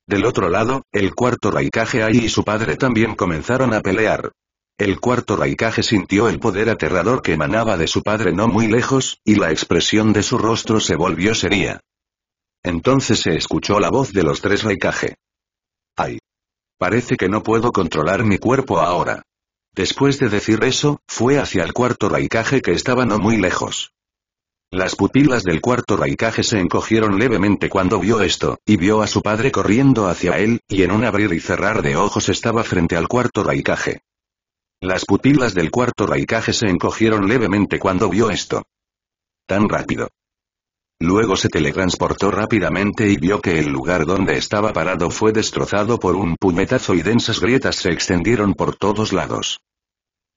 Speaker 1: Del otro lado, el cuarto Raikage Ai y su padre también comenzaron a pelear. El cuarto Raikage sintió el poder aterrador que emanaba de su padre no muy lejos, y la expresión de su rostro se volvió seria. Entonces se escuchó la voz de los tres Raikage. ¡Ay! Parece que no puedo controlar mi cuerpo ahora. Después de decir eso, fue hacia el cuarto Raikage que estaba no muy lejos. Las pupilas del cuarto raicaje se encogieron levemente cuando vio esto, y vio a su padre corriendo hacia él, y en un abrir y cerrar de ojos estaba frente al cuarto raicaje. Las pupilas del cuarto raicaje se encogieron levemente cuando vio esto. Tan rápido. Luego se teletransportó rápidamente y vio que el lugar donde estaba parado fue destrozado por un puñetazo y densas grietas se extendieron por todos lados.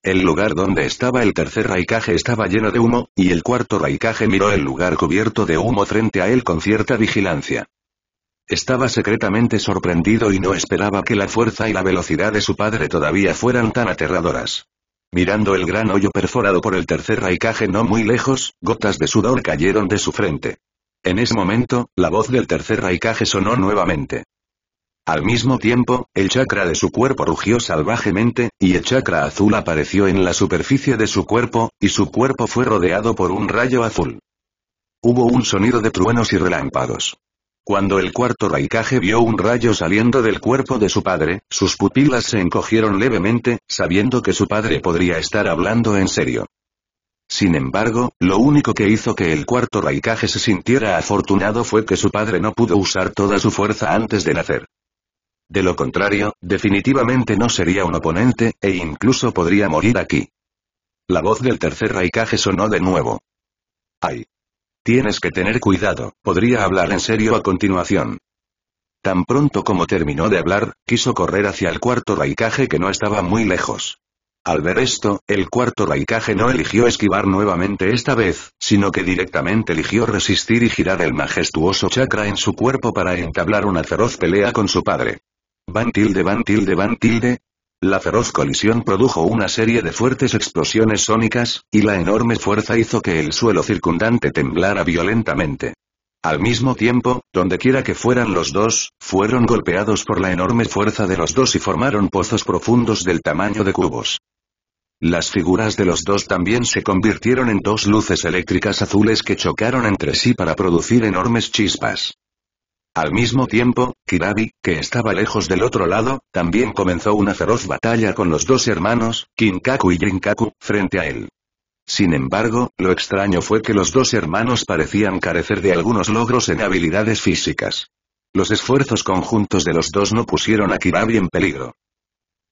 Speaker 1: El lugar donde estaba el tercer raicaje estaba lleno de humo, y el cuarto raicaje miró el lugar cubierto de humo frente a él con cierta vigilancia. Estaba secretamente sorprendido y no esperaba que la fuerza y la velocidad de su padre todavía fueran tan aterradoras. Mirando el gran hoyo perforado por el tercer raicaje no muy lejos, gotas de sudor cayeron de su frente. En ese momento, la voz del tercer raicaje sonó nuevamente. Al mismo tiempo, el chakra de su cuerpo rugió salvajemente, y el chakra azul apareció en la superficie de su cuerpo, y su cuerpo fue rodeado por un rayo azul. Hubo un sonido de truenos y relámpagos. Cuando el cuarto Raikage vio un rayo saliendo del cuerpo de su padre, sus pupilas se encogieron levemente, sabiendo que su padre podría estar hablando en serio. Sin embargo, lo único que hizo que el cuarto Raikage se sintiera afortunado fue que su padre no pudo usar toda su fuerza antes de nacer. De lo contrario, definitivamente no sería un oponente, e incluso podría morir aquí. La voz del tercer Raikage sonó de nuevo. ¡Ay! Tienes que tener cuidado, podría hablar en serio a continuación. Tan pronto como terminó de hablar, quiso correr hacia el cuarto Raikage que no estaba muy lejos. Al ver esto, el cuarto Raikage no eligió esquivar nuevamente esta vez, sino que directamente eligió resistir y girar el majestuoso chakra en su cuerpo para entablar una feroz pelea con su padre. Van tilde van tilde van tilde. La feroz colisión produjo una serie de fuertes explosiones sónicas, y la enorme fuerza hizo que el suelo circundante temblara violentamente. Al mismo tiempo, dondequiera que fueran los dos, fueron golpeados por la enorme fuerza de los dos y formaron pozos profundos del tamaño de cubos. Las figuras de los dos también se convirtieron en dos luces eléctricas azules que chocaron entre sí para producir enormes chispas. Al mismo tiempo, Kirabi, que estaba lejos del otro lado, también comenzó una feroz batalla con los dos hermanos, Kinkaku y Jinkaku, frente a él. Sin embargo, lo extraño fue que los dos hermanos parecían carecer de algunos logros en habilidades físicas. Los esfuerzos conjuntos de los dos no pusieron a Kirabi en peligro.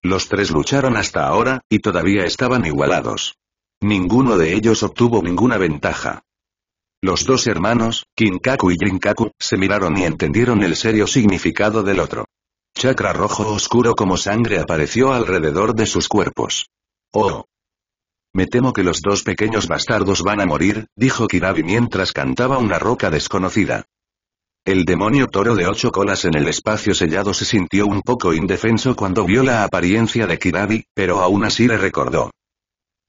Speaker 1: Los tres lucharon hasta ahora, y todavía estaban igualados. Ninguno de ellos obtuvo ninguna ventaja. Los dos hermanos, Kinkaku y Jinkaku, se miraron y entendieron el serio significado del otro. Chakra rojo oscuro como sangre apareció alrededor de sus cuerpos. ¡Oh! Me temo que los dos pequeños bastardos van a morir, dijo Kirabi mientras cantaba una roca desconocida. El demonio toro de ocho colas en el espacio sellado se sintió un poco indefenso cuando vio la apariencia de Kirabi, pero aún así le recordó.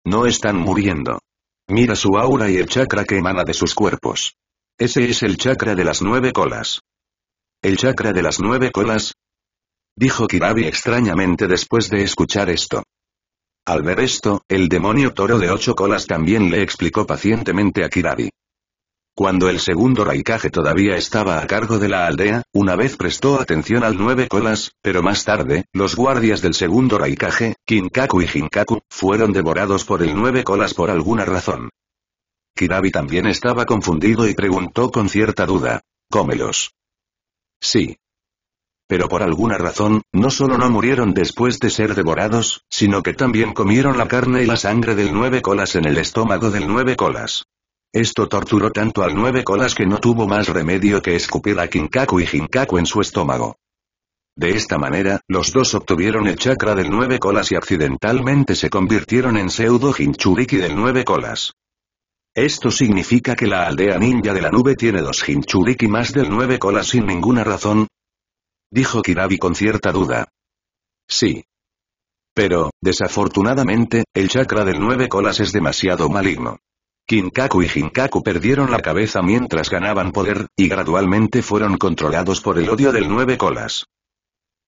Speaker 1: No están muriendo. Mira su aura y el chakra que emana de sus cuerpos. Ese es el chakra de las nueve colas. ¿El chakra de las nueve colas? Dijo Kirabi extrañamente después de escuchar esto. Al ver esto, el demonio toro de ocho colas también le explicó pacientemente a Kirabi. Cuando el segundo Raikage todavía estaba a cargo de la aldea, una vez prestó atención al nueve colas, pero más tarde, los guardias del segundo Raikage, Kinkaku y Hinkaku, fueron devorados por el nueve colas por alguna razón. Kirabi también estaba confundido y preguntó con cierta duda. ¿Cómelos? Sí. Pero por alguna razón, no solo no murieron después de ser devorados, sino que también comieron la carne y la sangre del nueve colas en el estómago del nueve colas. Esto torturó tanto al nueve colas que no tuvo más remedio que escupir a Kinkaku y Hinkaku en su estómago. De esta manera, los dos obtuvieron el chakra del nueve colas y accidentalmente se convirtieron en pseudo hinchuriki del nueve colas. Esto significa que la aldea ninja de la nube tiene dos hinchuriki más del nueve colas sin ninguna razón. Dijo Kirabi con cierta duda. Sí. Pero, desafortunadamente, el chakra del nueve colas es demasiado maligno. Kinkaku y hinkaku perdieron la cabeza mientras ganaban poder, y gradualmente fueron controlados por el odio del Nueve Colas.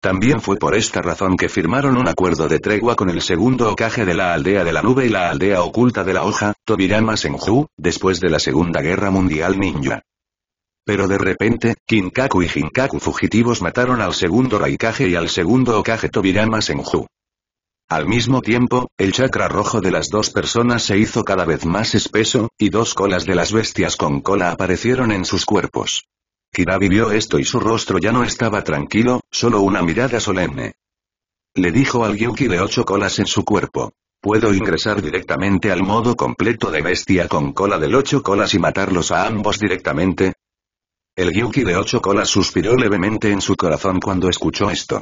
Speaker 1: También fue por esta razón que firmaron un acuerdo de tregua con el segundo ocaje de la aldea de la nube y la aldea oculta de la hoja, Tobirama Senju, después de la Segunda Guerra Mundial Ninja. Pero de repente, Kinkaku y hinkaku fugitivos mataron al segundo Raikage y al segundo ocaje Tobirama Senju. Al mismo tiempo, el chakra rojo de las dos personas se hizo cada vez más espeso, y dos colas de las bestias con cola aparecieron en sus cuerpos. Kirabi vio esto y su rostro ya no estaba tranquilo, solo una mirada solemne. Le dijo al Yuki de ocho colas en su cuerpo. Puedo ingresar directamente al modo completo de bestia con cola del ocho colas y matarlos a ambos directamente. El Yuki de ocho colas suspiró levemente en su corazón cuando escuchó esto.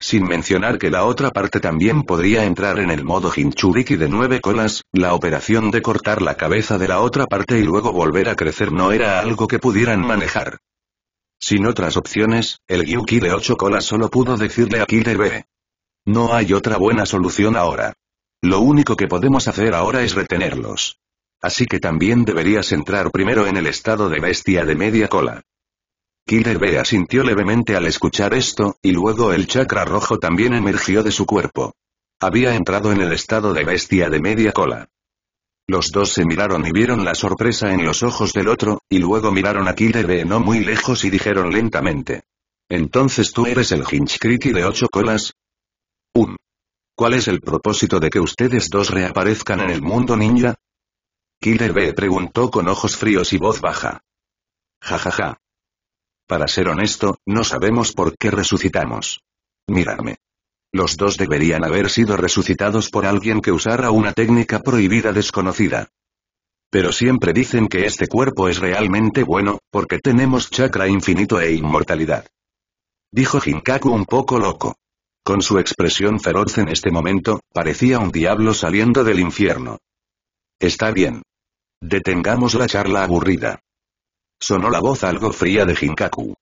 Speaker 1: Sin mencionar que la otra parte también podría entrar en el modo Hinchuriki de nueve colas, la operación de cortar la cabeza de la otra parte y luego volver a crecer no era algo que pudieran manejar. Sin otras opciones, el Gyuki de ocho colas solo pudo decirle a Killer No hay otra buena solución ahora. Lo único que podemos hacer ahora es retenerlos. Así que también deberías entrar primero en el estado de bestia de media cola. Killer B asintió levemente al escuchar esto, y luego el chakra rojo también emergió de su cuerpo. Había entrado en el estado de bestia de media cola. Los dos se miraron y vieron la sorpresa en los ojos del otro, y luego miraron a Killer B no muy lejos y dijeron lentamente. Entonces tú eres el Hinchcriti de ocho colas. Um. ¿Cuál es el propósito de que ustedes dos reaparezcan en el mundo ninja? Killer B preguntó con ojos fríos y voz baja. Ja ja ja. Para ser honesto, no sabemos por qué resucitamos. Mirarme. Los dos deberían haber sido resucitados por alguien que usara una técnica prohibida desconocida. Pero siempre dicen que este cuerpo es realmente bueno, porque tenemos chakra infinito e inmortalidad. Dijo Hinkaku un poco loco. Con su expresión feroz en este momento, parecía un diablo saliendo del infierno. Está bien. Detengamos la charla aburrida. Sonó la voz algo fría de Jinkaku.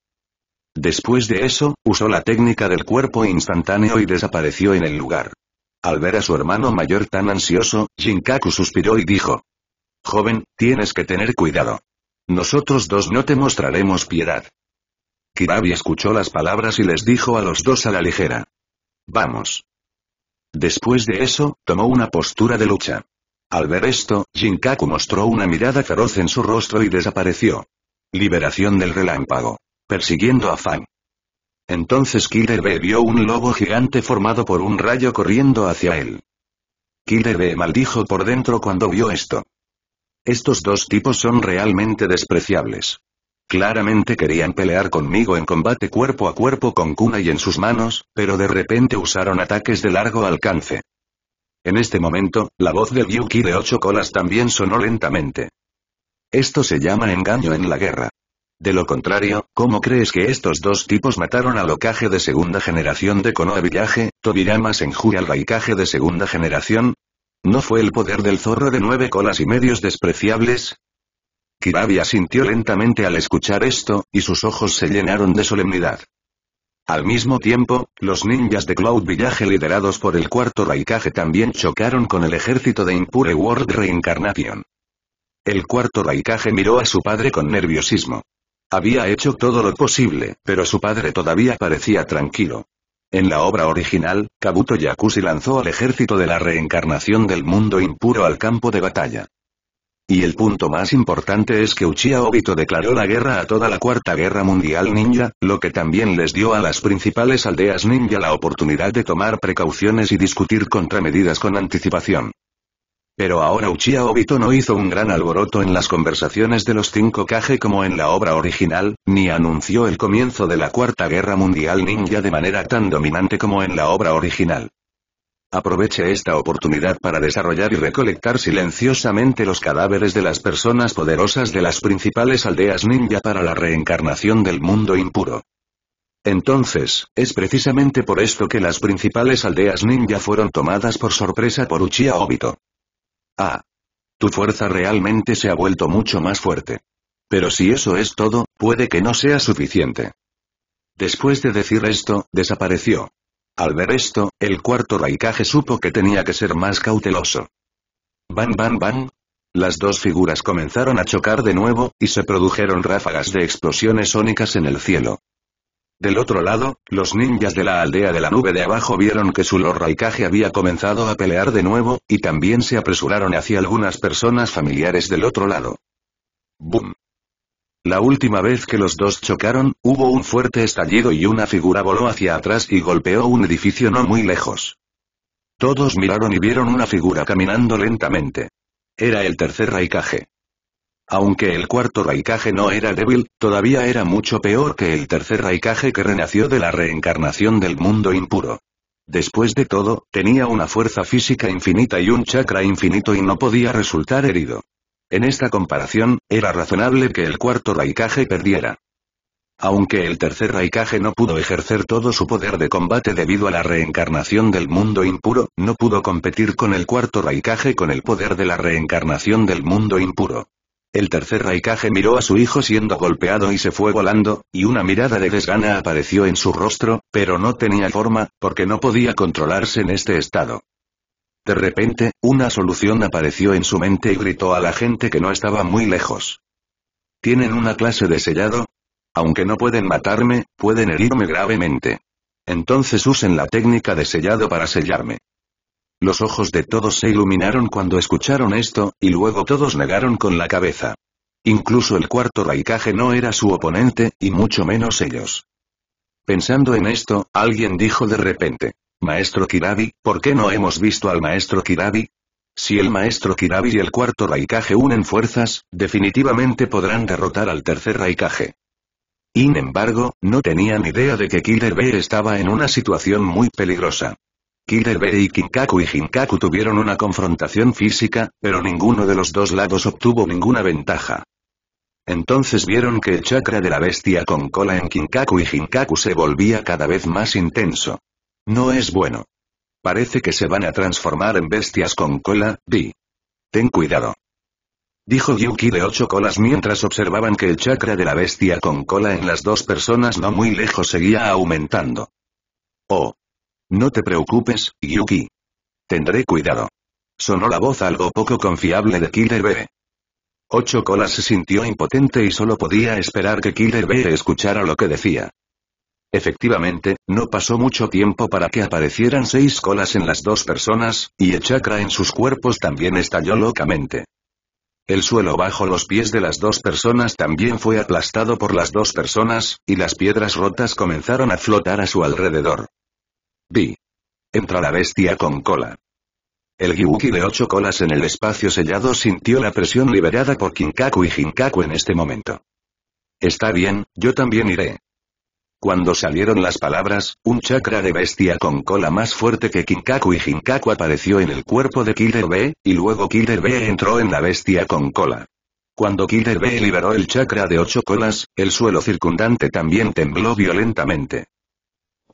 Speaker 1: Después de eso, usó la técnica del cuerpo instantáneo y desapareció en el lugar. Al ver a su hermano mayor tan ansioso, Jinkaku suspiró y dijo. Joven, tienes que tener cuidado. Nosotros dos no te mostraremos piedad. Kirabi escuchó las palabras y les dijo a los dos a la ligera. Vamos. Después de eso, tomó una postura de lucha. Al ver esto, Jinkaku mostró una mirada feroz en su rostro y desapareció. Liberación del relámpago. Persiguiendo a Fang. Entonces B vio un lobo gigante formado por un rayo corriendo hacia él. B maldijo por dentro cuando vio esto. Estos dos tipos son realmente despreciables. Claramente querían pelear conmigo en combate cuerpo a cuerpo con Kuna y en sus manos, pero de repente usaron ataques de largo alcance. En este momento, la voz de Yuki de ocho colas también sonó lentamente. Esto se llama engaño en la guerra. De lo contrario, ¿cómo crees que estos dos tipos mataron al ocaje de segunda generación de Konoha Village, Tobirama Senju al raikaje de segunda generación? ¿No fue el poder del zorro de nueve colas y medios despreciables? Kirabi asintió lentamente al escuchar esto, y sus ojos se llenaron de solemnidad. Al mismo tiempo, los ninjas de Cloud Village liderados por el cuarto Raikage también chocaron con el ejército de Impure World Reincarnation. El cuarto Raikage miró a su padre con nerviosismo. Había hecho todo lo posible, pero su padre todavía parecía tranquilo. En la obra original, Kabuto Yakushi lanzó al ejército de la reencarnación del mundo impuro al campo de batalla. Y el punto más importante es que Uchiha Obito declaró la guerra a toda la Cuarta Guerra Mundial Ninja, lo que también les dio a las principales aldeas ninja la oportunidad de tomar precauciones y discutir contramedidas con anticipación. Pero ahora Uchiha Obito no hizo un gran alboroto en las conversaciones de los cinco Kage como en la obra original, ni anunció el comienzo de la Cuarta Guerra Mundial Ninja de manera tan dominante como en la obra original. Aproveche esta oportunidad para desarrollar y recolectar silenciosamente los cadáveres de las personas poderosas de las principales aldeas ninja para la reencarnación del mundo impuro. Entonces, es precisamente por esto que las principales aldeas ninja fueron tomadas por sorpresa por Uchiha Obito. Ah. Tu fuerza realmente se ha vuelto mucho más fuerte. Pero si eso es todo, puede que no sea suficiente. Después de decir esto, desapareció. Al ver esto, el cuarto Raikage supo que tenía que ser más cauteloso. ¡Bam! ¡Bam! ¡Bam! Las dos figuras comenzaron a chocar de nuevo, y se produjeron ráfagas de explosiones sónicas en el cielo. Del otro lado, los ninjas de la aldea de la nube de abajo vieron que su Lord Raikage había comenzado a pelear de nuevo, y también se apresuraron hacia algunas personas familiares del otro lado. ¡Bum! La última vez que los dos chocaron, hubo un fuerte estallido y una figura voló hacia atrás y golpeó un edificio no muy lejos. Todos miraron y vieron una figura caminando lentamente. Era el tercer Raikage. Aunque el cuarto Raikage no era débil, todavía era mucho peor que el tercer Raikage que renació de la reencarnación del mundo impuro. Después de todo, tenía una fuerza física infinita y un chakra infinito y no podía resultar herido. En esta comparación, era razonable que el cuarto Raikage perdiera. Aunque el tercer Raikage no pudo ejercer todo su poder de combate debido a la reencarnación del mundo impuro, no pudo competir con el cuarto Raikage con el poder de la reencarnación del mundo impuro. El tercer Raikage miró a su hijo siendo golpeado y se fue volando, y una mirada de desgana apareció en su rostro, pero no tenía forma, porque no podía controlarse en este estado. De repente, una solución apareció en su mente y gritó a la gente que no estaba muy lejos. ¿Tienen una clase de sellado? Aunque no pueden matarme, pueden herirme gravemente. Entonces usen la técnica de sellado para sellarme. Los ojos de todos se iluminaron cuando escucharon esto, y luego todos negaron con la cabeza. Incluso el cuarto raikaje no era su oponente, y mucho menos ellos. Pensando en esto, alguien dijo de repente, Maestro Kirabi, ¿por qué no hemos visto al Maestro Kirabi? Si el Maestro Kirabi y el cuarto raikaje unen fuerzas, definitivamente podrán derrotar al tercer raikaje. Sin embargo, no tenían idea de que Killer estaba en una situación muy peligrosa. Killer y Kinkaku y Jinkaku tuvieron una confrontación física, pero ninguno de los dos lados obtuvo ninguna ventaja. Entonces vieron que el chakra de la bestia con cola en Kinkaku y hinkaku se volvía cada vez más intenso. No es bueno. Parece que se van a transformar en bestias con cola, vi. Ten cuidado. Dijo Yuki de ocho colas mientras observaban que el chakra de la bestia con cola en las dos personas no muy lejos seguía aumentando. Oh. No te preocupes, Yuki. Tendré cuidado. Sonó la voz algo poco confiable de Killer B. Ocho Colas se sintió impotente y solo podía esperar que Killer B escuchara lo que decía. Efectivamente, no pasó mucho tiempo para que aparecieran seis colas en las dos personas, y el chakra en sus cuerpos también estalló locamente. El suelo bajo los pies de las dos personas también fue aplastado por las dos personas, y las piedras rotas comenzaron a flotar a su alrededor. Vi. Entra la bestia con cola. El Gyuki de ocho colas en el espacio sellado sintió la presión liberada por Kinkaku y Hinkaku en este momento. Está bien, yo también iré. Cuando salieron las palabras, un chakra de bestia con cola más fuerte que Kinkaku y Hinkaku apareció en el cuerpo de Killer B, y luego Killer B entró en la bestia con cola. Cuando Killer B liberó el chakra de ocho colas, el suelo circundante también tembló violentamente.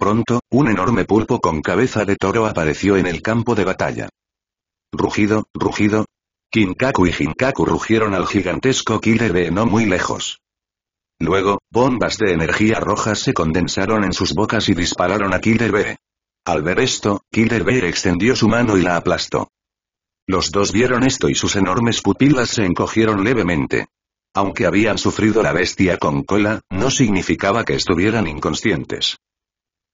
Speaker 1: Pronto, un enorme pulpo con cabeza de toro apareció en el campo de batalla. Rugido, rugido. Kinkaku y Hinkaku rugieron al gigantesco killer B no muy lejos. Luego, bombas de energía roja se condensaron en sus bocas y dispararon a Killer B. Al ver esto, Killer B extendió su mano y la aplastó. Los dos vieron esto y sus enormes pupilas se encogieron levemente. Aunque habían sufrido la bestia con cola, no significaba que estuvieran inconscientes.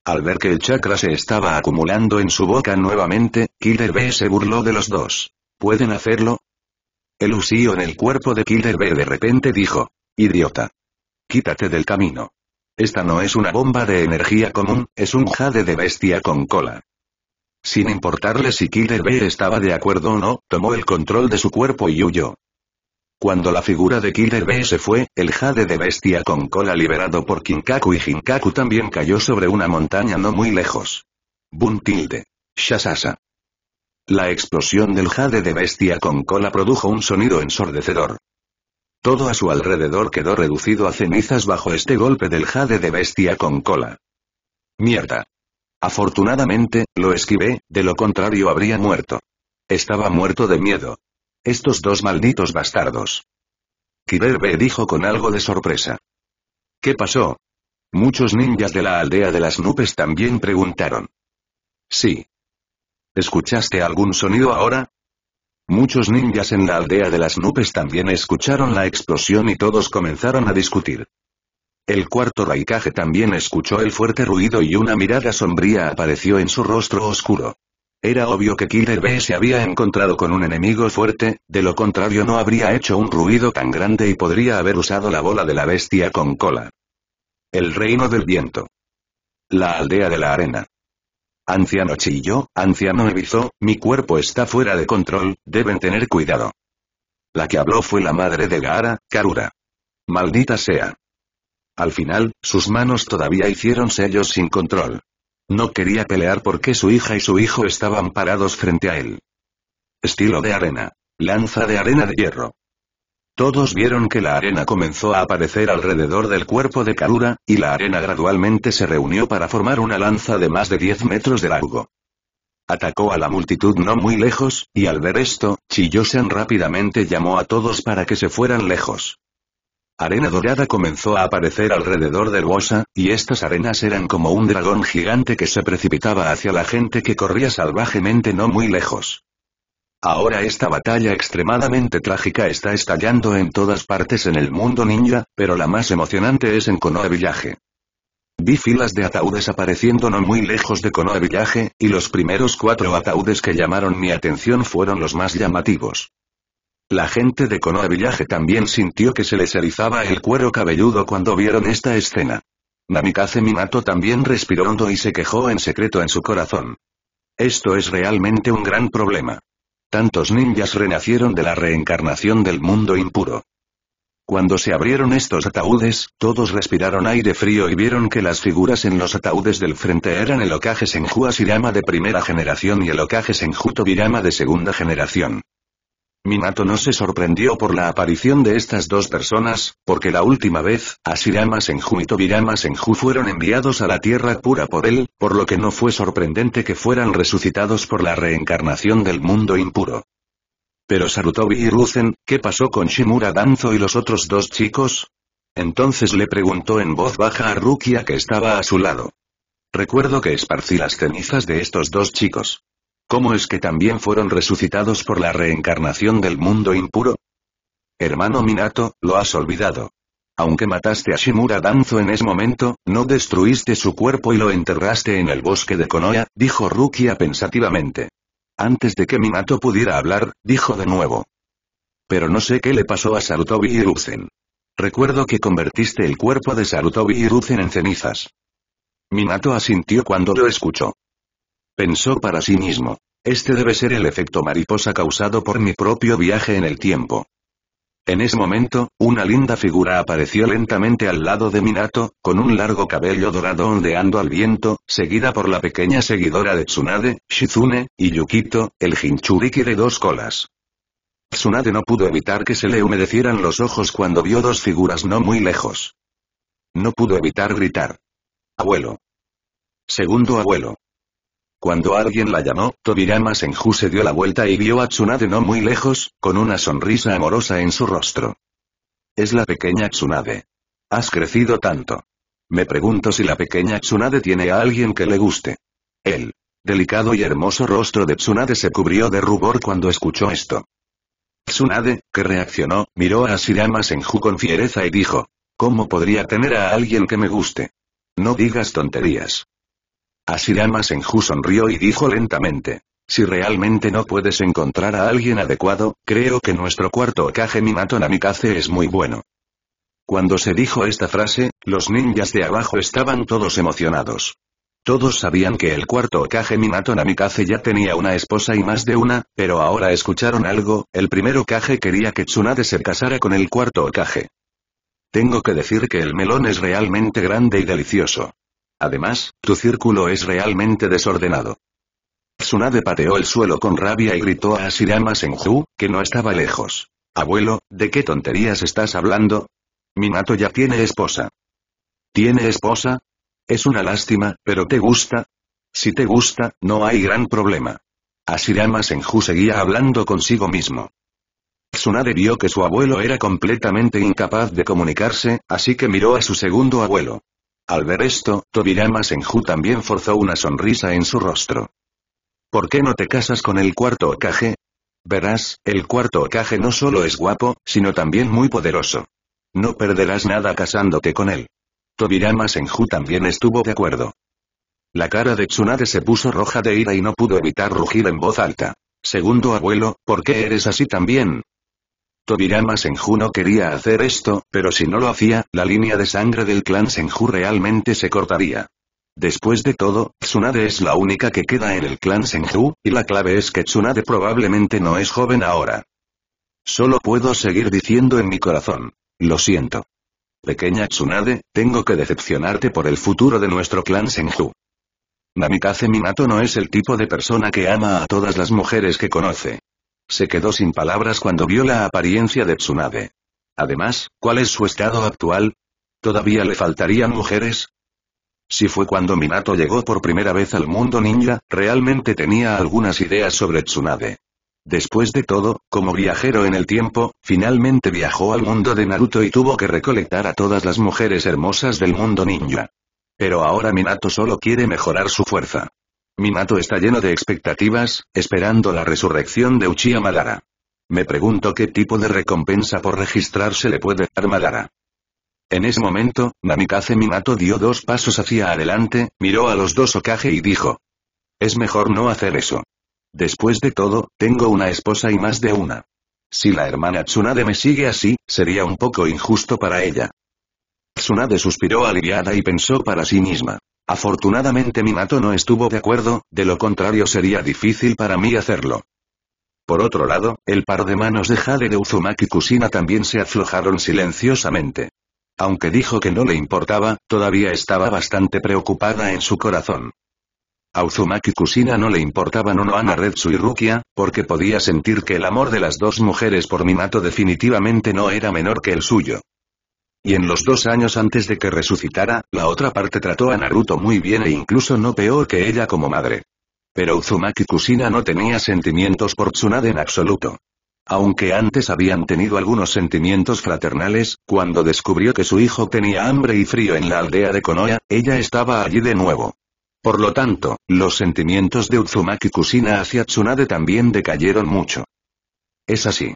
Speaker 1: Al ver que el chakra se estaba acumulando en su boca nuevamente, Killer B se burló de los dos. ¿Pueden hacerlo? El usío en el cuerpo de Killer B de repente dijo. Idiota. Quítate del camino. Esta no es una bomba de energía común, es un jade de bestia con cola. Sin importarle si Killer B estaba de acuerdo o no, tomó el control de su cuerpo y huyó. Cuando la figura de Killer B se fue, el jade de bestia con cola liberado por Kinkaku y Hinkaku también cayó sobre una montaña no muy lejos. Buntilde. Shasasa. La explosión del jade de bestia con cola produjo un sonido ensordecedor. Todo a su alrededor quedó reducido a cenizas bajo este golpe del jade de bestia con cola. Mierda. Afortunadamente, lo esquivé, de lo contrario habría muerto. Estaba muerto de miedo. Estos dos malditos bastardos. Kiberbe dijo con algo de sorpresa. ¿Qué pasó? Muchos ninjas de la aldea de las nubes también preguntaron. Sí. ¿Escuchaste algún sonido ahora? Muchos ninjas en la aldea de las nubes también escucharon la explosión y todos comenzaron a discutir. El cuarto Raikage también escuchó el fuerte ruido y una mirada sombría apareció en su rostro oscuro. Era obvio que Killer B se había encontrado con un enemigo fuerte, de lo contrario no habría hecho un ruido tan grande y podría haber usado la bola de la bestia con cola. El reino del viento. La aldea de la arena. Anciano chilló, anciano evizó, mi cuerpo está fuera de control, deben tener cuidado. La que habló fue la madre de Gaara, Karura. Maldita sea. Al final, sus manos todavía hicieron sellos sin control. No quería pelear porque su hija y su hijo estaban parados frente a él. Estilo de arena. Lanza de arena de hierro. Todos vieron que la arena comenzó a aparecer alrededor del cuerpo de Karura, y la arena gradualmente se reunió para formar una lanza de más de 10 metros de largo. Atacó a la multitud no muy lejos, y al ver esto, Chiyosan rápidamente llamó a todos para que se fueran lejos. Arena dorada comenzó a aparecer alrededor de bosa, y estas arenas eran como un dragón gigante que se precipitaba hacia la gente que corría salvajemente no muy lejos. Ahora esta batalla extremadamente trágica está estallando en todas partes en el mundo ninja, pero la más emocionante es en Konoha Village. Vi filas de ataúdes apareciendo no muy lejos de Konoha Village, y los primeros cuatro ataúdes que llamaron mi atención fueron los más llamativos. La gente de Konoha Village también sintió que se les erizaba el cuero cabelludo cuando vieron esta escena. Namikaze Minato también respiró hondo y se quejó en secreto en su corazón. Esto es realmente un gran problema. Tantos ninjas renacieron de la reencarnación del mundo impuro. Cuando se abrieron estos ataúdes, todos respiraron aire frío y vieron que las figuras en los ataúdes del frente eran el Okage Senju Asirama de primera generación y el Okage Senju Tobirama de segunda generación. Minato no se sorprendió por la aparición de estas dos personas, porque la última vez, Asirama Senju y Tobirama Senju fueron enviados a la tierra pura por él, por lo que no fue sorprendente que fueran resucitados por la reencarnación del mundo impuro. Pero Sarutobi y Ruzen, ¿qué pasó con Shimura Danzo y los otros dos chicos? Entonces le preguntó en voz baja a Rukia que estaba a su lado. Recuerdo que esparcí las cenizas de estos dos chicos. ¿Cómo es que también fueron resucitados por la reencarnación del mundo impuro? Hermano Minato, lo has olvidado. Aunque mataste a Shimura Danzo en ese momento, no destruiste su cuerpo y lo enterraste en el bosque de Konoya, dijo Rukia pensativamente. Antes de que Minato pudiera hablar, dijo de nuevo. Pero no sé qué le pasó a Sarutobi y Recuerdo que convertiste el cuerpo de Sarutobi y en cenizas. Minato asintió cuando lo escuchó. Pensó para sí mismo. Este debe ser el efecto mariposa causado por mi propio viaje en el tiempo. En ese momento, una linda figura apareció lentamente al lado de Minato, con un largo cabello dorado ondeando al viento, seguida por la pequeña seguidora de Tsunade, Shizune, y Yukito, el Hinchuriki de dos colas. Tsunade no pudo evitar que se le humedecieran los ojos cuando vio dos figuras no muy lejos. No pudo evitar gritar. Abuelo. Segundo abuelo. Cuando alguien la llamó, Tobirama Senju se dio la vuelta y vio a Tsunade no muy lejos, con una sonrisa amorosa en su rostro. Es la pequeña Tsunade. Has crecido tanto. Me pregunto si la pequeña Tsunade tiene a alguien que le guste. El Delicado y hermoso rostro de Tsunade se cubrió de rubor cuando escuchó esto. Tsunade, que reaccionó, miró a Asirama Senju con fiereza y dijo. ¿Cómo podría tener a alguien que me guste? No digas tonterías. Asirama Senju sonrió y dijo lentamente. Si realmente no puedes encontrar a alguien adecuado, creo que nuestro cuarto Okage Minato Namikaze es muy bueno. Cuando se dijo esta frase, los ninjas de abajo estaban todos emocionados. Todos sabían que el cuarto Okage Minato Namikaze ya tenía una esposa y más de una, pero ahora escucharon algo, el primer Okage quería que Tsunade se casara con el cuarto Okage. Tengo que decir que el melón es realmente grande y delicioso. Además, tu círculo es realmente desordenado. Tsunade pateó el suelo con rabia y gritó a Asirama Senju, que no estaba lejos. Abuelo, ¿de qué tonterías estás hablando? Minato ya tiene esposa. ¿Tiene esposa? Es una lástima, pero ¿te gusta? Si te gusta, no hay gran problema. Asirama Senju seguía hablando consigo mismo. Tsunade vio que su abuelo era completamente incapaz de comunicarse, así que miró a su segundo abuelo. Al ver esto, Tobirama Senju también forzó una sonrisa en su rostro. ¿Por qué no te casas con el cuarto okaje? Verás, el cuarto Okage no solo es guapo, sino también muy poderoso. No perderás nada casándote con él. Tobirama Senju también estuvo de acuerdo. La cara de Tsunade se puso roja de ira y no pudo evitar rugir en voz alta. Segundo abuelo, ¿por qué eres así también? Tobirama Senju no quería hacer esto, pero si no lo hacía, la línea de sangre del clan Senju realmente se cortaría. Después de todo, Tsunade es la única que queda en el clan Senju, y la clave es que Tsunade probablemente no es joven ahora. Solo puedo seguir diciendo en mi corazón. Lo siento. Pequeña Tsunade, tengo que decepcionarte por el futuro de nuestro clan Senju. Namikaze Minato no es el tipo de persona que ama a todas las mujeres que conoce. Se quedó sin palabras cuando vio la apariencia de Tsunade. Además, ¿cuál es su estado actual? ¿Todavía le faltarían mujeres? Si fue cuando Minato llegó por primera vez al mundo ninja, realmente tenía algunas ideas sobre Tsunade. Después de todo, como viajero en el tiempo, finalmente viajó al mundo de Naruto y tuvo que recolectar a todas las mujeres hermosas del mundo ninja. Pero ahora Minato solo quiere mejorar su fuerza. Minato está lleno de expectativas, esperando la resurrección de Uchiha Madara. Me pregunto qué tipo de recompensa por registrarse le puede dar Madara. En ese momento, Namikaze Minato dio dos pasos hacia adelante, miró a los dos Okage y dijo. Es mejor no hacer eso. Después de todo, tengo una esposa y más de una. Si la hermana Tsunade me sigue así, sería un poco injusto para ella. Tsunade suspiró aliviada y pensó para sí misma. Afortunadamente Minato no estuvo de acuerdo, de lo contrario sería difícil para mí hacerlo. Por otro lado, el par de manos de Jade de Uzumaki Kusina también se aflojaron silenciosamente. Aunque dijo que no le importaba, todavía estaba bastante preocupada en su corazón. A Uzumaki Kusina no le importaban a Retsu y Rukia, porque podía sentir que el amor de las dos mujeres por Minato definitivamente no era menor que el suyo y en los dos años antes de que resucitara, la otra parte trató a Naruto muy bien e incluso no peor que ella como madre. Pero Uzumaki Kusina no tenía sentimientos por Tsunade en absoluto. Aunque antes habían tenido algunos sentimientos fraternales, cuando descubrió que su hijo tenía hambre y frío en la aldea de Konoha, ella estaba allí de nuevo. Por lo tanto, los sentimientos de Uzumaki Kusina hacia Tsunade también decayeron mucho. Es así.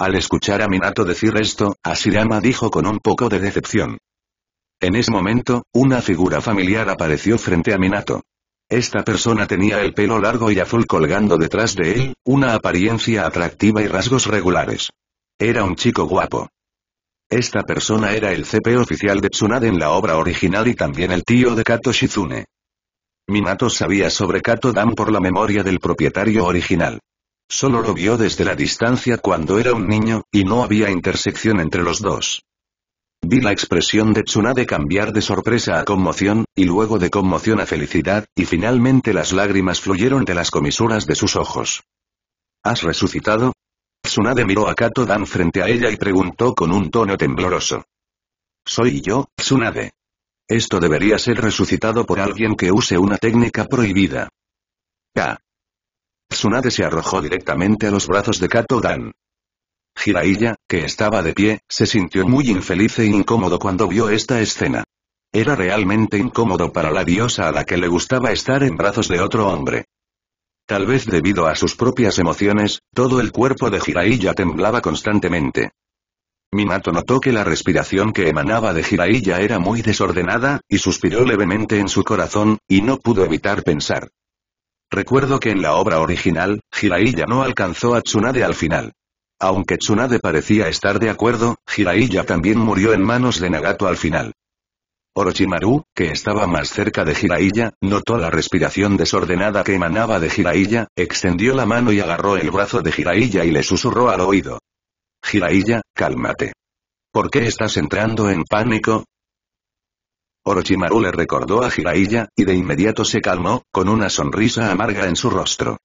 Speaker 1: Al escuchar a Minato decir esto, Asirama dijo con un poco de decepción. En ese momento, una figura familiar apareció frente a Minato. Esta persona tenía el pelo largo y azul colgando detrás de él, una apariencia atractiva y rasgos regulares. Era un chico guapo. Esta persona era el CP oficial de Tsunade en la obra original y también el tío de Kato Shizune. Minato sabía sobre Kato Dan por la memoria del propietario original. Solo lo vio desde la distancia cuando era un niño, y no había intersección entre los dos. Vi la expresión de Tsunade cambiar de sorpresa a conmoción, y luego de conmoción a felicidad, y finalmente las lágrimas fluyeron de las comisuras de sus ojos. ¿Has resucitado? Tsunade miró a Kato Dan frente a ella y preguntó con un tono tembloroso. Soy yo, Tsunade. Esto debería ser resucitado por alguien que use una técnica prohibida. K. Tsunade se arrojó directamente a los brazos de Kato Dan. Jiraiya, que estaba de pie, se sintió muy infeliz e incómodo cuando vio esta escena. Era realmente incómodo para la diosa a la que le gustaba estar en brazos de otro hombre. Tal vez debido a sus propias emociones, todo el cuerpo de Jiraiya temblaba constantemente. Minato notó que la respiración que emanaba de Jiraiya era muy desordenada, y suspiró levemente en su corazón, y no pudo evitar pensar. Recuerdo que en la obra original, Jiraiya no alcanzó a Tsunade al final. Aunque Tsunade parecía estar de acuerdo, Jiraiya también murió en manos de Nagato al final. Orochimaru, que estaba más cerca de Jiraiya, notó la respiración desordenada que emanaba de Jiraiya, extendió la mano y agarró el brazo de Jiraiya y le susurró al oído. Jiraiya, cálmate. ¿Por qué estás entrando en pánico? Orochimaru le recordó a Jiraiya, y de inmediato se calmó, con una sonrisa amarga en su rostro.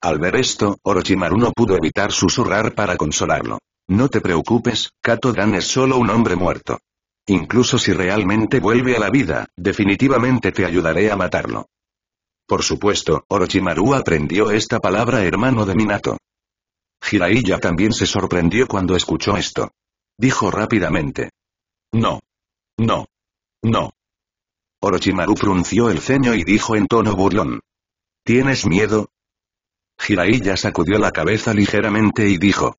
Speaker 1: Al ver esto, Orochimaru no pudo evitar susurrar para consolarlo. No te preocupes, Kato-dan es solo un hombre muerto. Incluso si realmente vuelve a la vida, definitivamente te ayudaré a matarlo. Por supuesto, Orochimaru aprendió esta palabra hermano de Minato. Jiraiya también se sorprendió cuando escuchó esto. Dijo rápidamente. No. No. No. Orochimaru frunció el ceño y dijo en tono burlón. ¿Tienes miedo? Jiraiya sacudió la cabeza ligeramente y dijo.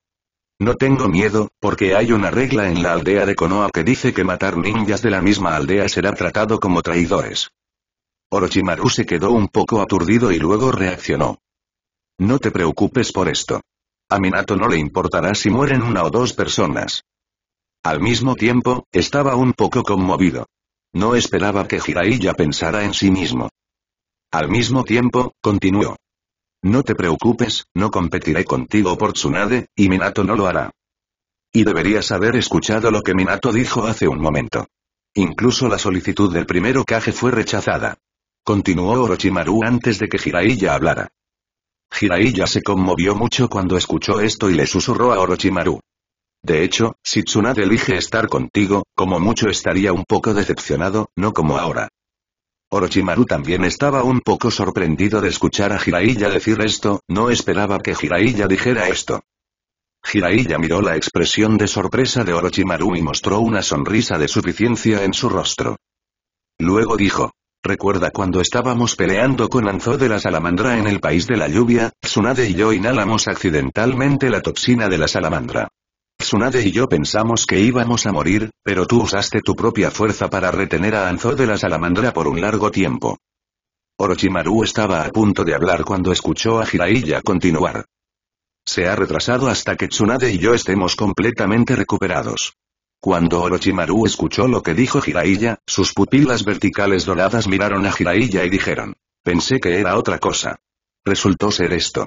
Speaker 1: No tengo miedo, porque hay una regla en la aldea de Konoha que dice que matar ninjas de la misma aldea será tratado como traidores. Orochimaru se quedó un poco aturdido y luego reaccionó. No te preocupes por esto. A Minato no le importará si mueren una o dos personas. Al mismo tiempo, estaba un poco conmovido. No esperaba que Jiraiya pensara en sí mismo. Al mismo tiempo, continuó. No te preocupes, no competiré contigo por Tsunade, y Minato no lo hará. Y deberías haber escuchado lo que Minato dijo hace un momento. Incluso la solicitud del primero caje fue rechazada. Continuó Orochimaru antes de que Jiraiya hablara. Jiraiya se conmovió mucho cuando escuchó esto y le susurró a Orochimaru. De hecho, si Tsunade elige estar contigo, como mucho estaría un poco decepcionado, no como ahora. Orochimaru también estaba un poco sorprendido de escuchar a Jiraiya decir esto, no esperaba que Jiraiya dijera esto. Jiraiya miró la expresión de sorpresa de Orochimaru y mostró una sonrisa de suficiencia en su rostro. Luego dijo, Recuerda cuando estábamos peleando con Anzo de la salamandra en el país de la lluvia, Tsunade y yo inhalamos accidentalmente la toxina de la salamandra. Tsunade y yo pensamos que íbamos a morir, pero tú usaste tu propia fuerza para retener a Anzo de la salamandra por un largo tiempo. Orochimaru estaba a punto de hablar cuando escuchó a Jiraiya continuar. Se ha retrasado hasta que Tsunade y yo estemos completamente recuperados. Cuando Orochimaru escuchó lo que dijo Jiraiya, sus pupilas verticales doradas miraron a Jiraiya y dijeron. Pensé que era otra cosa. Resultó ser esto.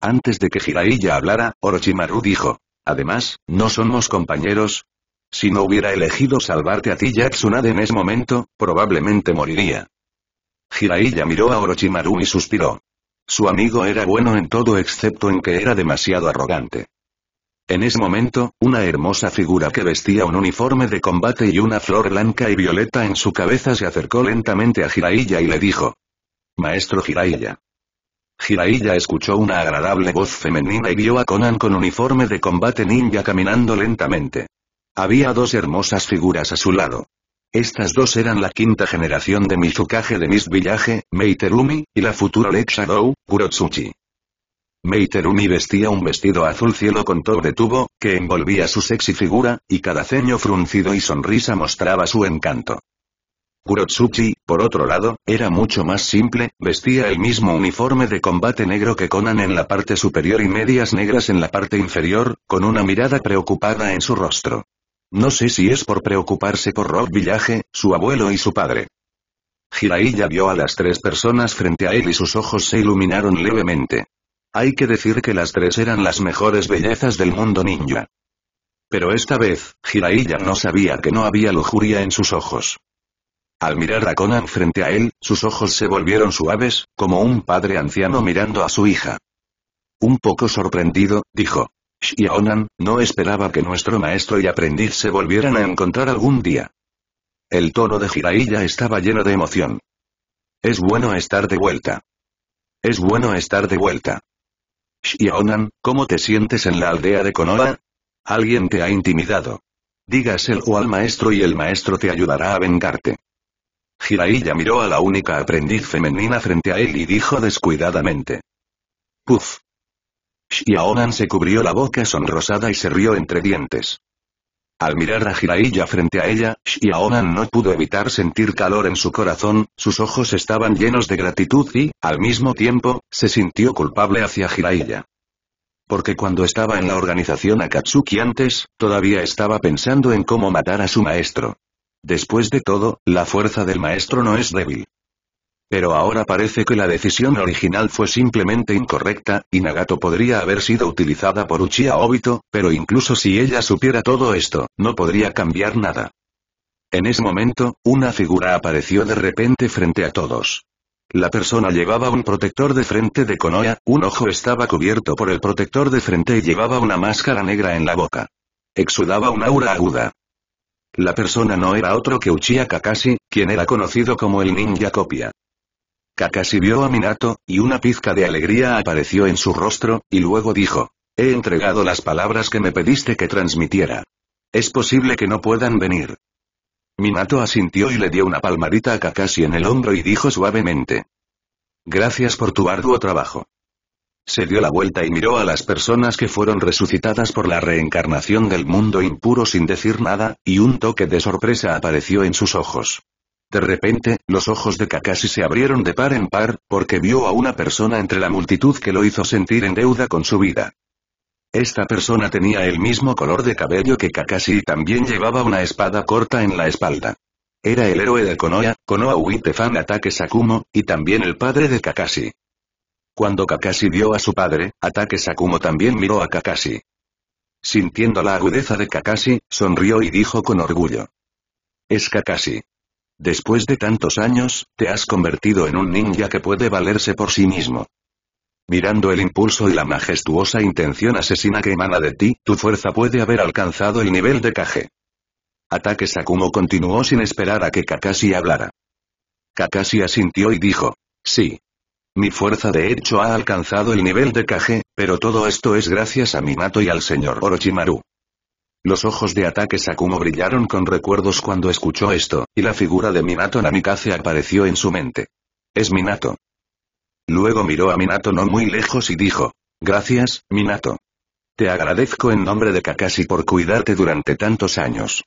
Speaker 1: Antes de que Jiraiya hablara, Orochimaru dijo, Además, no somos compañeros. Si no hubiera elegido salvarte a ti Yatsunade en ese momento, probablemente moriría. Jiraiya miró a Orochimaru y suspiró. Su amigo era bueno en todo excepto en que era demasiado arrogante. En ese momento, una hermosa figura que vestía un uniforme de combate y una flor blanca y violeta en su cabeza se acercó lentamente a Jiraiya y le dijo. Maestro Jiraiya. Hiraiya escuchó una agradable voz femenina y vio a Conan con uniforme de combate ninja caminando lentamente. Había dos hermosas figuras a su lado. Estas dos eran la quinta generación de Mizukage de Miss Village, Meiterumi, y la futura Lexa Shadow, Kurotsuchi. Meiterumi vestía un vestido azul cielo con todo de tubo, que envolvía su sexy figura, y cada ceño fruncido y sonrisa mostraba su encanto. Kurotsuchi, por otro lado, era mucho más simple, vestía el mismo uniforme de combate negro que Conan en la parte superior y medias negras en la parte inferior, con una mirada preocupada en su rostro. No sé si es por preocuparse por Rob Villaje, su abuelo y su padre. Jiraiya vio a las tres personas frente a él y sus ojos se iluminaron levemente. Hay que decir que las tres eran las mejores bellezas del mundo ninja. Pero esta vez, Jiraiya no sabía que no había lujuria en sus ojos. Al mirar a Conan frente a él, sus ojos se volvieron suaves, como un padre anciano mirando a su hija. Un poco sorprendido, dijo. Xiaonan, no esperaba que nuestro maestro y aprendiz se volvieran a encontrar algún día. El tono de Jiraiya estaba lleno de emoción. Es bueno estar de vuelta. Es bueno estar de vuelta. Xiaonan, ¿cómo te sientes en la aldea de Konoha? Alguien te ha intimidado. Dígaselo al maestro y el maestro te ayudará a vengarte. Jiraiya miró a la única aprendiz femenina frente a él y dijo descuidadamente. Puf. Xiaonan se cubrió la boca sonrosada y se rió entre dientes. Al mirar a Jiraiya frente a ella, Xiaonan no pudo evitar sentir calor en su corazón, sus ojos estaban llenos de gratitud y, al mismo tiempo, se sintió culpable hacia Jiraiya. Porque cuando estaba en la organización Akatsuki antes, todavía estaba pensando en cómo matar a su maestro. Después de todo, la fuerza del maestro no es débil. Pero ahora parece que la decisión original fue simplemente incorrecta, y Nagato podría haber sido utilizada por Uchiha Obito, pero incluso si ella supiera todo esto, no podría cambiar nada. En ese momento, una figura apareció de repente frente a todos. La persona llevaba un protector de frente de Konoha, un ojo estaba cubierto por el protector de frente y llevaba una máscara negra en la boca. Exudaba un aura aguda. La persona no era otro que Uchiha Kakashi, quien era conocido como el ninja copia. Kakashi vio a Minato, y una pizca de alegría apareció en su rostro, y luego dijo. He entregado las palabras que me pediste que transmitiera. Es posible que no puedan venir. Minato asintió y le dio una palmadita a Kakashi en el hombro y dijo suavemente. Gracias por tu arduo trabajo. Se dio la vuelta y miró a las personas que fueron resucitadas por la reencarnación del mundo impuro sin decir nada, y un toque de sorpresa apareció en sus ojos. De repente, los ojos de Kakashi se abrieron de par en par, porque vio a una persona entre la multitud que lo hizo sentir en deuda con su vida. Esta persona tenía el mismo color de cabello que Kakashi y también llevaba una espada corta en la espalda. Era el héroe de Konoha, Konoha fan Ataque Sakumo, y también el padre de Kakashi. Cuando Kakashi vio a su padre, Ataque Sakumo también miró a Kakashi. Sintiendo la agudeza de Kakashi, sonrió y dijo con orgullo. Es Kakashi. Después de tantos años, te has convertido en un ninja que puede valerse por sí mismo. Mirando el impulso y la majestuosa intención asesina que emana de ti, tu fuerza puede haber alcanzado el nivel de Kage. Ataque Sakumo continuó sin esperar a que Kakashi hablara. Kakashi asintió y dijo. Sí. Mi fuerza de hecho ha alcanzado el nivel de Kage, pero todo esto es gracias a Minato y al señor Orochimaru. Los ojos de ataque Sakumo brillaron con recuerdos cuando escuchó esto, y la figura de Minato Namikaze apareció en su mente. Es Minato. Luego miró a Minato no muy lejos y dijo, gracias, Minato. Te agradezco en nombre de Kakashi por cuidarte durante tantos años.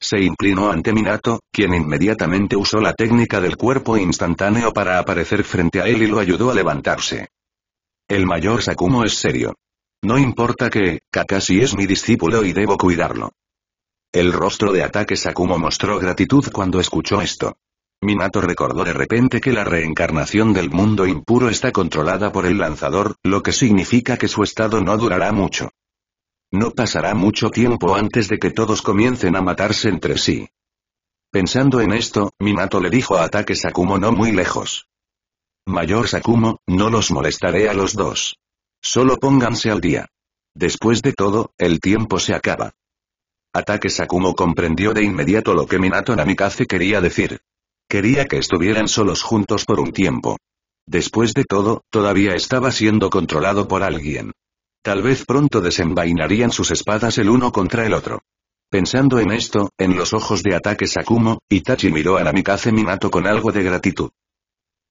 Speaker 1: Se inclinó ante Minato, quien inmediatamente usó la técnica del cuerpo instantáneo para aparecer frente a él y lo ayudó a levantarse. El mayor Sakumo es serio. No importa que, Kakashi es mi discípulo y debo cuidarlo. El rostro de ataque Sakumo mostró gratitud cuando escuchó esto. Minato recordó de repente que la reencarnación del mundo impuro está controlada por el lanzador, lo que significa que su estado no durará mucho. No pasará mucho tiempo antes de que todos comiencen a matarse entre sí. Pensando en esto, Minato le dijo a Ataque Sakumo no muy lejos. Mayor Sakumo, no los molestaré a los dos. Solo pónganse al día. Después de todo, el tiempo se acaba. Ataque Sakumo comprendió de inmediato lo que Minato Namikaze quería decir. Quería que estuvieran solos juntos por un tiempo. Después de todo, todavía estaba siendo controlado por alguien. Tal vez pronto desenvainarían sus espadas el uno contra el otro. Pensando en esto, en los ojos de ataque Sakumo, Itachi miró a Namikaze Minato con algo de gratitud.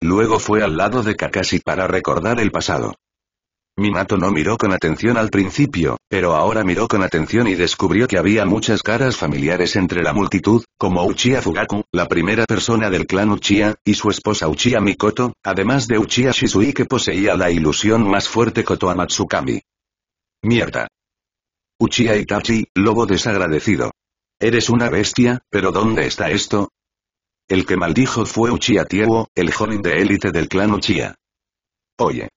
Speaker 1: Luego fue al lado de Kakashi para recordar el pasado. Minato no miró con atención al principio, pero ahora miró con atención y descubrió que había muchas caras familiares entre la multitud, como Uchiha Fugaku, la primera persona del clan Uchiha, y su esposa Uchiha Mikoto, además de Uchiha Shisui que poseía la ilusión más fuerte Kotoamatsukami. Mierda. Uchiha Itachi, lobo desagradecido. Eres una bestia, pero ¿dónde está esto? El que maldijo fue Uchiha Tiewo, el joven de élite del clan Uchiha. Oye.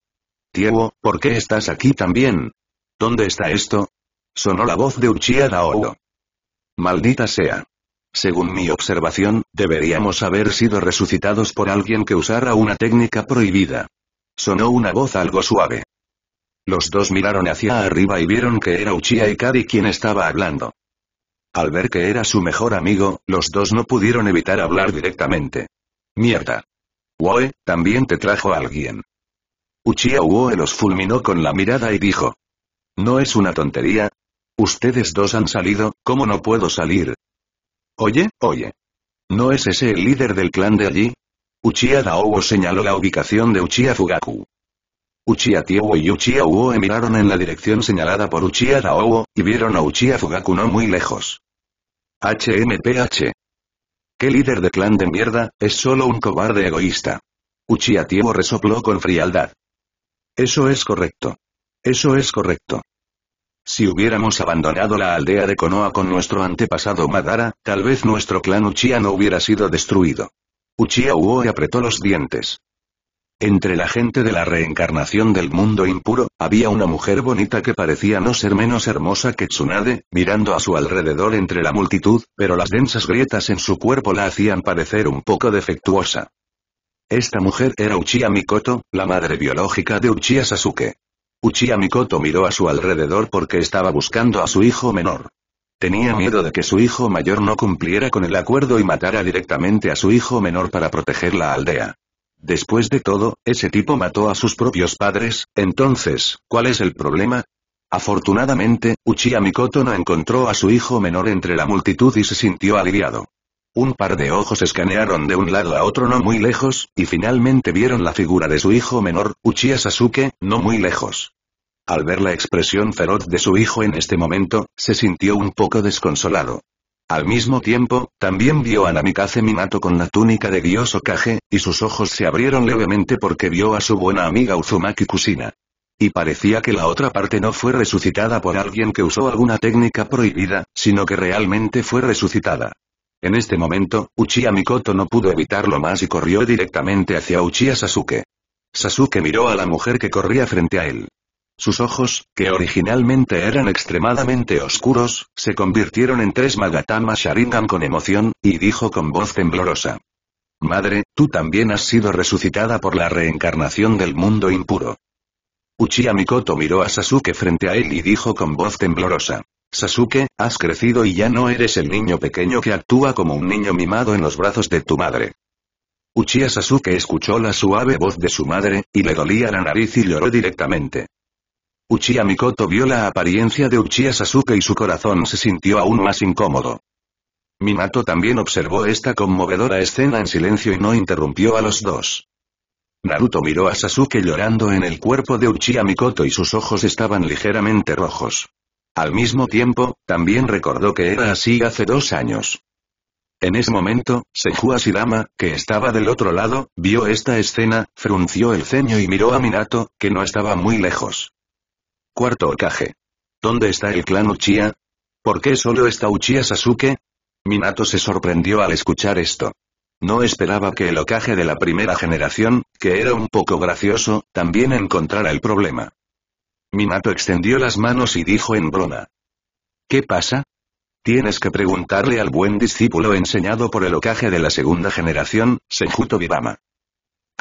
Speaker 1: Tiewo, ¿por qué estás aquí también? ¿Dónde está esto? Sonó la voz de Uchiha Daodo. Maldita sea. Según mi observación, deberíamos haber sido resucitados por alguien que usara una técnica prohibida. Sonó una voz algo suave. Los dos miraron hacia arriba y vieron que era Uchiha Ikari quien estaba hablando. Al ver que era su mejor amigo, los dos no pudieron evitar hablar directamente. Mierda. Woe, también te trajo a alguien. Uchiha Woe los fulminó con la mirada y dijo. ¿No es una tontería? Ustedes dos han salido, ¿cómo no puedo salir? Oye, oye. ¿No es ese el líder del clan de allí? Uchiha Daowu señaló la ubicación de Uchiha Fugaku. Uchiha y Uchiha miraron en la dirección señalada por Uchiha Daowo, y vieron a Uchiha Fugaku no muy lejos. HMPH. ¿Qué líder de clan de mierda, es solo un cobarde egoísta? Uchiha resopló con frialdad. Eso es correcto. Eso es correcto. Si hubiéramos abandonado la aldea de Konoha con nuestro antepasado Madara, tal vez nuestro clan Uchiha no hubiera sido destruido. Uchiha apretó los dientes. Entre la gente de la reencarnación del mundo impuro, había una mujer bonita que parecía no ser menos hermosa que Tsunade, mirando a su alrededor entre la multitud, pero las densas grietas en su cuerpo la hacían parecer un poco defectuosa. Esta mujer era Uchiha Mikoto, la madre biológica de Uchiha Sasuke. Uchiha Mikoto miró a su alrededor porque estaba buscando a su hijo menor. Tenía miedo de que su hijo mayor no cumpliera con el acuerdo y matara directamente a su hijo menor para proteger la aldea. Después de todo, ese tipo mató a sus propios padres, entonces, ¿cuál es el problema? Afortunadamente, Uchiha Mikoto no encontró a su hijo menor entre la multitud y se sintió aliviado. Un par de ojos escanearon de un lado a otro no muy lejos, y finalmente vieron la figura de su hijo menor, Uchiha Sasuke, no muy lejos. Al ver la expresión feroz de su hijo en este momento, se sintió un poco desconsolado. Al mismo tiempo, también vio a Namikaze Minato con la túnica de Dios Okage, y sus ojos se abrieron levemente porque vio a su buena amiga Uzumaki Kusina. Y parecía que la otra parte no fue resucitada por alguien que usó alguna técnica prohibida, sino que realmente fue resucitada. En este momento, Uchiha Mikoto no pudo evitarlo más y corrió directamente hacia Uchiha Sasuke. Sasuke miró a la mujer que corría frente a él. Sus ojos, que originalmente eran extremadamente oscuros, se convirtieron en tres Magatama Sharingan con emoción, y dijo con voz temblorosa. Madre, tú también has sido resucitada por la reencarnación del mundo impuro. Uchiha Mikoto miró a Sasuke frente a él y dijo con voz temblorosa. Sasuke, has crecido y ya no eres el niño pequeño que actúa como un niño mimado en los brazos de tu madre. Uchiha Sasuke escuchó la suave voz de su madre, y le dolía la nariz y lloró directamente. Uchiha Mikoto vio la apariencia de Uchiha Sasuke y su corazón se sintió aún más incómodo. Minato también observó esta conmovedora escena en silencio y no interrumpió a los dos. Naruto miró a Sasuke llorando en el cuerpo de Uchiha Mikoto y sus ojos estaban ligeramente rojos. Al mismo tiempo, también recordó que era así hace dos años. En ese momento, Senju Asidama, que estaba del otro lado, vio esta escena, frunció el ceño y miró a Minato, que no estaba muy lejos. Cuarto ocaje? ¿Dónde está el clan Uchiha? ¿Por qué solo está Uchiha Sasuke? Minato se sorprendió al escuchar esto. No esperaba que el ocaje de la primera generación, que era un poco gracioso, también encontrara el problema. Minato extendió las manos y dijo en broma. ¿Qué pasa? Tienes que preguntarle al buen discípulo enseñado por el ocaje de la segunda generación, Senjuto Bibama.»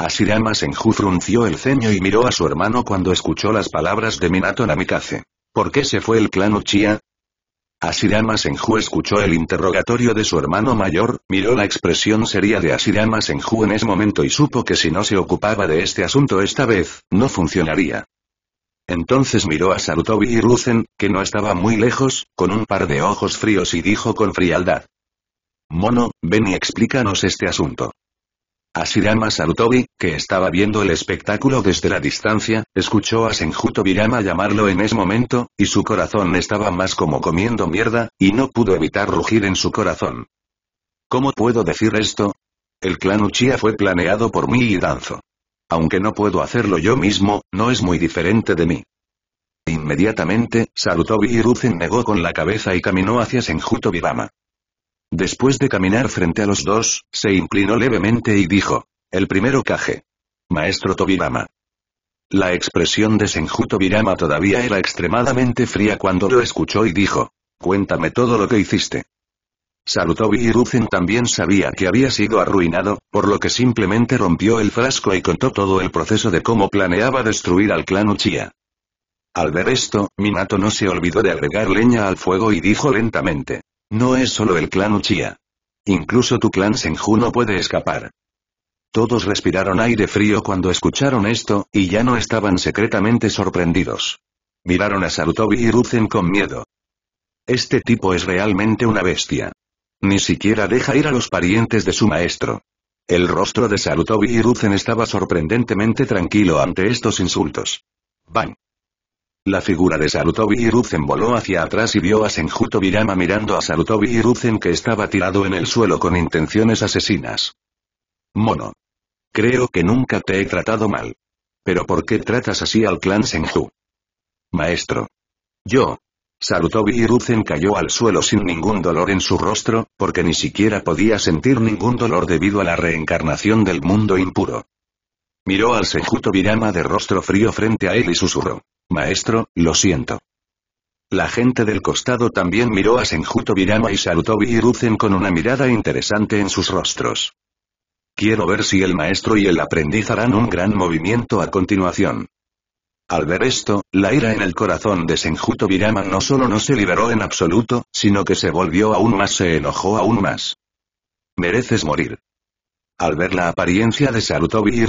Speaker 1: Asirama Senju frunció el ceño y miró a su hermano cuando escuchó las palabras de Minato Namikaze. ¿Por qué se fue el clan Uchiha? Asirama Senju escuchó el interrogatorio de su hermano mayor, miró la expresión seria de Asirama Senju en ese momento y supo que si no se ocupaba de este asunto esta vez, no funcionaría. Entonces miró a Sarutobi y Ruzen, que no estaba muy lejos, con un par de ojos fríos y dijo con frialdad. Mono, ven y explícanos este asunto. Asirama Sarutobi, que estaba viendo el espectáculo desde la distancia, escuchó a Senjuto llamarlo en ese momento, y su corazón estaba más como comiendo mierda, y no pudo evitar rugir en su corazón. ¿Cómo puedo decir esto? El clan Uchiha fue planeado por mí y Danzo. Aunque no puedo hacerlo yo mismo, no es muy diferente de mí. Inmediatamente, Sarutobi Hiruzen negó con la cabeza y caminó hacia Senjuto vivama Después de caminar frente a los dos, se inclinó levemente y dijo. El primero caje, Maestro Tobirama. La expresión de Senju Tobirama todavía era extremadamente fría cuando lo escuchó y dijo. Cuéntame todo lo que hiciste. Sarutobi Ruzen también sabía que había sido arruinado, por lo que simplemente rompió el frasco y contó todo el proceso de cómo planeaba destruir al clan Uchiha. Al ver esto, Minato no se olvidó de agregar leña al fuego y dijo lentamente. No es solo el clan Uchiha. Incluso tu clan Senju no puede escapar. Todos respiraron aire frío cuando escucharon esto, y ya no estaban secretamente sorprendidos. Miraron a Sarutobi y Ruzen con miedo. Este tipo es realmente una bestia. Ni siquiera deja ir a los parientes de su maestro. El rostro de Sarutobi y Ruzen estaba sorprendentemente tranquilo ante estos insultos. Bang. La figura de Sarutobi Hiruzen voló hacia atrás y vio a Senjuto mirando a Sarutobi Hiruzen que estaba tirado en el suelo con intenciones asesinas. Mono. Creo que nunca te he tratado mal. Pero ¿por qué tratas así al clan Senju? Maestro. Yo. Sarutobi Hiruzen cayó al suelo sin ningún dolor en su rostro, porque ni siquiera podía sentir ningún dolor debido a la reencarnación del mundo impuro. Miró al Senjuto Virama de rostro frío frente a él y susurró. Maestro, lo siento. La gente del costado también miró a Senjuto Virama y Sarutobi y con una mirada interesante en sus rostros. Quiero ver si el maestro y el aprendiz harán un gran movimiento a continuación. Al ver esto, la ira en el corazón de Senjuto Virama no solo no se liberó en absoluto, sino que se volvió aún más, se enojó aún más. Mereces morir. Al ver la apariencia de Sarutobi y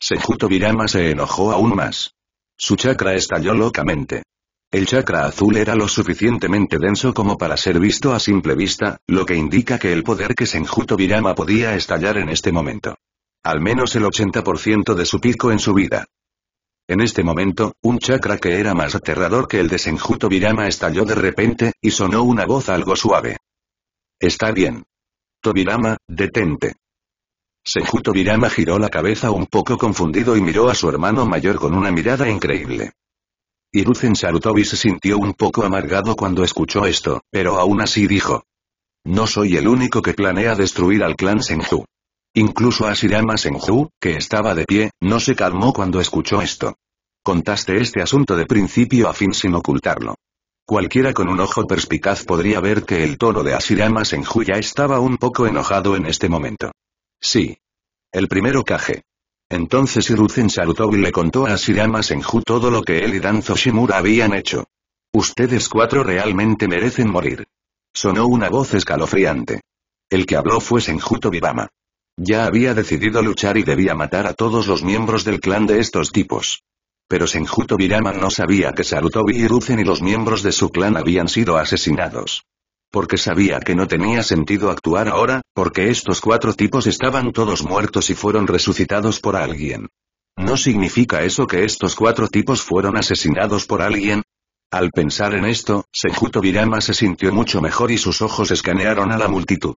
Speaker 1: Senjuto Virama se enojó aún más. Su chakra estalló locamente. El chakra azul era lo suficientemente denso como para ser visto a simple vista, lo que indica que el poder que Senjuto Virama podía estallar en este momento. Al menos el 80% de su pico en su vida. En este momento, un chakra que era más aterrador que el de Senjuto Virama estalló de repente, y sonó una voz algo suave. Está bien. Tobirama, detente. Senju Virama giró la cabeza un poco confundido y miró a su hermano mayor con una mirada increíble. Hiruzen Sarutobi se sintió un poco amargado cuando escuchó esto, pero aún así dijo. No soy el único que planea destruir al clan Senju. Incluso Asirama Senju, que estaba de pie, no se calmó cuando escuchó esto. Contaste este asunto de principio a fin sin ocultarlo. Cualquiera con un ojo perspicaz podría ver que el tono de Asirama Senju ya estaba un poco enojado en este momento. Sí. El primero caje. Entonces Hiruzen Sarutobi le contó a Shirama Senju todo lo que él y Danzo Shimura habían hecho. Ustedes cuatro realmente merecen morir. Sonó una voz escalofriante. El que habló fue Senjuto Tobibama. Ya había decidido luchar y debía matar a todos los miembros del clan de estos tipos. Pero Senju Tobirama no sabía que Sarutobi Hiruzen y los miembros de su clan habían sido asesinados porque sabía que no tenía sentido actuar ahora, porque estos cuatro tipos estaban todos muertos y fueron resucitados por alguien. ¿No significa eso que estos cuatro tipos fueron asesinados por alguien? Al pensar en esto, Sejuto se sintió mucho mejor y sus ojos escanearon a la multitud.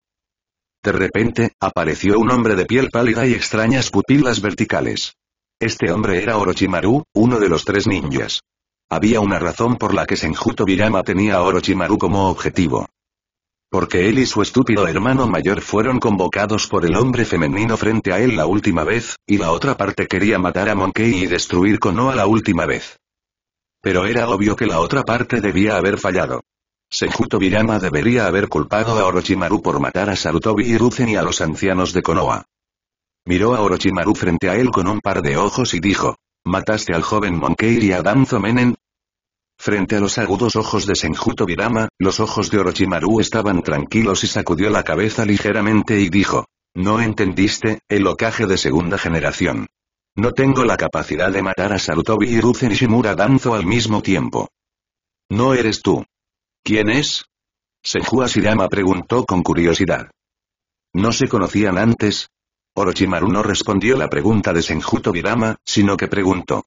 Speaker 1: De repente, apareció un hombre de piel pálida y extrañas pupilas verticales. Este hombre era Orochimaru, uno de los tres ninjas. Había una razón por la que Senjuto tenía a Orochimaru como objetivo. Porque él y su estúpido hermano mayor fueron convocados por el hombre femenino frente a él la última vez, y la otra parte quería matar a Monkey y destruir Konoha la última vez. Pero era obvio que la otra parte debía haber fallado. Sejuto debería haber culpado a Orochimaru por matar a Sarutobi y Ruzen y a los ancianos de Konoha. Miró a Orochimaru frente a él con un par de ojos y dijo, Mataste al joven Monkey y a Danzo Menen, Frente a los agudos ojos de Senjuto los ojos de Orochimaru estaban tranquilos y sacudió la cabeza ligeramente y dijo. No entendiste, el ocaje de segunda generación. No tengo la capacidad de matar a Sarutobi y Ruzen Shimura Danzo al mismo tiempo. No eres tú. ¿Quién es? Senju Asirama preguntó con curiosidad. ¿No se conocían antes? Orochimaru no respondió la pregunta de Senjuto sino que preguntó.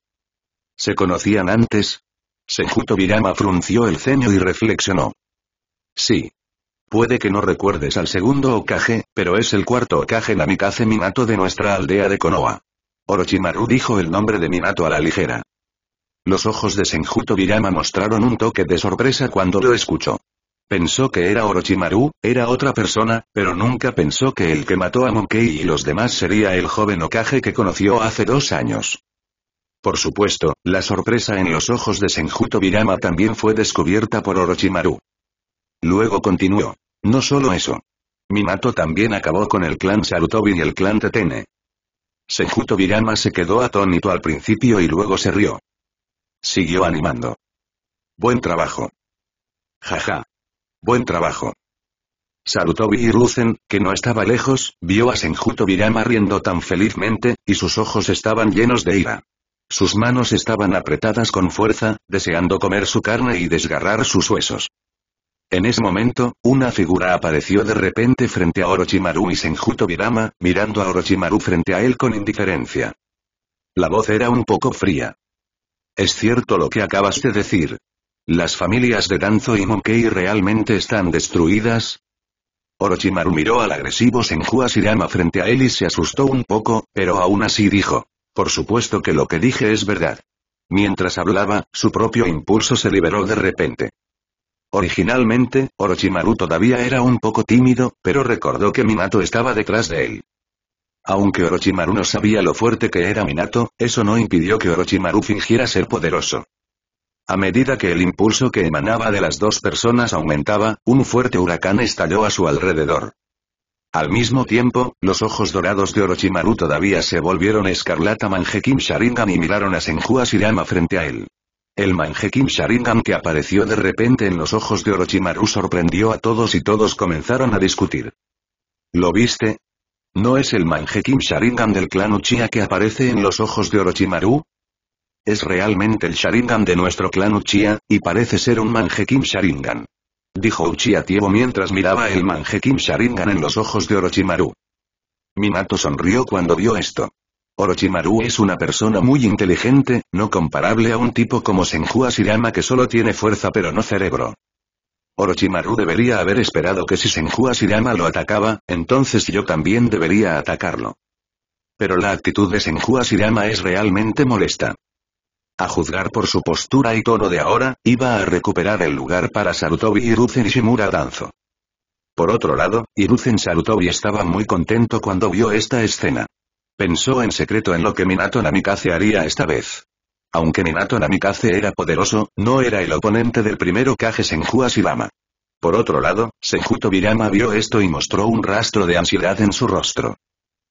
Speaker 1: ¿Se conocían antes? Sejuto Virama frunció el ceño y reflexionó. Sí. Puede que no recuerdes al segundo Okage, pero es el cuarto Okage Namikaze Minato de nuestra aldea de Konoha. Orochimaru dijo el nombre de Minato a la ligera. Los ojos de Senjuto Virama mostraron un toque de sorpresa cuando lo escuchó. Pensó que era Orochimaru, era otra persona, pero nunca pensó que el que mató a Monkey y los demás sería el joven Okage que conoció hace dos años. Por supuesto, la sorpresa en los ojos de Senjuto Birama también fue descubierta por Orochimaru. Luego continuó. No solo eso. Minato también acabó con el clan Sarutobi y el clan Tetene. Senjuto Birama se quedó atónito al principio y luego se rió. Siguió animando. Buen trabajo. Jaja. Buen trabajo. Sarutobi y Ruzen, que no estaba lejos, vio a Senjuto riendo tan felizmente, y sus ojos estaban llenos de ira. Sus manos estaban apretadas con fuerza, deseando comer su carne y desgarrar sus huesos. En ese momento, una figura apareció de repente frente a Orochimaru y Senju Birama, mirando a Orochimaru frente a él con indiferencia. La voz era un poco fría. Es cierto lo que acabas de decir. Las familias de Danzo y Monkei realmente están destruidas, Orochimaru miró al agresivo Senju Asirama frente a él y se asustó un poco, pero aún así dijo. Por supuesto que lo que dije es verdad. Mientras hablaba, su propio impulso se liberó de repente. Originalmente, Orochimaru todavía era un poco tímido, pero recordó que Minato estaba detrás de él. Aunque Orochimaru no sabía lo fuerte que era Minato, eso no impidió que Orochimaru fingiera ser poderoso. A medida que el impulso que emanaba de las dos personas aumentaba, un fuerte huracán estalló a su alrededor. Al mismo tiempo, los ojos dorados de Orochimaru todavía se volvieron escarlata Manjekin Sharingan y miraron a Senju sirama frente a él. El Manjekim Sharingan que apareció de repente en los ojos de Orochimaru sorprendió a todos y todos comenzaron a discutir. ¿Lo viste? ¿No es el Manjekim Sharingan del clan Uchiha que aparece en los ojos de Orochimaru? Es realmente el Sharingan de nuestro clan Uchiha, y parece ser un Manjekim Sharingan. Dijo Uchiha Tievo mientras miraba el Kim Sharingan en los ojos de Orochimaru. Minato sonrió cuando vio esto. Orochimaru es una persona muy inteligente, no comparable a un tipo como Senju Asirama que solo tiene fuerza pero no cerebro. Orochimaru debería haber esperado que si Senju Asirama lo atacaba, entonces yo también debería atacarlo. Pero la actitud de Senju Asirama es realmente molesta. A juzgar por su postura y tono de ahora, iba a recuperar el lugar para Sarutobi y Shimura Danzo. Por otro lado, Iruzen Sarutobi estaba muy contento cuando vio esta escena. Pensó en secreto en lo que Minato Namikaze haría esta vez. Aunque Minato Namikaze era poderoso, no era el oponente del primero Kage Senju Por otro lado, Senju Tobirama vio esto y mostró un rastro de ansiedad en su rostro.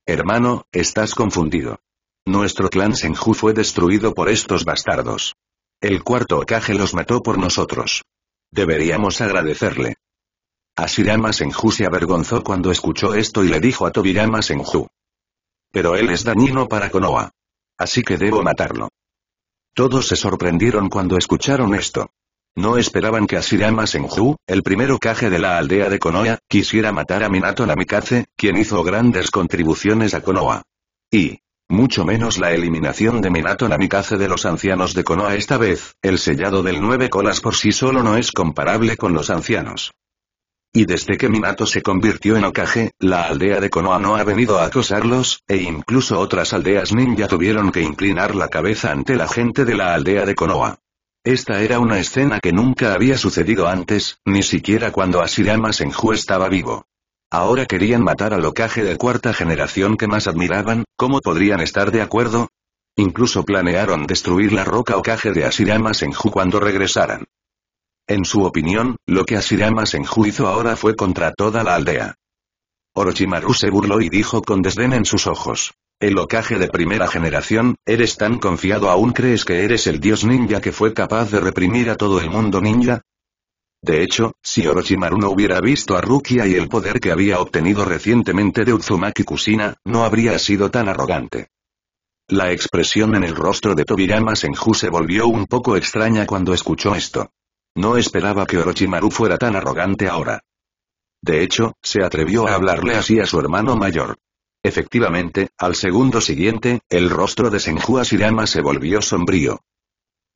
Speaker 1: Hermano, estás confundido. Nuestro clan Senju fue destruido por estos bastardos. El cuarto caje los mató por nosotros. Deberíamos agradecerle. Asirama Senju se avergonzó cuando escuchó esto y le dijo a Tobirama Senju. Pero él es dañino para Konoha. Así que debo matarlo. Todos se sorprendieron cuando escucharon esto. No esperaban que Asirama Senju, el primero Okage de la aldea de Konoha, quisiera matar a Minato Namikaze, quien hizo grandes contribuciones a Konoha. Y, mucho menos la eliminación de Minato Namikaze de los ancianos de Konoha esta vez, el sellado del nueve colas por sí solo no es comparable con los ancianos. Y desde que Minato se convirtió en Okage, la aldea de Konoha no ha venido a acosarlos, e incluso otras aldeas ninja tuvieron que inclinar la cabeza ante la gente de la aldea de Konoha. Esta era una escena que nunca había sucedido antes, ni siquiera cuando Asirama Senju estaba vivo. Ahora querían matar al ocaje de cuarta generación que más admiraban, ¿cómo podrían estar de acuerdo? Incluso planearon destruir la roca ocaje de Asirama Senju cuando regresaran. En su opinión, lo que Asirama Senju hizo ahora fue contra toda la aldea. Orochimaru se burló y dijo con desdén en sus ojos. El ocaje de primera generación, eres tan confiado aún crees que eres el dios ninja que fue capaz de reprimir a todo el mundo ninja? De hecho, si Orochimaru no hubiera visto a Rukia y el poder que había obtenido recientemente de Uzumaki Kusina, no habría sido tan arrogante. La expresión en el rostro de Tobirama Senju se volvió un poco extraña cuando escuchó esto. No esperaba que Orochimaru fuera tan arrogante ahora. De hecho, se atrevió a hablarle así a su hermano mayor. Efectivamente, al segundo siguiente, el rostro de Senju Asirama se volvió sombrío.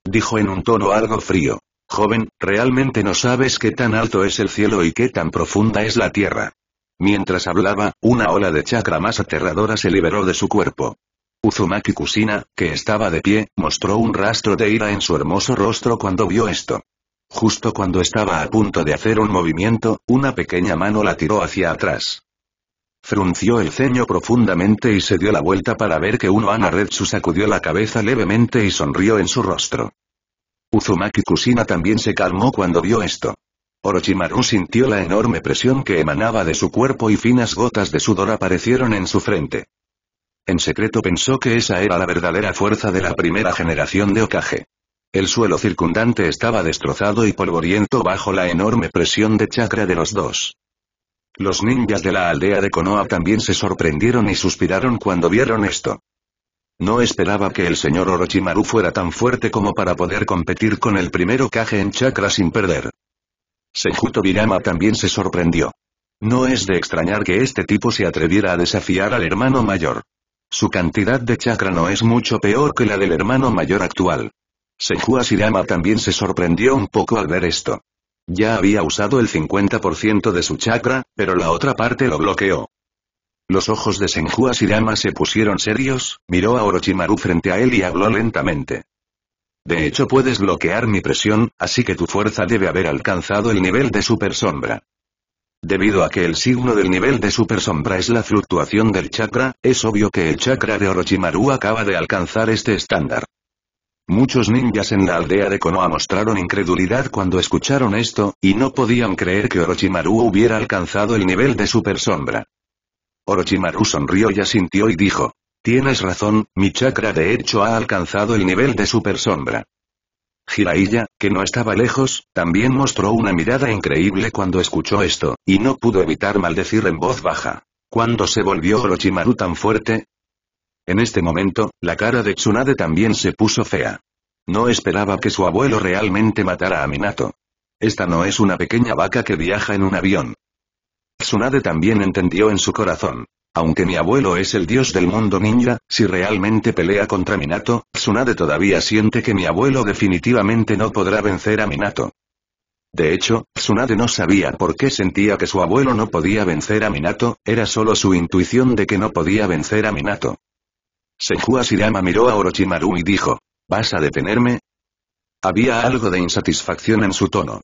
Speaker 1: Dijo en un tono algo frío. Joven, realmente no sabes qué tan alto es el cielo y qué tan profunda es la tierra. Mientras hablaba, una ola de chakra más aterradora se liberó de su cuerpo. Uzumaki Kusina, que estaba de pie, mostró un rastro de ira en su hermoso rostro cuando vio esto. Justo cuando estaba a punto de hacer un movimiento, una pequeña mano la tiró hacia atrás. Frunció el ceño profundamente y se dio la vuelta para ver que uno Retsu sacudió la cabeza levemente y sonrió en su rostro. Uzumaki Kusina también se calmó cuando vio esto. Orochimaru sintió la enorme presión que emanaba de su cuerpo y finas gotas de sudor aparecieron en su frente. En secreto pensó que esa era la verdadera fuerza de la primera generación de Okage. El suelo circundante estaba destrozado y polvoriento bajo la enorme presión de chakra de los dos. Los ninjas de la aldea de Konoha también se sorprendieron y suspiraron cuando vieron esto. No esperaba que el señor Orochimaru fuera tan fuerte como para poder competir con el primero Kage en chakra sin perder. Senjuto Birama también se sorprendió. No es de extrañar que este tipo se atreviera a desafiar al hermano mayor. Su cantidad de chakra no es mucho peor que la del hermano mayor actual. Senju Asirama también se sorprendió un poco al ver esto. Ya había usado el 50% de su chakra, pero la otra parte lo bloqueó. Los ojos de Senju Asirama se pusieron serios, miró a Orochimaru frente a él y habló lentamente. De hecho puedes bloquear mi presión, así que tu fuerza debe haber alcanzado el nivel de super sombra. Debido a que el signo del nivel de super sombra es la fluctuación del chakra, es obvio que el chakra de Orochimaru acaba de alcanzar este estándar. Muchos ninjas en la aldea de Konoha mostraron incredulidad cuando escucharon esto, y no podían creer que Orochimaru hubiera alcanzado el nivel de super sombra. Orochimaru sonrió y asintió y dijo. Tienes razón, mi chakra de hecho ha alcanzado el nivel de super sombra. Jiraiya, que no estaba lejos, también mostró una mirada increíble cuando escuchó esto, y no pudo evitar maldecir en voz baja. ¿Cuándo se volvió Orochimaru tan fuerte? En este momento, la cara de Tsunade también se puso fea. No esperaba que su abuelo realmente matara a Minato. Esta no es una pequeña vaca que viaja en un avión. Tsunade también entendió en su corazón. Aunque mi abuelo es el dios del mundo ninja, si realmente pelea contra Minato, Tsunade todavía siente que mi abuelo definitivamente no podrá vencer a Minato. De hecho, Tsunade no sabía por qué sentía que su abuelo no podía vencer a Minato, era solo su intuición de que no podía vencer a Minato. Senju Asirama miró a Orochimaru y dijo, ¿vas a detenerme? Había algo de insatisfacción en su tono.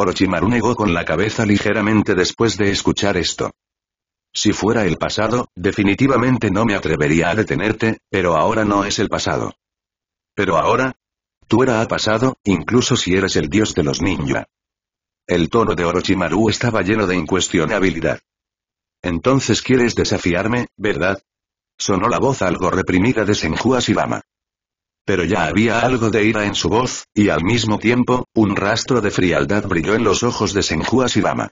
Speaker 1: Orochimaru negó con la cabeza ligeramente después de escuchar esto. Si fuera el pasado, definitivamente no me atrevería a detenerte, pero ahora no es el pasado. Pero ahora... Tú era ha pasado, incluso si eres el dios de los ninja. El tono de Orochimaru estaba lleno de incuestionabilidad. Entonces quieres desafiarme, ¿verdad? Sonó la voz algo reprimida de Senju Shibama pero ya había algo de ira en su voz, y al mismo tiempo, un rastro de frialdad brilló en los ojos de Senju Asirama.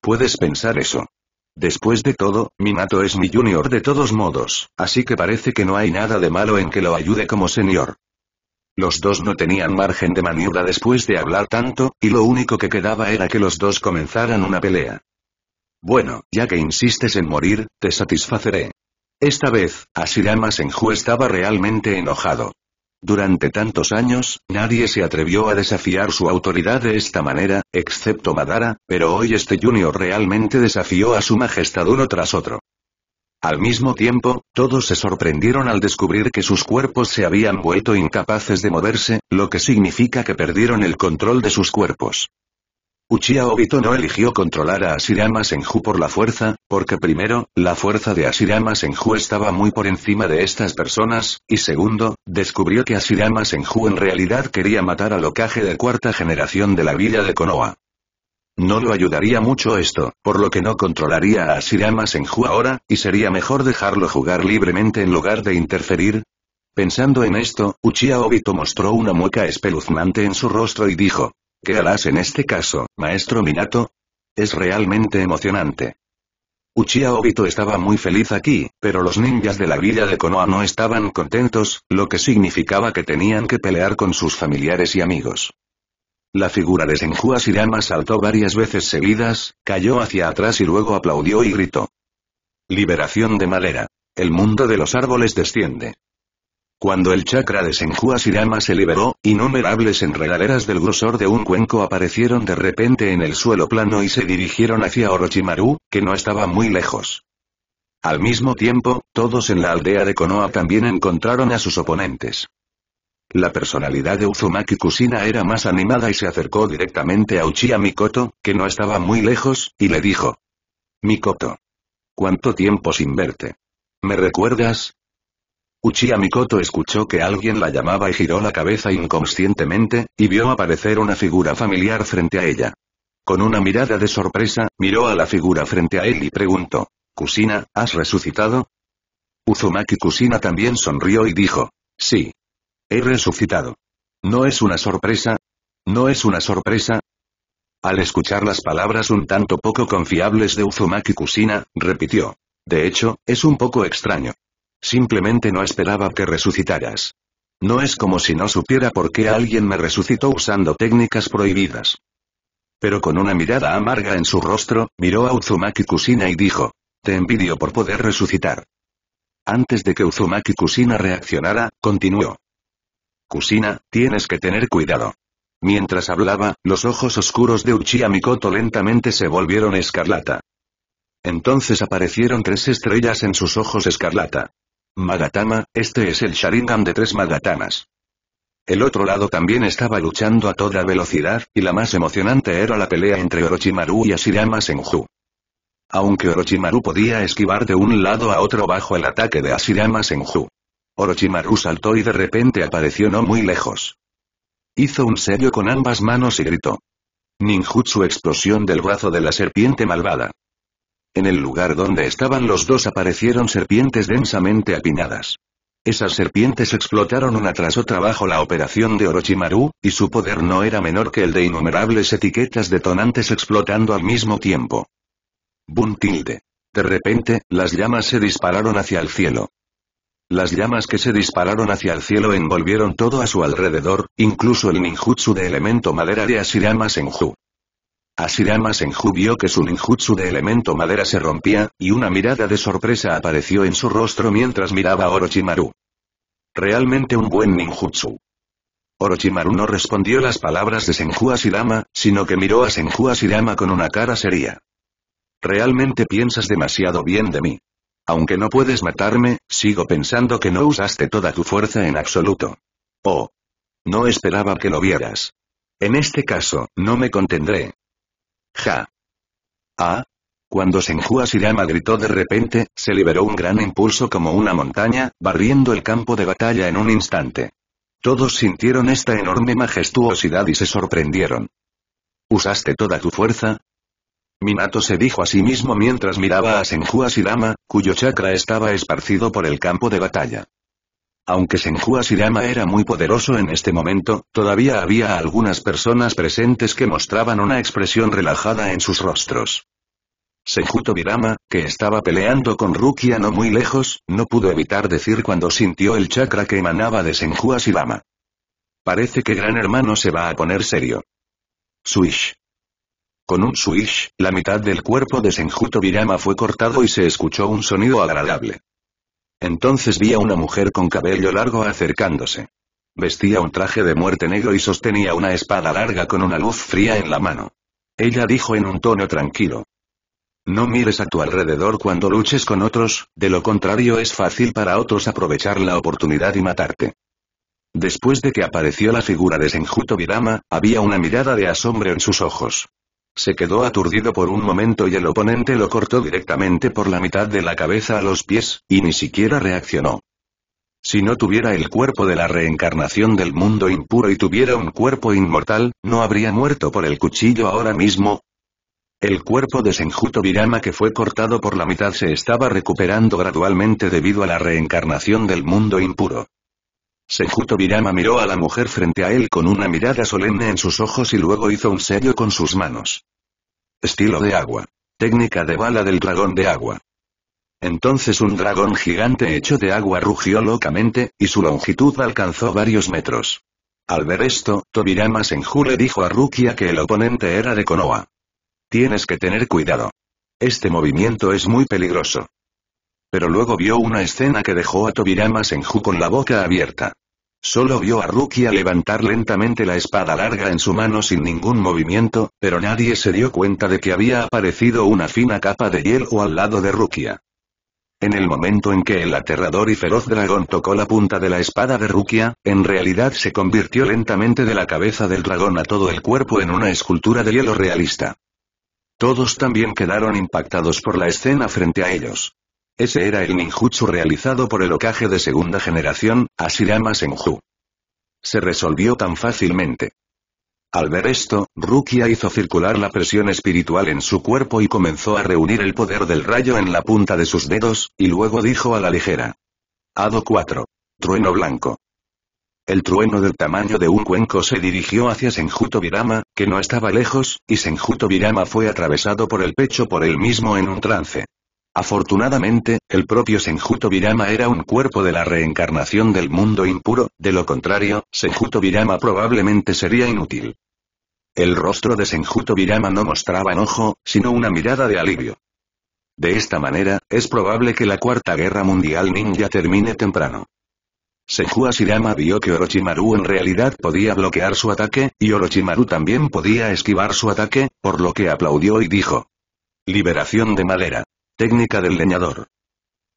Speaker 1: Puedes pensar eso. Después de todo, Minato es mi junior de todos modos, así que parece que no hay nada de malo en que lo ayude como señor. Los dos no tenían margen de maniobra después de hablar tanto, y lo único que quedaba era que los dos comenzaran una pelea. Bueno, ya que insistes en morir, te satisfaceré. Esta vez, Asirama Senju estaba realmente enojado. Durante tantos años, nadie se atrevió a desafiar su autoridad de esta manera, excepto Madara, pero hoy este junior realmente desafió a su majestad uno tras otro. Al mismo tiempo, todos se sorprendieron al descubrir que sus cuerpos se habían vuelto incapaces de moverse, lo que significa que perdieron el control de sus cuerpos. Uchiha Obito no eligió controlar a Asirama Senju por la fuerza, porque primero, la fuerza de Asirama Senju estaba muy por encima de estas personas, y segundo, descubrió que Asirama Senju en realidad quería matar al ocaje de cuarta generación de la villa de Konoha. No lo ayudaría mucho esto, por lo que no controlaría a Asirama Senju ahora, y sería mejor dejarlo jugar libremente en lugar de interferir. Pensando en esto, Uchiha Obito mostró una mueca espeluznante en su rostro y dijo, ¿Qué harás en este caso, maestro Minato? Es realmente emocionante. Uchiha Obito estaba muy feliz aquí, pero los ninjas de la villa de Konoha no estaban contentos, lo que significaba que tenían que pelear con sus familiares y amigos. La figura de Senju Asirama saltó varias veces seguidas, cayó hacia atrás y luego aplaudió y gritó. Liberación de madera. El mundo de los árboles desciende. Cuando el chakra de Senhua Sirama se liberó, innumerables enredaderas del grosor de un cuenco aparecieron de repente en el suelo plano y se dirigieron hacia Orochimaru, que no estaba muy lejos. Al mismo tiempo, todos en la aldea de Konoha también encontraron a sus oponentes. La personalidad de Uzumaki Kusina era más animada y se acercó directamente a Uchiha Mikoto, que no estaba muy lejos, y le dijo. Mikoto. ¿Cuánto tiempo sin verte? ¿Me recuerdas? Uchiha Mikoto escuchó que alguien la llamaba y giró la cabeza inconscientemente, y vio aparecer una figura familiar frente a ella. Con una mirada de sorpresa, miró a la figura frente a él y preguntó, «¿Kusina, has resucitado?» Uzumaki Kusina también sonrió y dijo, «Sí. He resucitado. ¿No es una sorpresa? ¿No es una sorpresa?» Al escuchar las palabras un tanto poco confiables de Uzumaki Kusina, repitió, «De hecho, es un poco extraño. Simplemente no esperaba que resucitaras. No es como si no supiera por qué alguien me resucitó usando técnicas prohibidas. Pero con una mirada amarga en su rostro, miró a Uzumaki Kusina y dijo, te envidio por poder resucitar. Antes de que Uzumaki Kusina reaccionara, continuó. Kusina, tienes que tener cuidado. Mientras hablaba, los ojos oscuros de Uchiha Mikoto lentamente se volvieron escarlata. Entonces aparecieron tres estrellas en sus ojos escarlata. Magatama, este es el Sharingan de tres Magatamas. El otro lado también estaba luchando a toda velocidad, y la más emocionante era la pelea entre Orochimaru y asirama Senju. Aunque Orochimaru podía esquivar de un lado a otro bajo el ataque de asirama Senju. Orochimaru saltó y de repente apareció no muy lejos. Hizo un sello con ambas manos y gritó. Ninjutsu explosión del brazo de la serpiente malvada. En el lugar donde estaban los dos aparecieron serpientes densamente apiñadas. Esas serpientes explotaron una tras otra bajo la operación de Orochimaru, y su poder no era menor que el de innumerables etiquetas detonantes explotando al mismo tiempo. Buntilde. De repente, las llamas se dispararon hacia el cielo. Las llamas que se dispararon hacia el cielo envolvieron todo a su alrededor, incluso el ninjutsu de elemento madera de Asirama Senju. Asirama Senju vio que su ninjutsu de elemento madera se rompía, y una mirada de sorpresa apareció en su rostro mientras miraba a Orochimaru. Realmente un buen ninjutsu. Orochimaru no respondió las palabras de Senju Asirama, sino que miró a Senju Asirama con una cara seria. Realmente piensas demasiado bien de mí. Aunque no puedes matarme, sigo pensando que no usaste toda tu fuerza en absoluto. Oh. No esperaba que lo vieras. En este caso, no me contendré, Ja. Ah. Cuando Senju Asirama gritó de repente, se liberó un gran impulso como una montaña, barriendo el campo de batalla en un instante. Todos sintieron esta enorme majestuosidad y se sorprendieron. ¿Usaste toda tu fuerza? Minato se dijo a sí mismo mientras miraba a Senju Asirama, cuyo chakra estaba esparcido por el campo de batalla. Aunque Senju Asirama era muy poderoso en este momento, todavía había algunas personas presentes que mostraban una expresión relajada en sus rostros. Senju Virama, que estaba peleando con Rukia no muy lejos, no pudo evitar decir cuando sintió el chakra que emanaba de Senju Asirama. Parece que Gran Hermano se va a poner serio. Swish. Con un swish, la mitad del cuerpo de Senju fue cortado y se escuchó un sonido agradable. Entonces vi a una mujer con cabello largo acercándose. Vestía un traje de muerte negro y sostenía una espada larga con una luz fría en la mano. Ella dijo en un tono tranquilo. No mires a tu alrededor cuando luches con otros, de lo contrario es fácil para otros aprovechar la oportunidad y matarte. Después de que apareció la figura de Senjuto había una mirada de asombro en sus ojos. Se quedó aturdido por un momento y el oponente lo cortó directamente por la mitad de la cabeza a los pies, y ni siquiera reaccionó. Si no tuviera el cuerpo de la reencarnación del mundo impuro y tuviera un cuerpo inmortal, ¿no habría muerto por el cuchillo ahora mismo? El cuerpo de Senjuto Virama que fue cortado por la mitad se estaba recuperando gradualmente debido a la reencarnación del mundo impuro. Senjuto Virama miró a la mujer frente a él con una mirada solemne en sus ojos y luego hizo un sello con sus manos. Estilo de agua. Técnica de bala del dragón de agua. Entonces un dragón gigante hecho de agua rugió locamente, y su longitud alcanzó varios metros. Al ver esto, Tobirama Senju le dijo a Rukia que el oponente era de Konoha. Tienes que tener cuidado. Este movimiento es muy peligroso. Pero luego vio una escena que dejó a Tobirama Senju con la boca abierta. Solo vio a Rukia levantar lentamente la espada larga en su mano sin ningún movimiento, pero nadie se dio cuenta de que había aparecido una fina capa de hielo al lado de Rukia. En el momento en que el aterrador y feroz dragón tocó la punta de la espada de Rukia, en realidad se convirtió lentamente de la cabeza del dragón a todo el cuerpo en una escultura de hielo realista. Todos también quedaron impactados por la escena frente a ellos. Ese era el ninjutsu realizado por el Okage de segunda generación, Asirama Senju. Se resolvió tan fácilmente. Al ver esto, Rukia hizo circular la presión espiritual en su cuerpo y comenzó a reunir el poder del rayo en la punta de sus dedos, y luego dijo a la ligera. Ado 4. Trueno blanco. El trueno del tamaño de un cuenco se dirigió hacia Senjuto Virama, que no estaba lejos, y Senjuto Virama fue atravesado por el pecho por él mismo en un trance. Afortunadamente, el propio Senjuto Virama era un cuerpo de la reencarnación del mundo impuro, de lo contrario, Senjuto Virama probablemente sería inútil. El rostro de Senjuto Virama no mostraba enojo, sino una mirada de alivio. De esta manera, es probable que la Cuarta Guerra Mundial Ninja termine temprano. Senju Asirama vio que Orochimaru en realidad podía bloquear su ataque, y Orochimaru también podía esquivar su ataque, por lo que aplaudió y dijo. Liberación de madera. Técnica del leñador.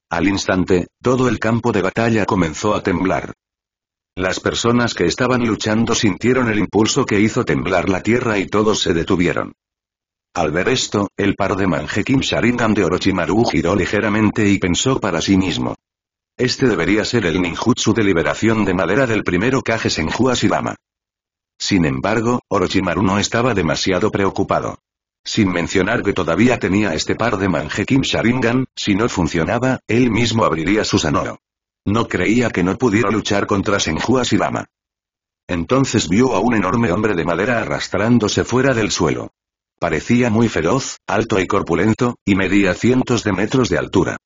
Speaker 1: Al instante, todo el campo de batalla comenzó a temblar. Las personas que estaban luchando sintieron el impulso que hizo temblar la tierra y todos se detuvieron. Al ver esto, el par de Manjekim Sharingan de Orochimaru giró ligeramente y pensó para sí mismo. Este debería ser el ninjutsu de liberación de madera del primero Kage Senju Sin embargo, Orochimaru no estaba demasiado preocupado. Sin mencionar que todavía tenía este par de Kim Sharingan, si no funcionaba, él mismo abriría sanoro. No creía que no pudiera luchar contra Senju Asirama. Entonces vio a un enorme hombre de madera arrastrándose fuera del suelo. Parecía muy feroz, alto y corpulento, y medía cientos de metros de altura.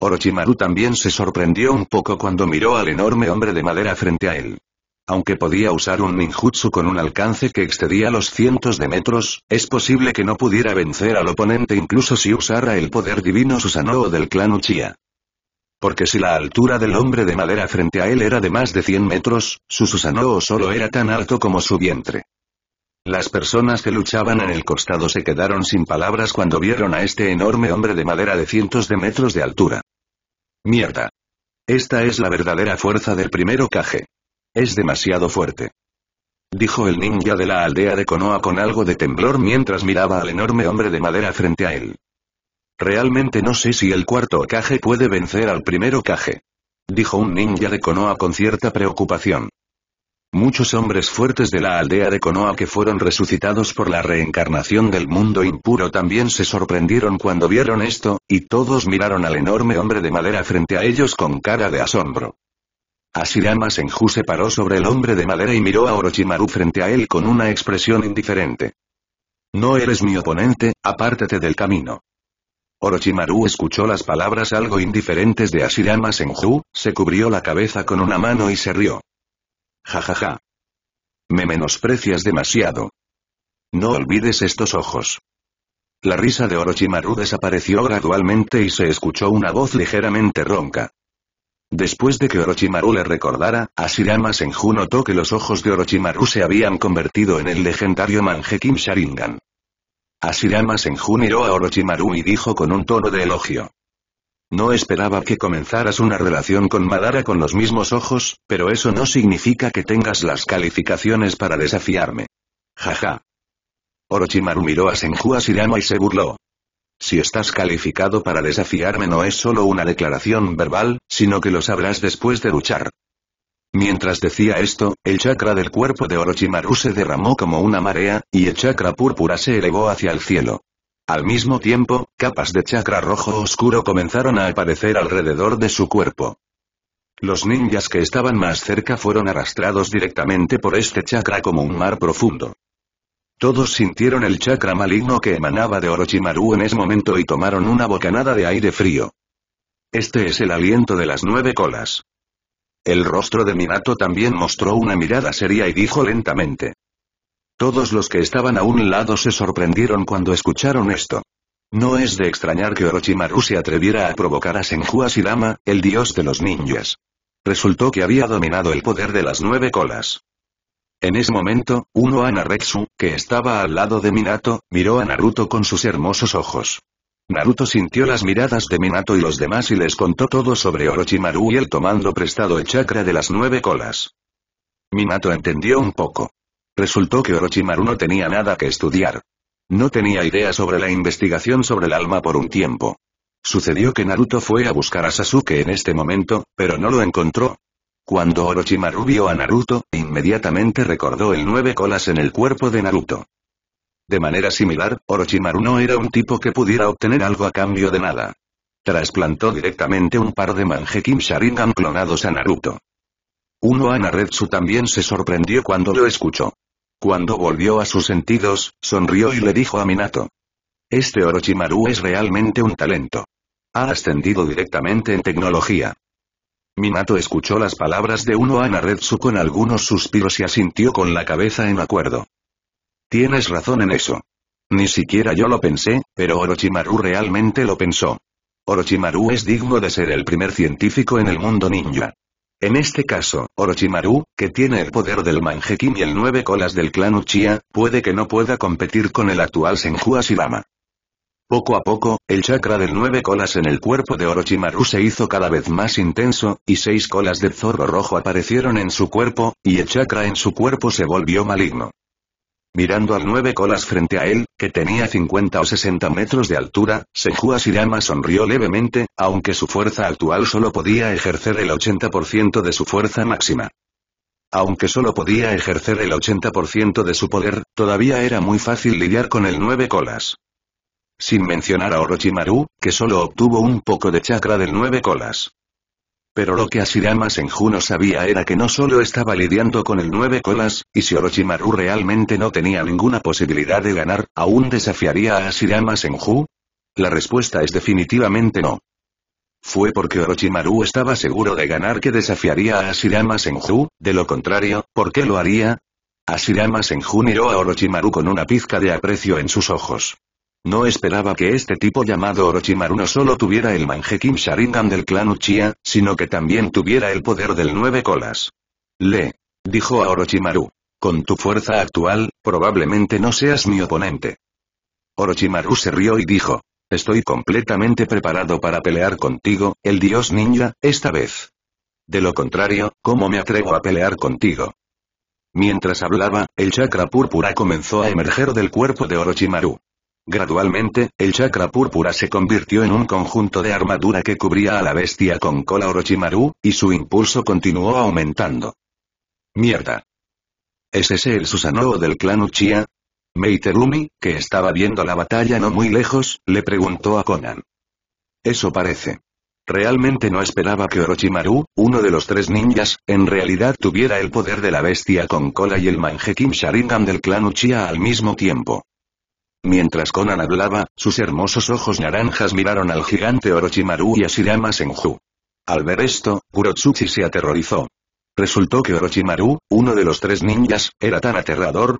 Speaker 1: Orochimaru también se sorprendió un poco cuando miró al enorme hombre de madera frente a él. Aunque podía usar un ninjutsu con un alcance que excedía los cientos de metros, es posible que no pudiera vencer al oponente incluso si usara el poder divino Susanoo del clan Uchiha. Porque si la altura del hombre de madera frente a él era de más de 100 metros, su Susanoo solo era tan alto como su vientre. Las personas que luchaban en el costado se quedaron sin palabras cuando vieron a este enorme hombre de madera de cientos de metros de altura. Mierda. Esta es la verdadera fuerza del primero Kage. Es demasiado fuerte. Dijo el ninja de la aldea de Konoha con algo de temblor mientras miraba al enorme hombre de madera frente a él. Realmente no sé si el cuarto Okage puede vencer al primer Okage. Dijo un ninja de Konoha con cierta preocupación. Muchos hombres fuertes de la aldea de Konoha que fueron resucitados por la reencarnación del mundo impuro también se sorprendieron cuando vieron esto, y todos miraron al enorme hombre de madera frente a ellos con cara de asombro. Asirama Senju se paró sobre el hombre de madera y miró a Orochimaru frente a él con una expresión indiferente. No eres mi oponente, apártate del camino. Orochimaru escuchó las palabras algo indiferentes de Asirama Senju, se cubrió la cabeza con una mano y se rió. Jajaja. Ja, ja. Me menosprecias demasiado. No olvides estos ojos. La risa de Orochimaru desapareció gradualmente y se escuchó una voz ligeramente ronca. Después de que Orochimaru le recordara, Asirama Senju notó que los ojos de Orochimaru se habían convertido en el legendario Kim Sharingan. Asirama Senju miró a Orochimaru y dijo con un tono de elogio. No esperaba que comenzaras una relación con Madara con los mismos ojos, pero eso no significa que tengas las calificaciones para desafiarme. Jaja. Orochimaru miró a Senju Asirama y se burló. Si estás calificado para desafiarme no es solo una declaración verbal, sino que lo sabrás después de luchar. Mientras decía esto, el chakra del cuerpo de Orochimaru se derramó como una marea, y el chakra púrpura se elevó hacia el cielo. Al mismo tiempo, capas de chakra rojo oscuro comenzaron a aparecer alrededor de su cuerpo. Los ninjas que estaban más cerca fueron arrastrados directamente por este chakra como un mar profundo. Todos sintieron el chakra maligno que emanaba de Orochimaru en ese momento y tomaron una bocanada de aire frío. Este es el aliento de las nueve colas. El rostro de Minato también mostró una mirada seria y dijo lentamente. Todos los que estaban a un lado se sorprendieron cuando escucharon esto. No es de extrañar que Orochimaru se atreviera a provocar a Senju Asirama, el dios de los ninjas. Resultó que había dominado el poder de las nueve colas. En ese momento, Uno Anaretsu, que estaba al lado de Minato, miró a Naruto con sus hermosos ojos. Naruto sintió las miradas de Minato y los demás y les contó todo sobre Orochimaru y el tomando prestado el chakra de las nueve colas. Minato entendió un poco. Resultó que Orochimaru no tenía nada que estudiar. No tenía idea sobre la investigación sobre el alma por un tiempo. Sucedió que Naruto fue a buscar a Sasuke en este momento, pero no lo encontró, cuando Orochimaru vio a Naruto, inmediatamente recordó el nueve colas en el cuerpo de Naruto. De manera similar, Orochimaru no era un tipo que pudiera obtener algo a cambio de nada. Trasplantó directamente un par de manjekin Sharingan clonados a Naruto. Uno Anaretsu también se sorprendió cuando lo escuchó. Cuando volvió a sus sentidos, sonrió y le dijo a Minato. Este Orochimaru es realmente un talento. Ha ascendido directamente en tecnología. Minato escuchó las palabras de Uno Naretsu con algunos suspiros y asintió con la cabeza en acuerdo. Tienes razón en eso. Ni siquiera yo lo pensé, pero Orochimaru realmente lo pensó. Orochimaru es digno de ser el primer científico en el mundo ninja. En este caso, Orochimaru, que tiene el poder del manjekin y el nueve colas del clan Uchiha, puede que no pueda competir con el actual Senju Asirama. Poco a poco, el chakra del nueve colas en el cuerpo de Orochimaru se hizo cada vez más intenso, y seis colas de zorro rojo aparecieron en su cuerpo, y el chakra en su cuerpo se volvió maligno. Mirando al nueve colas frente a él, que tenía 50 o 60 metros de altura, Senju Asirama sonrió levemente, aunque su fuerza actual solo podía ejercer el 80% de su fuerza máxima. Aunque solo podía ejercer el 80% de su poder, todavía era muy fácil lidiar con el nueve colas. Sin mencionar a Orochimaru, que solo obtuvo un poco de chakra del nueve colas. Pero lo que Ashirama no sabía era que no solo estaba lidiando con el nueve colas, y si Orochimaru realmente no tenía ninguna posibilidad de ganar, ¿aún desafiaría a Asirama Senju? La respuesta es definitivamente no. Fue porque Orochimaru estaba seguro de ganar que desafiaría a Asirama Senju, de lo contrario, ¿por qué lo haría? Asirama Senju miró a Orochimaru con una pizca de aprecio en sus ojos. No esperaba que este tipo llamado Orochimaru no solo tuviera el manjekim Sharingan del clan Uchiha, sino que también tuviera el poder del Nueve Colas. Le. Dijo a Orochimaru. Con tu fuerza actual, probablemente no seas mi oponente. Orochimaru se rió y dijo. Estoy completamente preparado para pelear contigo, el dios ninja, esta vez. De lo contrario, ¿cómo me atrevo a pelear contigo? Mientras hablaba, el chakra púrpura comenzó a emerger del cuerpo de Orochimaru. Gradualmente, el chakra púrpura se convirtió en un conjunto de armadura que cubría a la bestia con cola Orochimaru, y su impulso continuó aumentando. Mierda. ¿Es ese el Susanoo del clan Uchiha? Meiterumi, que estaba viendo la batalla no muy lejos, le preguntó a Conan. Eso parece. Realmente no esperaba que Orochimaru, uno de los tres ninjas, en realidad tuviera el poder de la bestia con cola y el Manjekin Sharingan del clan Uchiha al mismo tiempo. Mientras Conan hablaba, sus hermosos ojos naranjas miraron al gigante Orochimaru y a Shirama Senju. Al ver esto, Kurotsuchi se aterrorizó. Resultó que Orochimaru, uno de los tres ninjas, era tan aterrador.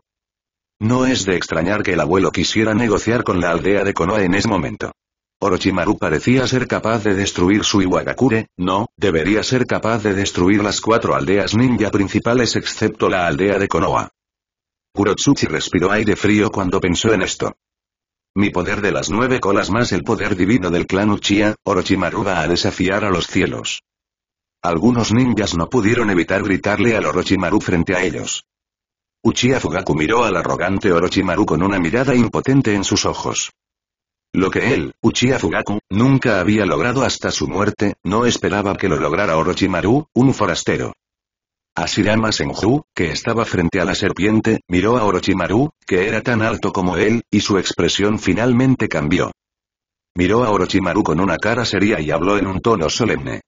Speaker 1: No es de extrañar que el abuelo quisiera negociar con la aldea de Konoha en ese momento. Orochimaru parecía ser capaz de destruir su Iwagakure, no, debería ser capaz de destruir las cuatro aldeas ninja principales excepto la aldea de Konoha. Kurotsuchi respiró aire frío cuando pensó en esto. Mi poder de las nueve colas más el poder divino del clan Uchiha, Orochimaru va a desafiar a los cielos. Algunos ninjas no pudieron evitar gritarle al Orochimaru frente a ellos. Uchiha Fugaku miró al arrogante Orochimaru con una mirada impotente en sus ojos. Lo que él, Uchiha Fugaku, nunca había logrado hasta su muerte, no esperaba que lo lograra Orochimaru, un forastero. Asirama Senju, que estaba frente a la serpiente, miró a Orochimaru, que era tan alto como él, y su expresión finalmente cambió. Miró a Orochimaru con una cara seria y habló en un tono solemne.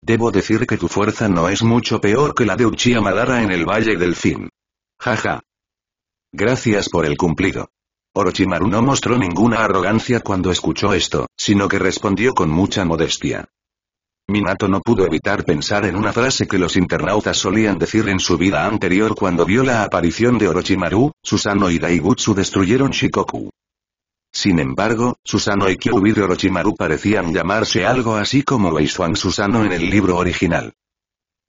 Speaker 1: Debo decir que tu fuerza no es mucho peor que la de Uchiha Madara en el Valle del Fin. Jaja. Gracias por el cumplido. Orochimaru no mostró ninguna arrogancia cuando escuchó esto, sino que respondió con mucha modestia. Minato no pudo evitar pensar en una frase que los internautas solían decir en su vida anterior cuando vio la aparición de Orochimaru, Susano y Daigutsu destruyeron Shikoku. Sin embargo, Susano y Kyuubi de Orochimaru parecían llamarse algo así como Weishuan Susano en el libro original.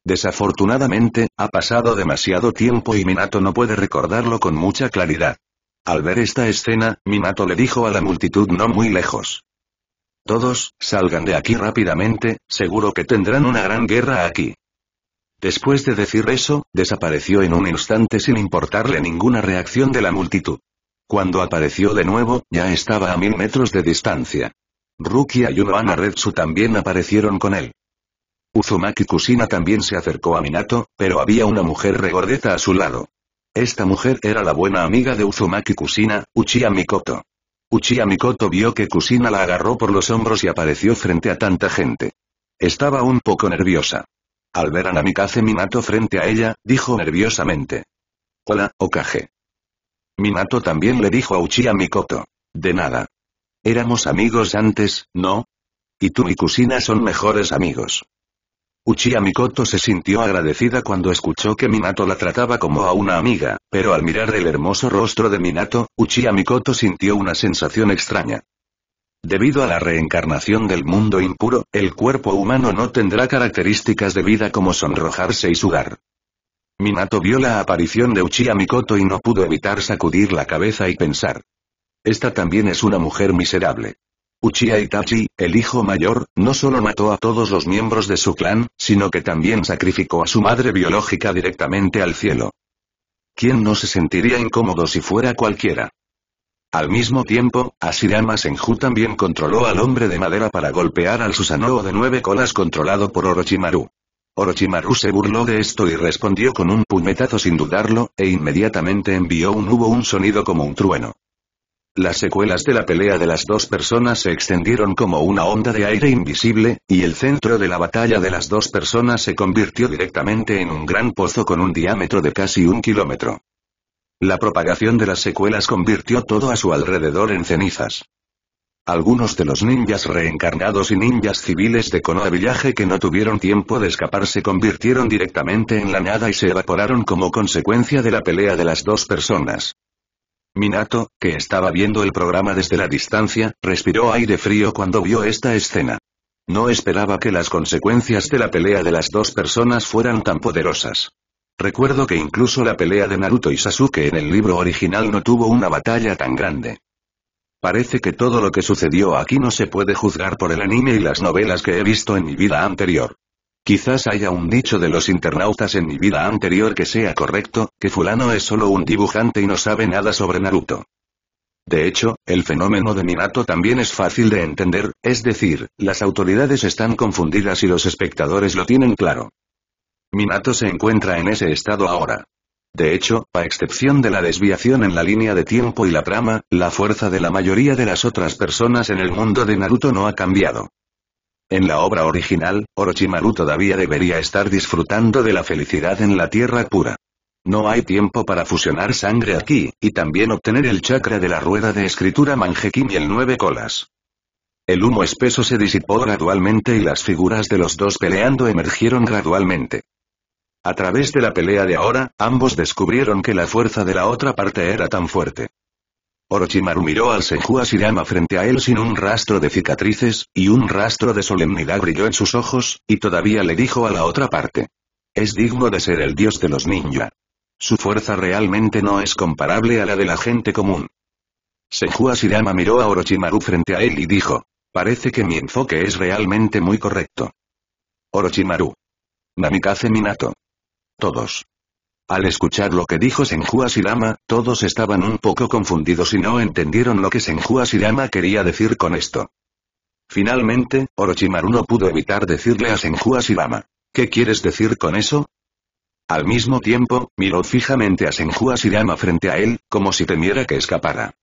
Speaker 1: Desafortunadamente, ha pasado demasiado tiempo y Minato no puede recordarlo con mucha claridad. Al ver esta escena, Minato le dijo a la multitud no muy lejos. Todos, salgan de aquí rápidamente, seguro que tendrán una gran guerra aquí. Después de decir eso, desapareció en un instante sin importarle ninguna reacción de la multitud. Cuando apareció de nuevo, ya estaba a mil metros de distancia. Rukia y Unohana Retsu también aparecieron con él. Uzumaki Kusina también se acercó a Minato, pero había una mujer regordeta a su lado. Esta mujer era la buena amiga de Uzumaki Kusina, Uchiha Mikoto. Uchiha Mikoto vio que Kusina la agarró por los hombros y apareció frente a tanta gente. Estaba un poco nerviosa. Al ver a Namikaze Minato frente a ella, dijo nerviosamente. Hola, Okage. Minato también le dijo a Uchiha Mikoto. De nada. Éramos amigos antes, ¿no? Y tú y Kusina son mejores amigos. Uchiha Mikoto se sintió agradecida cuando escuchó que Minato la trataba como a una amiga, pero al mirar el hermoso rostro de Minato, Uchiha Mikoto sintió una sensación extraña. Debido a la reencarnación del mundo impuro, el cuerpo humano no tendrá características de vida como sonrojarse y sudar. Minato vio la aparición de Uchiha Mikoto y no pudo evitar sacudir la cabeza y pensar. Esta también es una mujer miserable. Uchiha Itachi, el hijo mayor, no solo mató a todos los miembros de su clan, sino que también sacrificó a su madre biológica directamente al cielo. ¿Quién no se sentiría incómodo si fuera cualquiera? Al mismo tiempo, Asirama Senju también controló al hombre de madera para golpear al Susanoo de nueve colas controlado por Orochimaru. Orochimaru se burló de esto y respondió con un puñetazo sin dudarlo, e inmediatamente envió un hubo un sonido como un trueno. Las secuelas de la pelea de las dos personas se extendieron como una onda de aire invisible, y el centro de la batalla de las dos personas se convirtió directamente en un gran pozo con un diámetro de casi un kilómetro. La propagación de las secuelas convirtió todo a su alrededor en cenizas. Algunos de los ninjas reencarnados y ninjas civiles de Konoha Village que no tuvieron tiempo de escapar se convirtieron directamente en la nada y se evaporaron como consecuencia de la pelea de las dos personas. Minato, que estaba viendo el programa desde la distancia, respiró aire frío cuando vio esta escena. No esperaba que las consecuencias de la pelea de las dos personas fueran tan poderosas. Recuerdo que incluso la pelea de Naruto y Sasuke en el libro original no tuvo una batalla tan grande. Parece que todo lo que sucedió aquí no se puede juzgar por el anime y las novelas que he visto en mi vida anterior. Quizás haya un dicho de los internautas en mi vida anterior que sea correcto, que fulano es solo un dibujante y no sabe nada sobre Naruto. De hecho, el fenómeno de Minato también es fácil de entender, es decir, las autoridades están confundidas y los espectadores lo tienen claro. Minato se encuentra en ese estado ahora. De hecho, a excepción de la desviación en la línea de tiempo y la trama, la fuerza de la mayoría de las otras personas en el mundo de Naruto no ha cambiado. En la obra original, Orochimaru todavía debería estar disfrutando de la felicidad en la tierra pura. No hay tiempo para fusionar sangre aquí, y también obtener el chakra de la rueda de escritura Manjekin y el nueve colas. El humo espeso se disipó gradualmente y las figuras de los dos peleando emergieron gradualmente. A través de la pelea de ahora, ambos descubrieron que la fuerza de la otra parte era tan fuerte. Orochimaru miró al Senju Asirama frente a él sin un rastro de cicatrices, y un rastro de solemnidad brilló en sus ojos, y todavía le dijo a la otra parte. Es digno de ser el dios de los ninja. Su fuerza realmente no es comparable a la de la gente común. Senju Asirama miró a Orochimaru frente a él y dijo. Parece que mi enfoque es realmente muy correcto. Orochimaru. Namikaze Minato. Todos. Al escuchar lo que dijo Senhua Shirama, todos estaban un poco confundidos y no entendieron lo que Senjua Shirama quería decir con esto. Finalmente, Orochimaru no pudo evitar decirle a Senju Asirama, ¿Qué quieres decir con eso? Al mismo tiempo, miró fijamente a y Asirama frente a él, como si temiera que escapara.